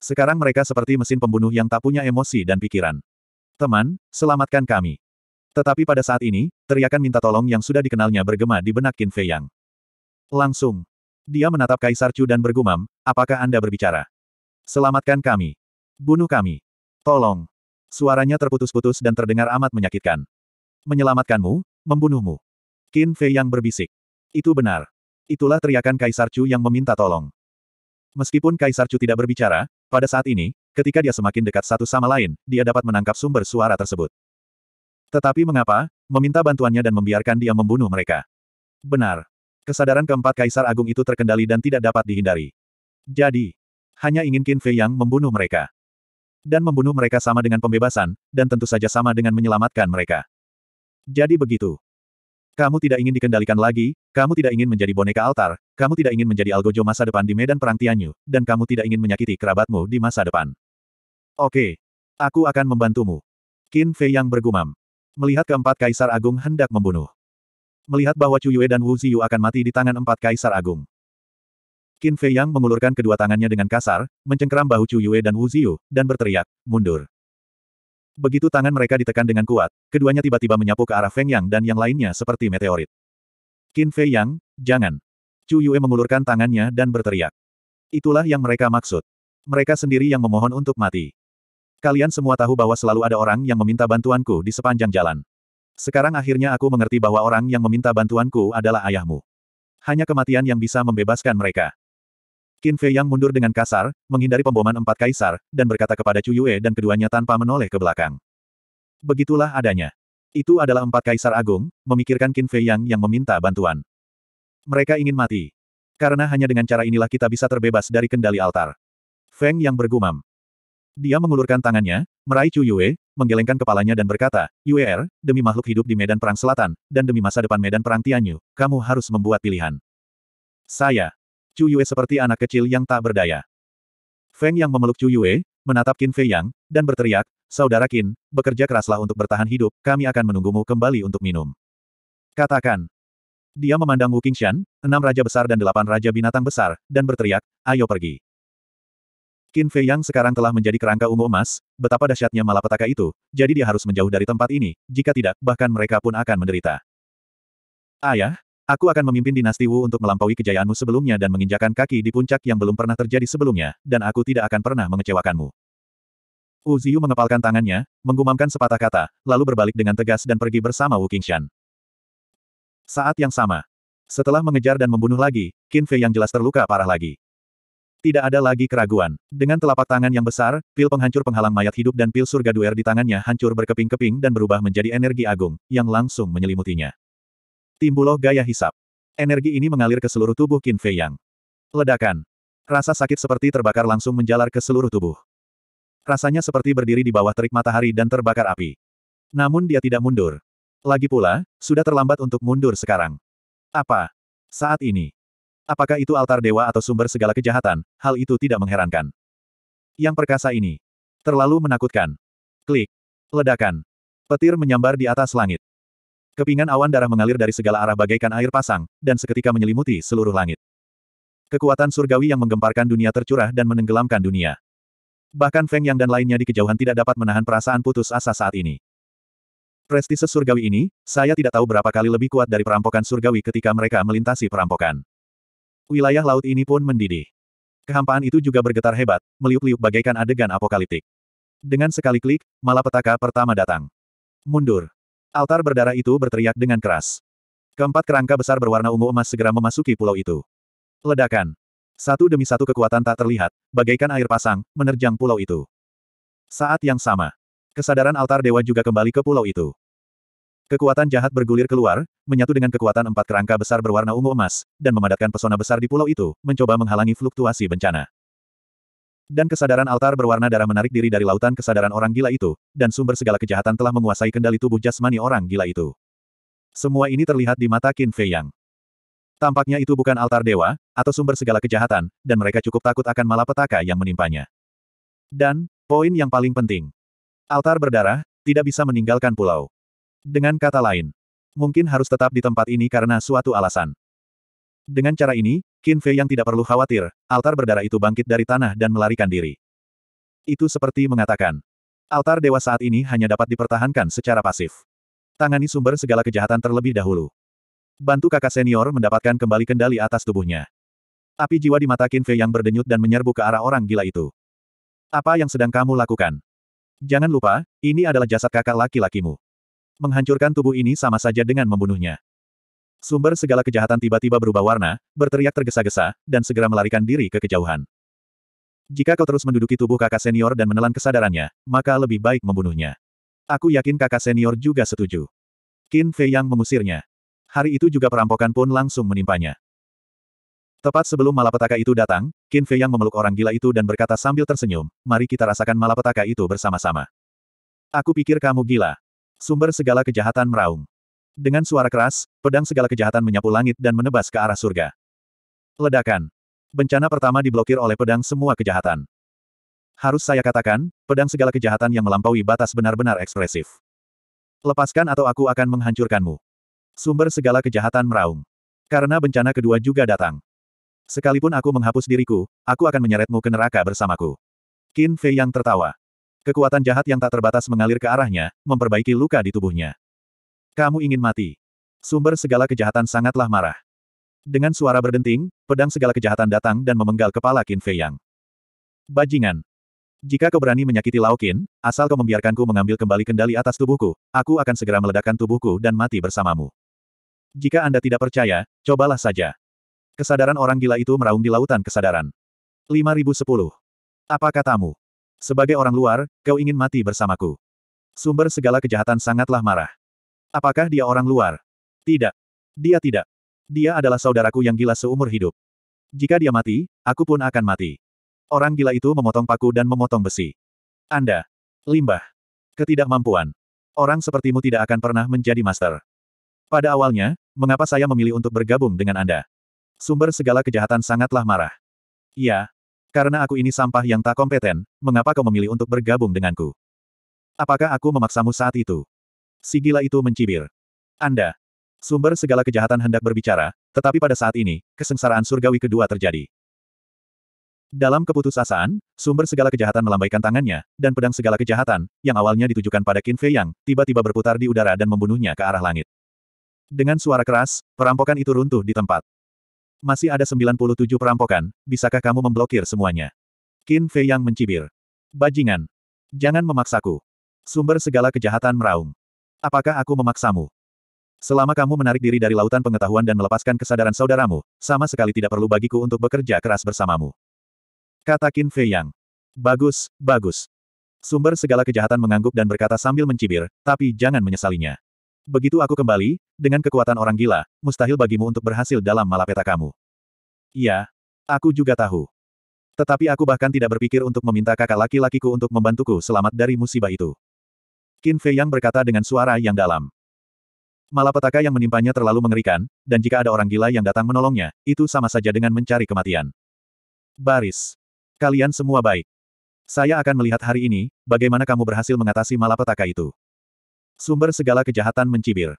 Sekarang mereka seperti mesin pembunuh yang tak punya emosi dan pikiran. Teman, selamatkan kami. Tetapi pada saat ini, teriakan minta tolong yang sudah dikenalnya bergema di benak Qin Fei Yang. Langsung. Dia menatap Kaisar Chu dan bergumam, apakah Anda berbicara? Selamatkan kami. Bunuh kami. Tolong. Suaranya terputus-putus dan terdengar amat menyakitkan. Menyelamatkanmu, membunuhmu. Qin Fei yang berbisik. Itu benar. Itulah teriakan Kaisar Chu yang meminta tolong. Meskipun Kaisar Chu tidak berbicara, pada saat ini, ketika dia semakin dekat satu sama lain, dia dapat menangkap sumber suara tersebut. Tetapi mengapa, meminta bantuannya dan membiarkan dia membunuh mereka? Benar. Kesadaran keempat Kaisar Agung itu terkendali dan tidak dapat dihindari. Jadi, hanya ingin Qin Fei yang membunuh mereka. Dan membunuh mereka sama dengan pembebasan, dan tentu saja sama dengan menyelamatkan mereka. Jadi begitu. Kamu tidak ingin dikendalikan lagi, kamu tidak ingin menjadi boneka altar, kamu tidak ingin menjadi algojo masa depan di medan perang Tianyu, dan kamu tidak ingin menyakiti kerabatmu di masa depan. Oke. Aku akan membantumu. Qin Fei yang bergumam. Melihat keempat kaisar agung hendak membunuh. Melihat bahwa Chu Yue dan Wu Ziyu akan mati di tangan empat kaisar agung. Qin Fei Yang mengulurkan kedua tangannya dengan kasar, mencengkeram bahu Chu Yue dan Wu Ziyu, dan berteriak, mundur. Begitu tangan mereka ditekan dengan kuat, keduanya tiba-tiba menyapu ke arah Feng Yang dan yang lainnya seperti meteorit. Qin Fei Yang, jangan. Chu Yue mengulurkan tangannya dan berteriak. Itulah yang mereka maksud. Mereka sendiri yang memohon untuk mati. Kalian semua tahu bahwa selalu ada orang yang meminta bantuanku di sepanjang jalan. Sekarang akhirnya aku mengerti bahwa orang yang meminta bantuanku adalah ayahmu. Hanya kematian yang bisa membebaskan mereka. Qin Fei yang mundur dengan kasar, menghindari pemboman empat kaisar, dan berkata kepada Chu Yue dan keduanya tanpa menoleh ke belakang. Begitulah adanya. Itu adalah empat kaisar agung, memikirkan Qin Fei yang yang meminta bantuan. Mereka ingin mati. Karena hanya dengan cara inilah kita bisa terbebas dari kendali altar. Feng yang bergumam. Dia mengulurkan tangannya, meraih Chu Yue, menggelengkan kepalanya dan berkata, Yuer, er, demi makhluk hidup di Medan Perang Selatan, dan demi masa depan Medan Perang Tianyu, kamu harus membuat pilihan. Saya. Chu Yue seperti anak kecil yang tak berdaya. Feng yang memeluk Chu Yue, menatap Qin Fei Yang, dan berteriak, Saudara Qin, bekerja keraslah untuk bertahan hidup, kami akan menunggumu kembali untuk minum. Katakan. Dia memandang Wu Qingshan, enam raja besar dan delapan raja binatang besar, dan berteriak, ayo pergi. Qin Fei yang sekarang telah menjadi kerangka ungu emas, betapa dahsyatnya malapetaka itu, jadi dia harus menjauh dari tempat ini, jika tidak, bahkan mereka pun akan menderita. Ayah, aku akan memimpin dinasti Wu untuk melampaui kejayaanmu sebelumnya dan menginjakan kaki di puncak yang belum pernah terjadi sebelumnya, dan aku tidak akan pernah mengecewakanmu. Wu Ziyu mengepalkan tangannya, menggumamkan sepatah kata, lalu berbalik dengan tegas dan pergi bersama Wu Qingshan. Saat yang sama. Setelah mengejar dan membunuh lagi, Qin Fei yang jelas terluka parah lagi. Tidak ada lagi keraguan. Dengan telapak tangan yang besar, pil penghancur penghalang mayat hidup dan pil surga duer di tangannya hancur berkeping-keping dan berubah menjadi energi agung, yang langsung menyelimutinya. Timbuloh gaya hisap. Energi ini mengalir ke seluruh tubuh Qin Fei Yang. Ledakan. Rasa sakit seperti terbakar langsung menjalar ke seluruh tubuh. Rasanya seperti berdiri di bawah terik matahari dan terbakar api. Namun dia tidak mundur. Lagi pula, sudah terlambat untuk mundur sekarang. Apa? Saat ini, Apakah itu altar dewa atau sumber segala kejahatan, hal itu tidak mengherankan. Yang perkasa ini. Terlalu menakutkan. Klik. Ledakan. Petir menyambar di atas langit. Kepingan awan darah mengalir dari segala arah bagaikan air pasang, dan seketika menyelimuti seluruh langit. Kekuatan surgawi yang menggemparkan dunia tercurah dan menenggelamkan dunia. Bahkan Feng Yang dan lainnya di kejauhan tidak dapat menahan perasaan putus asa saat ini. Prestise surgawi ini, saya tidak tahu berapa kali lebih kuat dari perampokan surgawi ketika mereka melintasi perampokan wilayah laut ini pun mendidih. Kehampaan itu juga bergetar hebat, meliuk-liuk bagaikan adegan apokaliptik. Dengan sekali klik, malapetaka pertama datang. Mundur. Altar berdarah itu berteriak dengan keras. Keempat kerangka besar berwarna ungu emas segera memasuki pulau itu. Ledakan. Satu demi satu kekuatan tak terlihat, bagaikan air pasang, menerjang pulau itu. Saat yang sama. Kesadaran altar dewa juga kembali ke pulau itu. Kekuatan jahat bergulir keluar, menyatu dengan kekuatan empat kerangka besar berwarna ungu emas, dan memadatkan pesona besar di pulau itu, mencoba menghalangi fluktuasi bencana. Dan kesadaran altar berwarna darah menarik diri dari lautan kesadaran orang gila itu, dan sumber segala kejahatan telah menguasai kendali tubuh jasmani orang gila itu. Semua ini terlihat di mata Qin Fei Yang. Tampaknya itu bukan altar dewa, atau sumber segala kejahatan, dan mereka cukup takut akan malapetaka yang menimpanya. Dan, poin yang paling penting. Altar berdarah, tidak bisa meninggalkan pulau. Dengan kata lain, mungkin harus tetap di tempat ini karena suatu alasan. Dengan cara ini, Qin Fei yang tidak perlu khawatir, altar berdarah itu bangkit dari tanah dan melarikan diri. Itu seperti mengatakan, altar dewa saat ini hanya dapat dipertahankan secara pasif. Tangani sumber segala kejahatan terlebih dahulu. Bantu kakak senior mendapatkan kembali kendali atas tubuhnya. Api jiwa di mata Qin Fei yang berdenyut dan menyerbu ke arah orang gila itu. Apa yang sedang kamu lakukan? Jangan lupa, ini adalah jasad kakak laki-lakimu menghancurkan tubuh ini sama saja dengan membunuhnya. Sumber segala kejahatan tiba-tiba berubah warna, berteriak tergesa-gesa, dan segera melarikan diri ke kejauhan. Jika kau terus menduduki tubuh kakak senior dan menelan kesadarannya, maka lebih baik membunuhnya. Aku yakin kakak senior juga setuju. Qin Fei yang mengusirnya. Hari itu juga perampokan pun langsung menimpanya. Tepat sebelum malapetaka itu datang, Qin Fei yang memeluk orang gila itu dan berkata sambil tersenyum, mari kita rasakan malapetaka itu bersama-sama. Aku pikir kamu gila. Sumber segala kejahatan meraung. Dengan suara keras, pedang segala kejahatan menyapu langit dan menebas ke arah surga. Ledakan. Bencana pertama diblokir oleh pedang semua kejahatan. Harus saya katakan, pedang segala kejahatan yang melampaui batas benar-benar ekspresif. Lepaskan atau aku akan menghancurkanmu. Sumber segala kejahatan meraung. Karena bencana kedua juga datang. Sekalipun aku menghapus diriku, aku akan menyeretmu ke neraka bersamaku. Qin Fei yang tertawa. Kekuatan jahat yang tak terbatas mengalir ke arahnya, memperbaiki luka di tubuhnya. Kamu ingin mati. Sumber segala kejahatan sangatlah marah. Dengan suara berdenting, pedang segala kejahatan datang dan memenggal kepala Qin Fei Yang. Bajingan. Jika kau berani menyakiti Lao Qin, asal kau membiarkanku mengambil kembali kendali atas tubuhku, aku akan segera meledakkan tubuhku dan mati bersamamu. Jika Anda tidak percaya, cobalah saja. Kesadaran orang gila itu meraung di lautan kesadaran. 5010. Apa katamu? Sebagai orang luar, kau ingin mati bersamaku. Sumber segala kejahatan sangatlah marah. Apakah dia orang luar? Tidak. Dia tidak. Dia adalah saudaraku yang gila seumur hidup. Jika dia mati, aku pun akan mati. Orang gila itu memotong paku dan memotong besi. Anda. Limbah. Ketidakmampuan. Orang sepertimu tidak akan pernah menjadi master. Pada awalnya, mengapa saya memilih untuk bergabung dengan Anda? Sumber segala kejahatan sangatlah marah. Ya, karena aku ini sampah yang tak kompeten, mengapa kau memilih untuk bergabung denganku? Apakah aku memaksamu saat itu? Si gila itu mencibir. Anda. Sumber segala kejahatan hendak berbicara, tetapi pada saat ini, kesengsaraan surgawi kedua terjadi. Dalam keputusasaan, sumber segala kejahatan melambaikan tangannya, dan pedang segala kejahatan, yang awalnya ditujukan pada Qin Fei Yang, tiba-tiba berputar di udara dan membunuhnya ke arah langit. Dengan suara keras, perampokan itu runtuh di tempat. Masih ada 97 perampokan, bisakah kamu memblokir semuanya? Qin Fei yang mencibir. Bajingan. Jangan memaksaku. Sumber segala kejahatan meraung. Apakah aku memaksamu? Selama kamu menarik diri dari lautan pengetahuan dan melepaskan kesadaran saudaramu, sama sekali tidak perlu bagiku untuk bekerja keras bersamamu. Kata Qin Fei Yang. Bagus, bagus. Sumber segala kejahatan mengangguk dan berkata sambil mencibir, tapi jangan menyesalinya. Begitu aku kembali, dengan kekuatan orang gila, mustahil bagimu untuk berhasil dalam malapeta kamu. Iya, aku juga tahu. Tetapi aku bahkan tidak berpikir untuk meminta kakak laki-lakiku untuk membantuku selamat dari musibah itu. Qin Fei Yang berkata dengan suara yang dalam. Malapetaka yang menimpanya terlalu mengerikan, dan jika ada orang gila yang datang menolongnya, itu sama saja dengan mencari kematian. Baris. Kalian semua baik. Saya akan melihat hari ini, bagaimana kamu berhasil mengatasi malapetaka itu. Sumber segala kejahatan mencibir.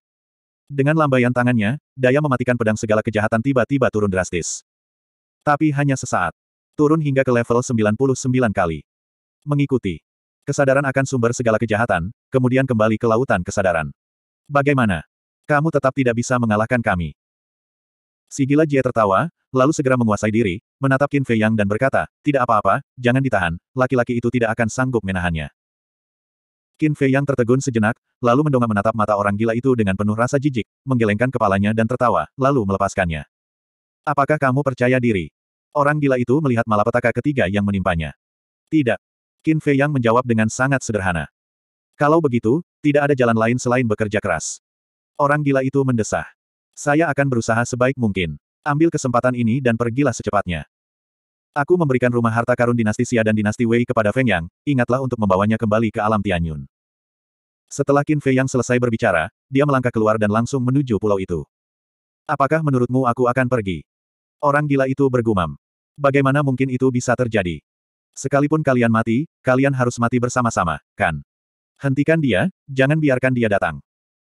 Dengan lambaian tangannya, daya mematikan pedang segala kejahatan tiba-tiba turun drastis. Tapi hanya sesaat. Turun hingga ke level 99 kali. Mengikuti. Kesadaran akan sumber segala kejahatan, kemudian kembali ke lautan kesadaran. Bagaimana? Kamu tetap tidak bisa mengalahkan kami. Si gila Jie tertawa, lalu segera menguasai diri, menatap Qin Fei Yang dan berkata, tidak apa-apa, jangan ditahan, laki-laki itu tidak akan sanggup menahannya. Qin Fei yang tertegun sejenak, lalu mendongak menatap mata orang gila itu dengan penuh rasa jijik, menggelengkan kepalanya dan tertawa, lalu melepaskannya. Apakah kamu percaya diri? Orang gila itu melihat malapetaka ketiga yang menimpanya. Tidak. Qin Fei yang menjawab dengan sangat sederhana. Kalau begitu, tidak ada jalan lain selain bekerja keras. Orang gila itu mendesah. Saya akan berusaha sebaik mungkin. Ambil kesempatan ini dan pergilah secepatnya. Aku memberikan rumah harta karun dinasti Xia dan dinasti Wei kepada Feng Yang, ingatlah untuk membawanya kembali ke alam Tianyun. Setelah Qin Fei Yang selesai berbicara, dia melangkah keluar dan langsung menuju pulau itu. Apakah menurutmu aku akan pergi? Orang gila itu bergumam. Bagaimana mungkin itu bisa terjadi? Sekalipun kalian mati, kalian harus mati bersama-sama, kan? Hentikan dia, jangan biarkan dia datang.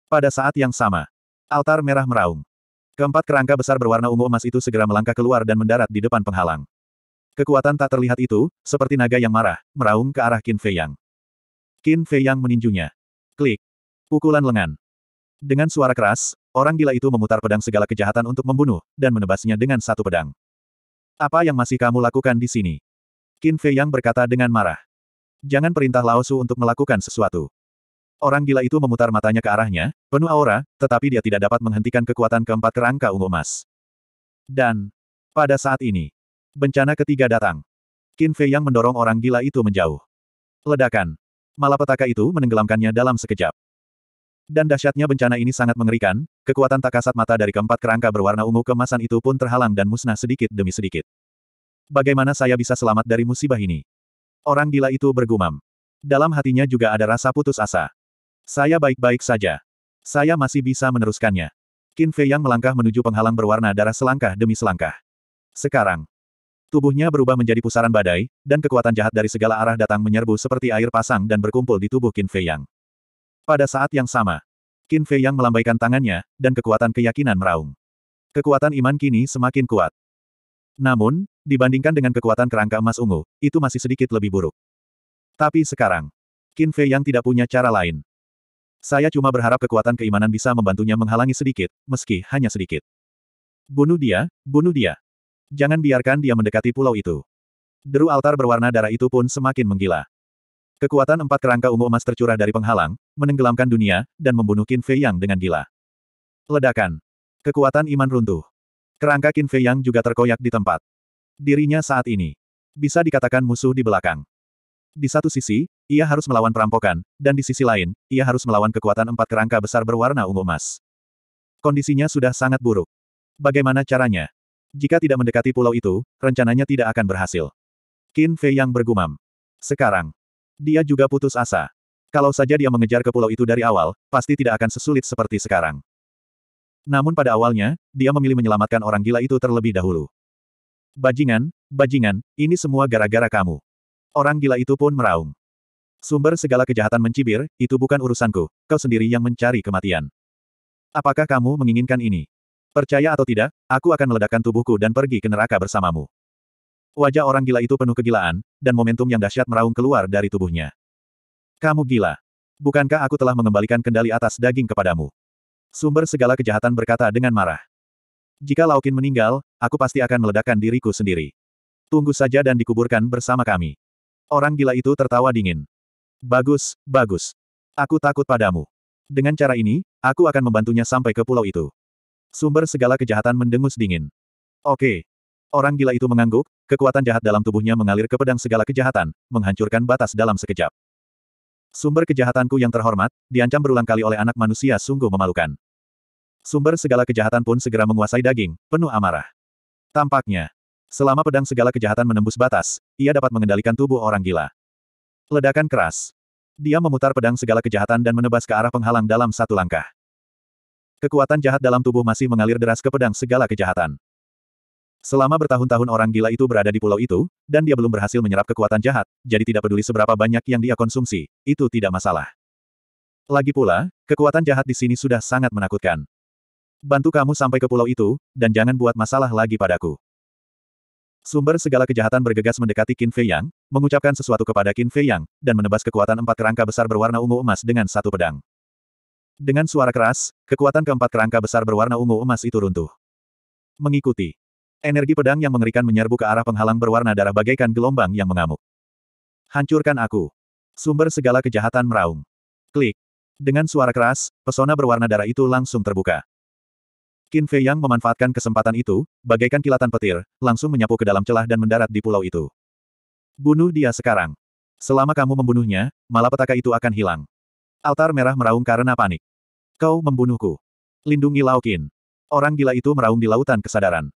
Pada saat yang sama, altar merah meraung. Keempat kerangka besar berwarna ungu emas itu segera melangkah keluar dan mendarat di depan penghalang. Kekuatan tak terlihat itu, seperti naga yang marah, meraung ke arah Qin Fei Yang. Qin Fei Yang meninjunya. Klik. Pukulan lengan. Dengan suara keras, orang gila itu memutar pedang segala kejahatan untuk membunuh, dan menebasnya dengan satu pedang. Apa yang masih kamu lakukan di sini? Qin Fei Yang berkata dengan marah. Jangan perintah Laosu untuk melakukan sesuatu. Orang gila itu memutar matanya ke arahnya, penuh aura, tetapi dia tidak dapat menghentikan kekuatan keempat kerangka ungu emas. Dan, pada saat ini, Bencana ketiga datang. Qin Fei yang mendorong orang gila itu menjauh. Ledakan. Malapetaka itu menenggelamkannya dalam sekejap. Dan dahsyatnya bencana ini sangat mengerikan, kekuatan tak kasat mata dari keempat kerangka berwarna ungu kemasan itu pun terhalang dan musnah sedikit demi sedikit. Bagaimana saya bisa selamat dari musibah ini? Orang gila itu bergumam. Dalam hatinya juga ada rasa putus asa. Saya baik-baik saja. Saya masih bisa meneruskannya. Qin Fei yang melangkah menuju penghalang berwarna darah selangkah demi selangkah. Sekarang, Tubuhnya berubah menjadi pusaran badai, dan kekuatan jahat dari segala arah datang menyerbu seperti air pasang dan berkumpul di tubuh Qin Fei Yang. Pada saat yang sama, Qin Fei Yang melambaikan tangannya, dan kekuatan keyakinan meraung. Kekuatan iman kini semakin kuat. Namun, dibandingkan dengan kekuatan kerangka emas ungu, itu masih sedikit lebih buruk. Tapi sekarang, Qin Fei Yang tidak punya cara lain. Saya cuma berharap kekuatan keimanan bisa membantunya menghalangi sedikit, meski hanya sedikit. Bunuh dia, bunuh dia. Jangan biarkan dia mendekati pulau itu. Deru altar berwarna darah itu pun semakin menggila. Kekuatan empat kerangka ungu emas tercurah dari penghalang, menenggelamkan dunia, dan membunuh Qin Fei Yang dengan gila. Ledakan. Kekuatan iman runtuh. Kerangka Qin Fei Yang juga terkoyak di tempat. Dirinya saat ini. Bisa dikatakan musuh di belakang. Di satu sisi, ia harus melawan perampokan, dan di sisi lain, ia harus melawan kekuatan empat kerangka besar berwarna ungu emas. Kondisinya sudah sangat buruk. Bagaimana caranya? Jika tidak mendekati pulau itu, rencananya tidak akan berhasil. Qin Fei yang bergumam. Sekarang. Dia juga putus asa. Kalau saja dia mengejar ke pulau itu dari awal, pasti tidak akan sesulit seperti sekarang. Namun pada awalnya, dia memilih menyelamatkan orang gila itu terlebih dahulu. Bajingan, bajingan, ini semua gara-gara kamu. Orang gila itu pun meraung. Sumber segala kejahatan mencibir, itu bukan urusanku, kau sendiri yang mencari kematian. Apakah kamu menginginkan ini? Percaya atau tidak, aku akan meledakkan tubuhku dan pergi ke neraka bersamamu. Wajah orang gila itu penuh kegilaan, dan momentum yang dahsyat meraung keluar dari tubuhnya. Kamu gila. Bukankah aku telah mengembalikan kendali atas daging kepadamu? Sumber segala kejahatan berkata dengan marah. Jika Laukin meninggal, aku pasti akan meledakkan diriku sendiri. Tunggu saja dan dikuburkan bersama kami. Orang gila itu tertawa dingin. Bagus, bagus. Aku takut padamu. Dengan cara ini, aku akan membantunya sampai ke pulau itu. Sumber segala kejahatan mendengus dingin. Oke. Orang gila itu mengangguk, kekuatan jahat dalam tubuhnya mengalir ke pedang segala kejahatan, menghancurkan batas dalam sekejap. Sumber kejahatanku yang terhormat, diancam berulang kali oleh anak manusia sungguh memalukan. Sumber segala kejahatan pun segera menguasai daging, penuh amarah. Tampaknya, selama pedang segala kejahatan menembus batas, ia dapat mengendalikan tubuh orang gila. Ledakan keras. Dia memutar pedang segala kejahatan dan menebas ke arah penghalang dalam satu langkah. Kekuatan jahat dalam tubuh masih mengalir deras ke pedang segala kejahatan. Selama bertahun-tahun orang gila itu berada di pulau itu, dan dia belum berhasil menyerap kekuatan jahat, jadi tidak peduli seberapa banyak yang dia konsumsi, itu tidak masalah. Lagi pula, kekuatan jahat di sini sudah sangat menakutkan. Bantu kamu sampai ke pulau itu, dan jangan buat masalah lagi padaku. Sumber segala kejahatan bergegas mendekati Qin Fei Yang, mengucapkan sesuatu kepada Qin Fei Yang, dan menebas kekuatan empat kerangka besar berwarna ungu emas dengan satu pedang. Dengan suara keras, kekuatan keempat kerangka besar berwarna ungu emas itu runtuh. Mengikuti. Energi pedang yang mengerikan menyerbu ke arah penghalang berwarna darah bagaikan gelombang yang mengamuk. Hancurkan aku. Sumber segala kejahatan meraung. Klik. Dengan suara keras, pesona berwarna darah itu langsung terbuka. Qin Fei Yang memanfaatkan kesempatan itu, bagaikan kilatan petir, langsung menyapu ke dalam celah dan mendarat di pulau itu. Bunuh dia sekarang. Selama kamu membunuhnya, malapetaka itu akan hilang. Altar merah meraung karena panik. Kau membunuhku. Lindungi Laukin. Orang gila itu meraung di lautan kesadaran.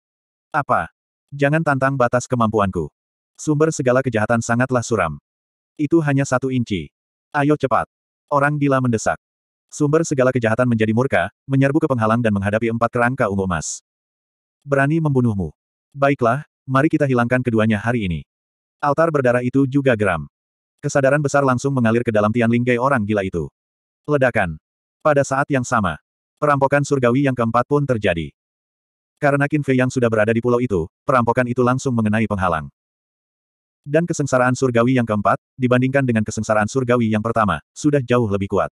Apa? Jangan tantang batas kemampuanku. Sumber segala kejahatan sangatlah suram. Itu hanya satu inci. Ayo cepat. Orang gila mendesak. Sumber segala kejahatan menjadi murka, menyerbu ke penghalang dan menghadapi empat kerangka ungu emas. Berani membunuhmu. Baiklah, mari kita hilangkan keduanya hari ini. Altar berdarah itu juga geram. Kesadaran besar langsung mengalir ke dalam Tian Linggai orang gila itu. Ledakan. Pada saat yang sama, perampokan surgawi yang keempat pun terjadi. Karena Qin Fei yang sudah berada di pulau itu, perampokan itu langsung mengenai penghalang. Dan kesengsaraan surgawi yang keempat, dibandingkan dengan kesengsaraan surgawi yang pertama, sudah jauh lebih kuat.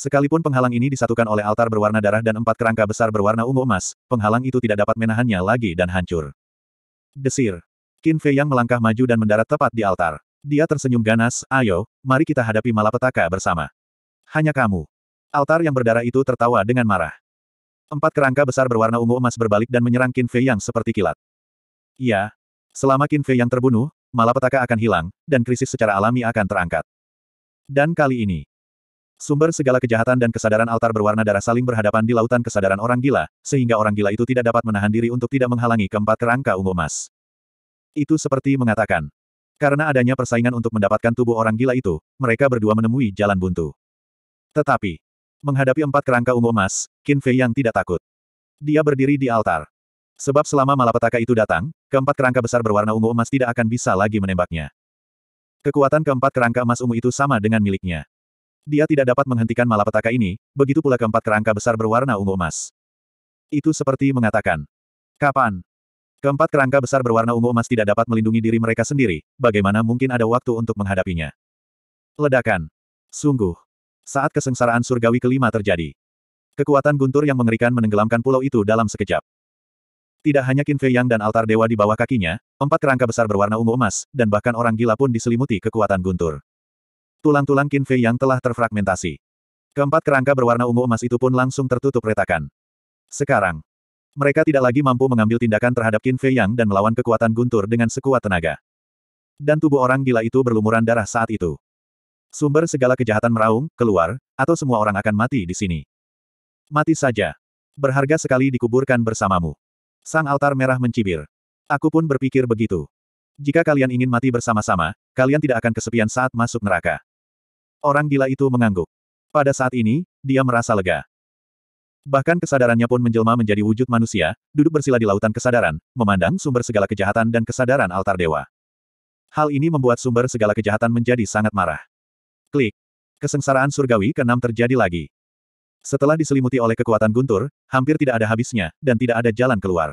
Sekalipun penghalang ini disatukan oleh altar berwarna darah dan empat kerangka besar berwarna ungu emas, penghalang itu tidak dapat menahannya lagi dan hancur. Desir. Qin Fei yang melangkah maju dan mendarat tepat di altar. Dia tersenyum ganas, ayo, mari kita hadapi malapetaka bersama. Hanya kamu. Altar yang berdarah itu tertawa dengan marah. Empat kerangka besar berwarna ungu emas berbalik dan menyerang Qin Fei yang seperti kilat. Iya. Selama Qin Fei yang terbunuh, malapetaka akan hilang, dan krisis secara alami akan terangkat. Dan kali ini, sumber segala kejahatan dan kesadaran altar berwarna darah saling berhadapan di lautan kesadaran orang gila, sehingga orang gila itu tidak dapat menahan diri untuk tidak menghalangi keempat kerangka ungu emas. Itu seperti mengatakan, karena adanya persaingan untuk mendapatkan tubuh orang gila itu, mereka berdua menemui jalan buntu. Tetapi, menghadapi empat kerangka ungu emas, Qin Fei yang tidak takut. Dia berdiri di altar. Sebab selama malapetaka itu datang, keempat kerangka besar berwarna ungu emas tidak akan bisa lagi menembaknya. Kekuatan keempat kerangka emas ungu itu sama dengan miliknya. Dia tidak dapat menghentikan malapetaka ini, begitu pula keempat kerangka besar berwarna ungu emas. Itu seperti mengatakan, Kapan? Keempat kerangka besar berwarna ungu emas tidak dapat melindungi diri mereka sendiri, bagaimana mungkin ada waktu untuk menghadapinya. Ledakan. Sungguh. Saat kesengsaraan surgawi kelima terjadi. Kekuatan guntur yang mengerikan menenggelamkan pulau itu dalam sekejap. Tidak hanya Qin Fei Yang dan altar dewa di bawah kakinya, empat kerangka besar berwarna ungu emas, dan bahkan orang gila pun diselimuti kekuatan guntur. Tulang-tulang Qin Fei Yang telah terfragmentasi. Keempat kerangka berwarna ungu emas itu pun langsung tertutup retakan. Sekarang, mereka tidak lagi mampu mengambil tindakan terhadap Qin Fei Yang dan melawan kekuatan guntur dengan sekuat tenaga. Dan tubuh orang gila itu berlumuran darah saat itu. Sumber segala kejahatan meraung, keluar, atau semua orang akan mati di sini. Mati saja. Berharga sekali dikuburkan bersamamu. Sang altar merah mencibir. Aku pun berpikir begitu. Jika kalian ingin mati bersama-sama, kalian tidak akan kesepian saat masuk neraka. Orang gila itu mengangguk. Pada saat ini, dia merasa lega. Bahkan kesadarannya pun menjelma menjadi wujud manusia, duduk bersila di lautan kesadaran, memandang sumber segala kejahatan dan kesadaran altar dewa. Hal ini membuat sumber segala kejahatan menjadi sangat marah. Klik. Kesengsaraan surgawi keenam terjadi lagi. Setelah diselimuti oleh kekuatan guntur, hampir tidak ada habisnya, dan tidak ada jalan keluar.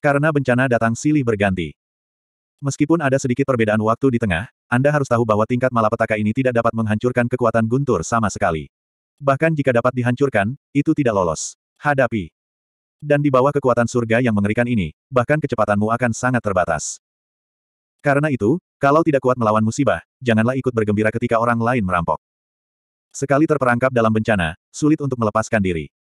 Karena bencana datang silih berganti. Meskipun ada sedikit perbedaan waktu di tengah, Anda harus tahu bahwa tingkat malapetaka ini tidak dapat menghancurkan kekuatan guntur sama sekali. Bahkan jika dapat dihancurkan, itu tidak lolos. Hadapi. Dan di bawah kekuatan surga yang mengerikan ini, bahkan kecepatanmu akan sangat terbatas. Karena itu, kalau tidak kuat melawan musibah, janganlah ikut bergembira ketika orang lain merampok. Sekali terperangkap dalam bencana, sulit untuk melepaskan diri.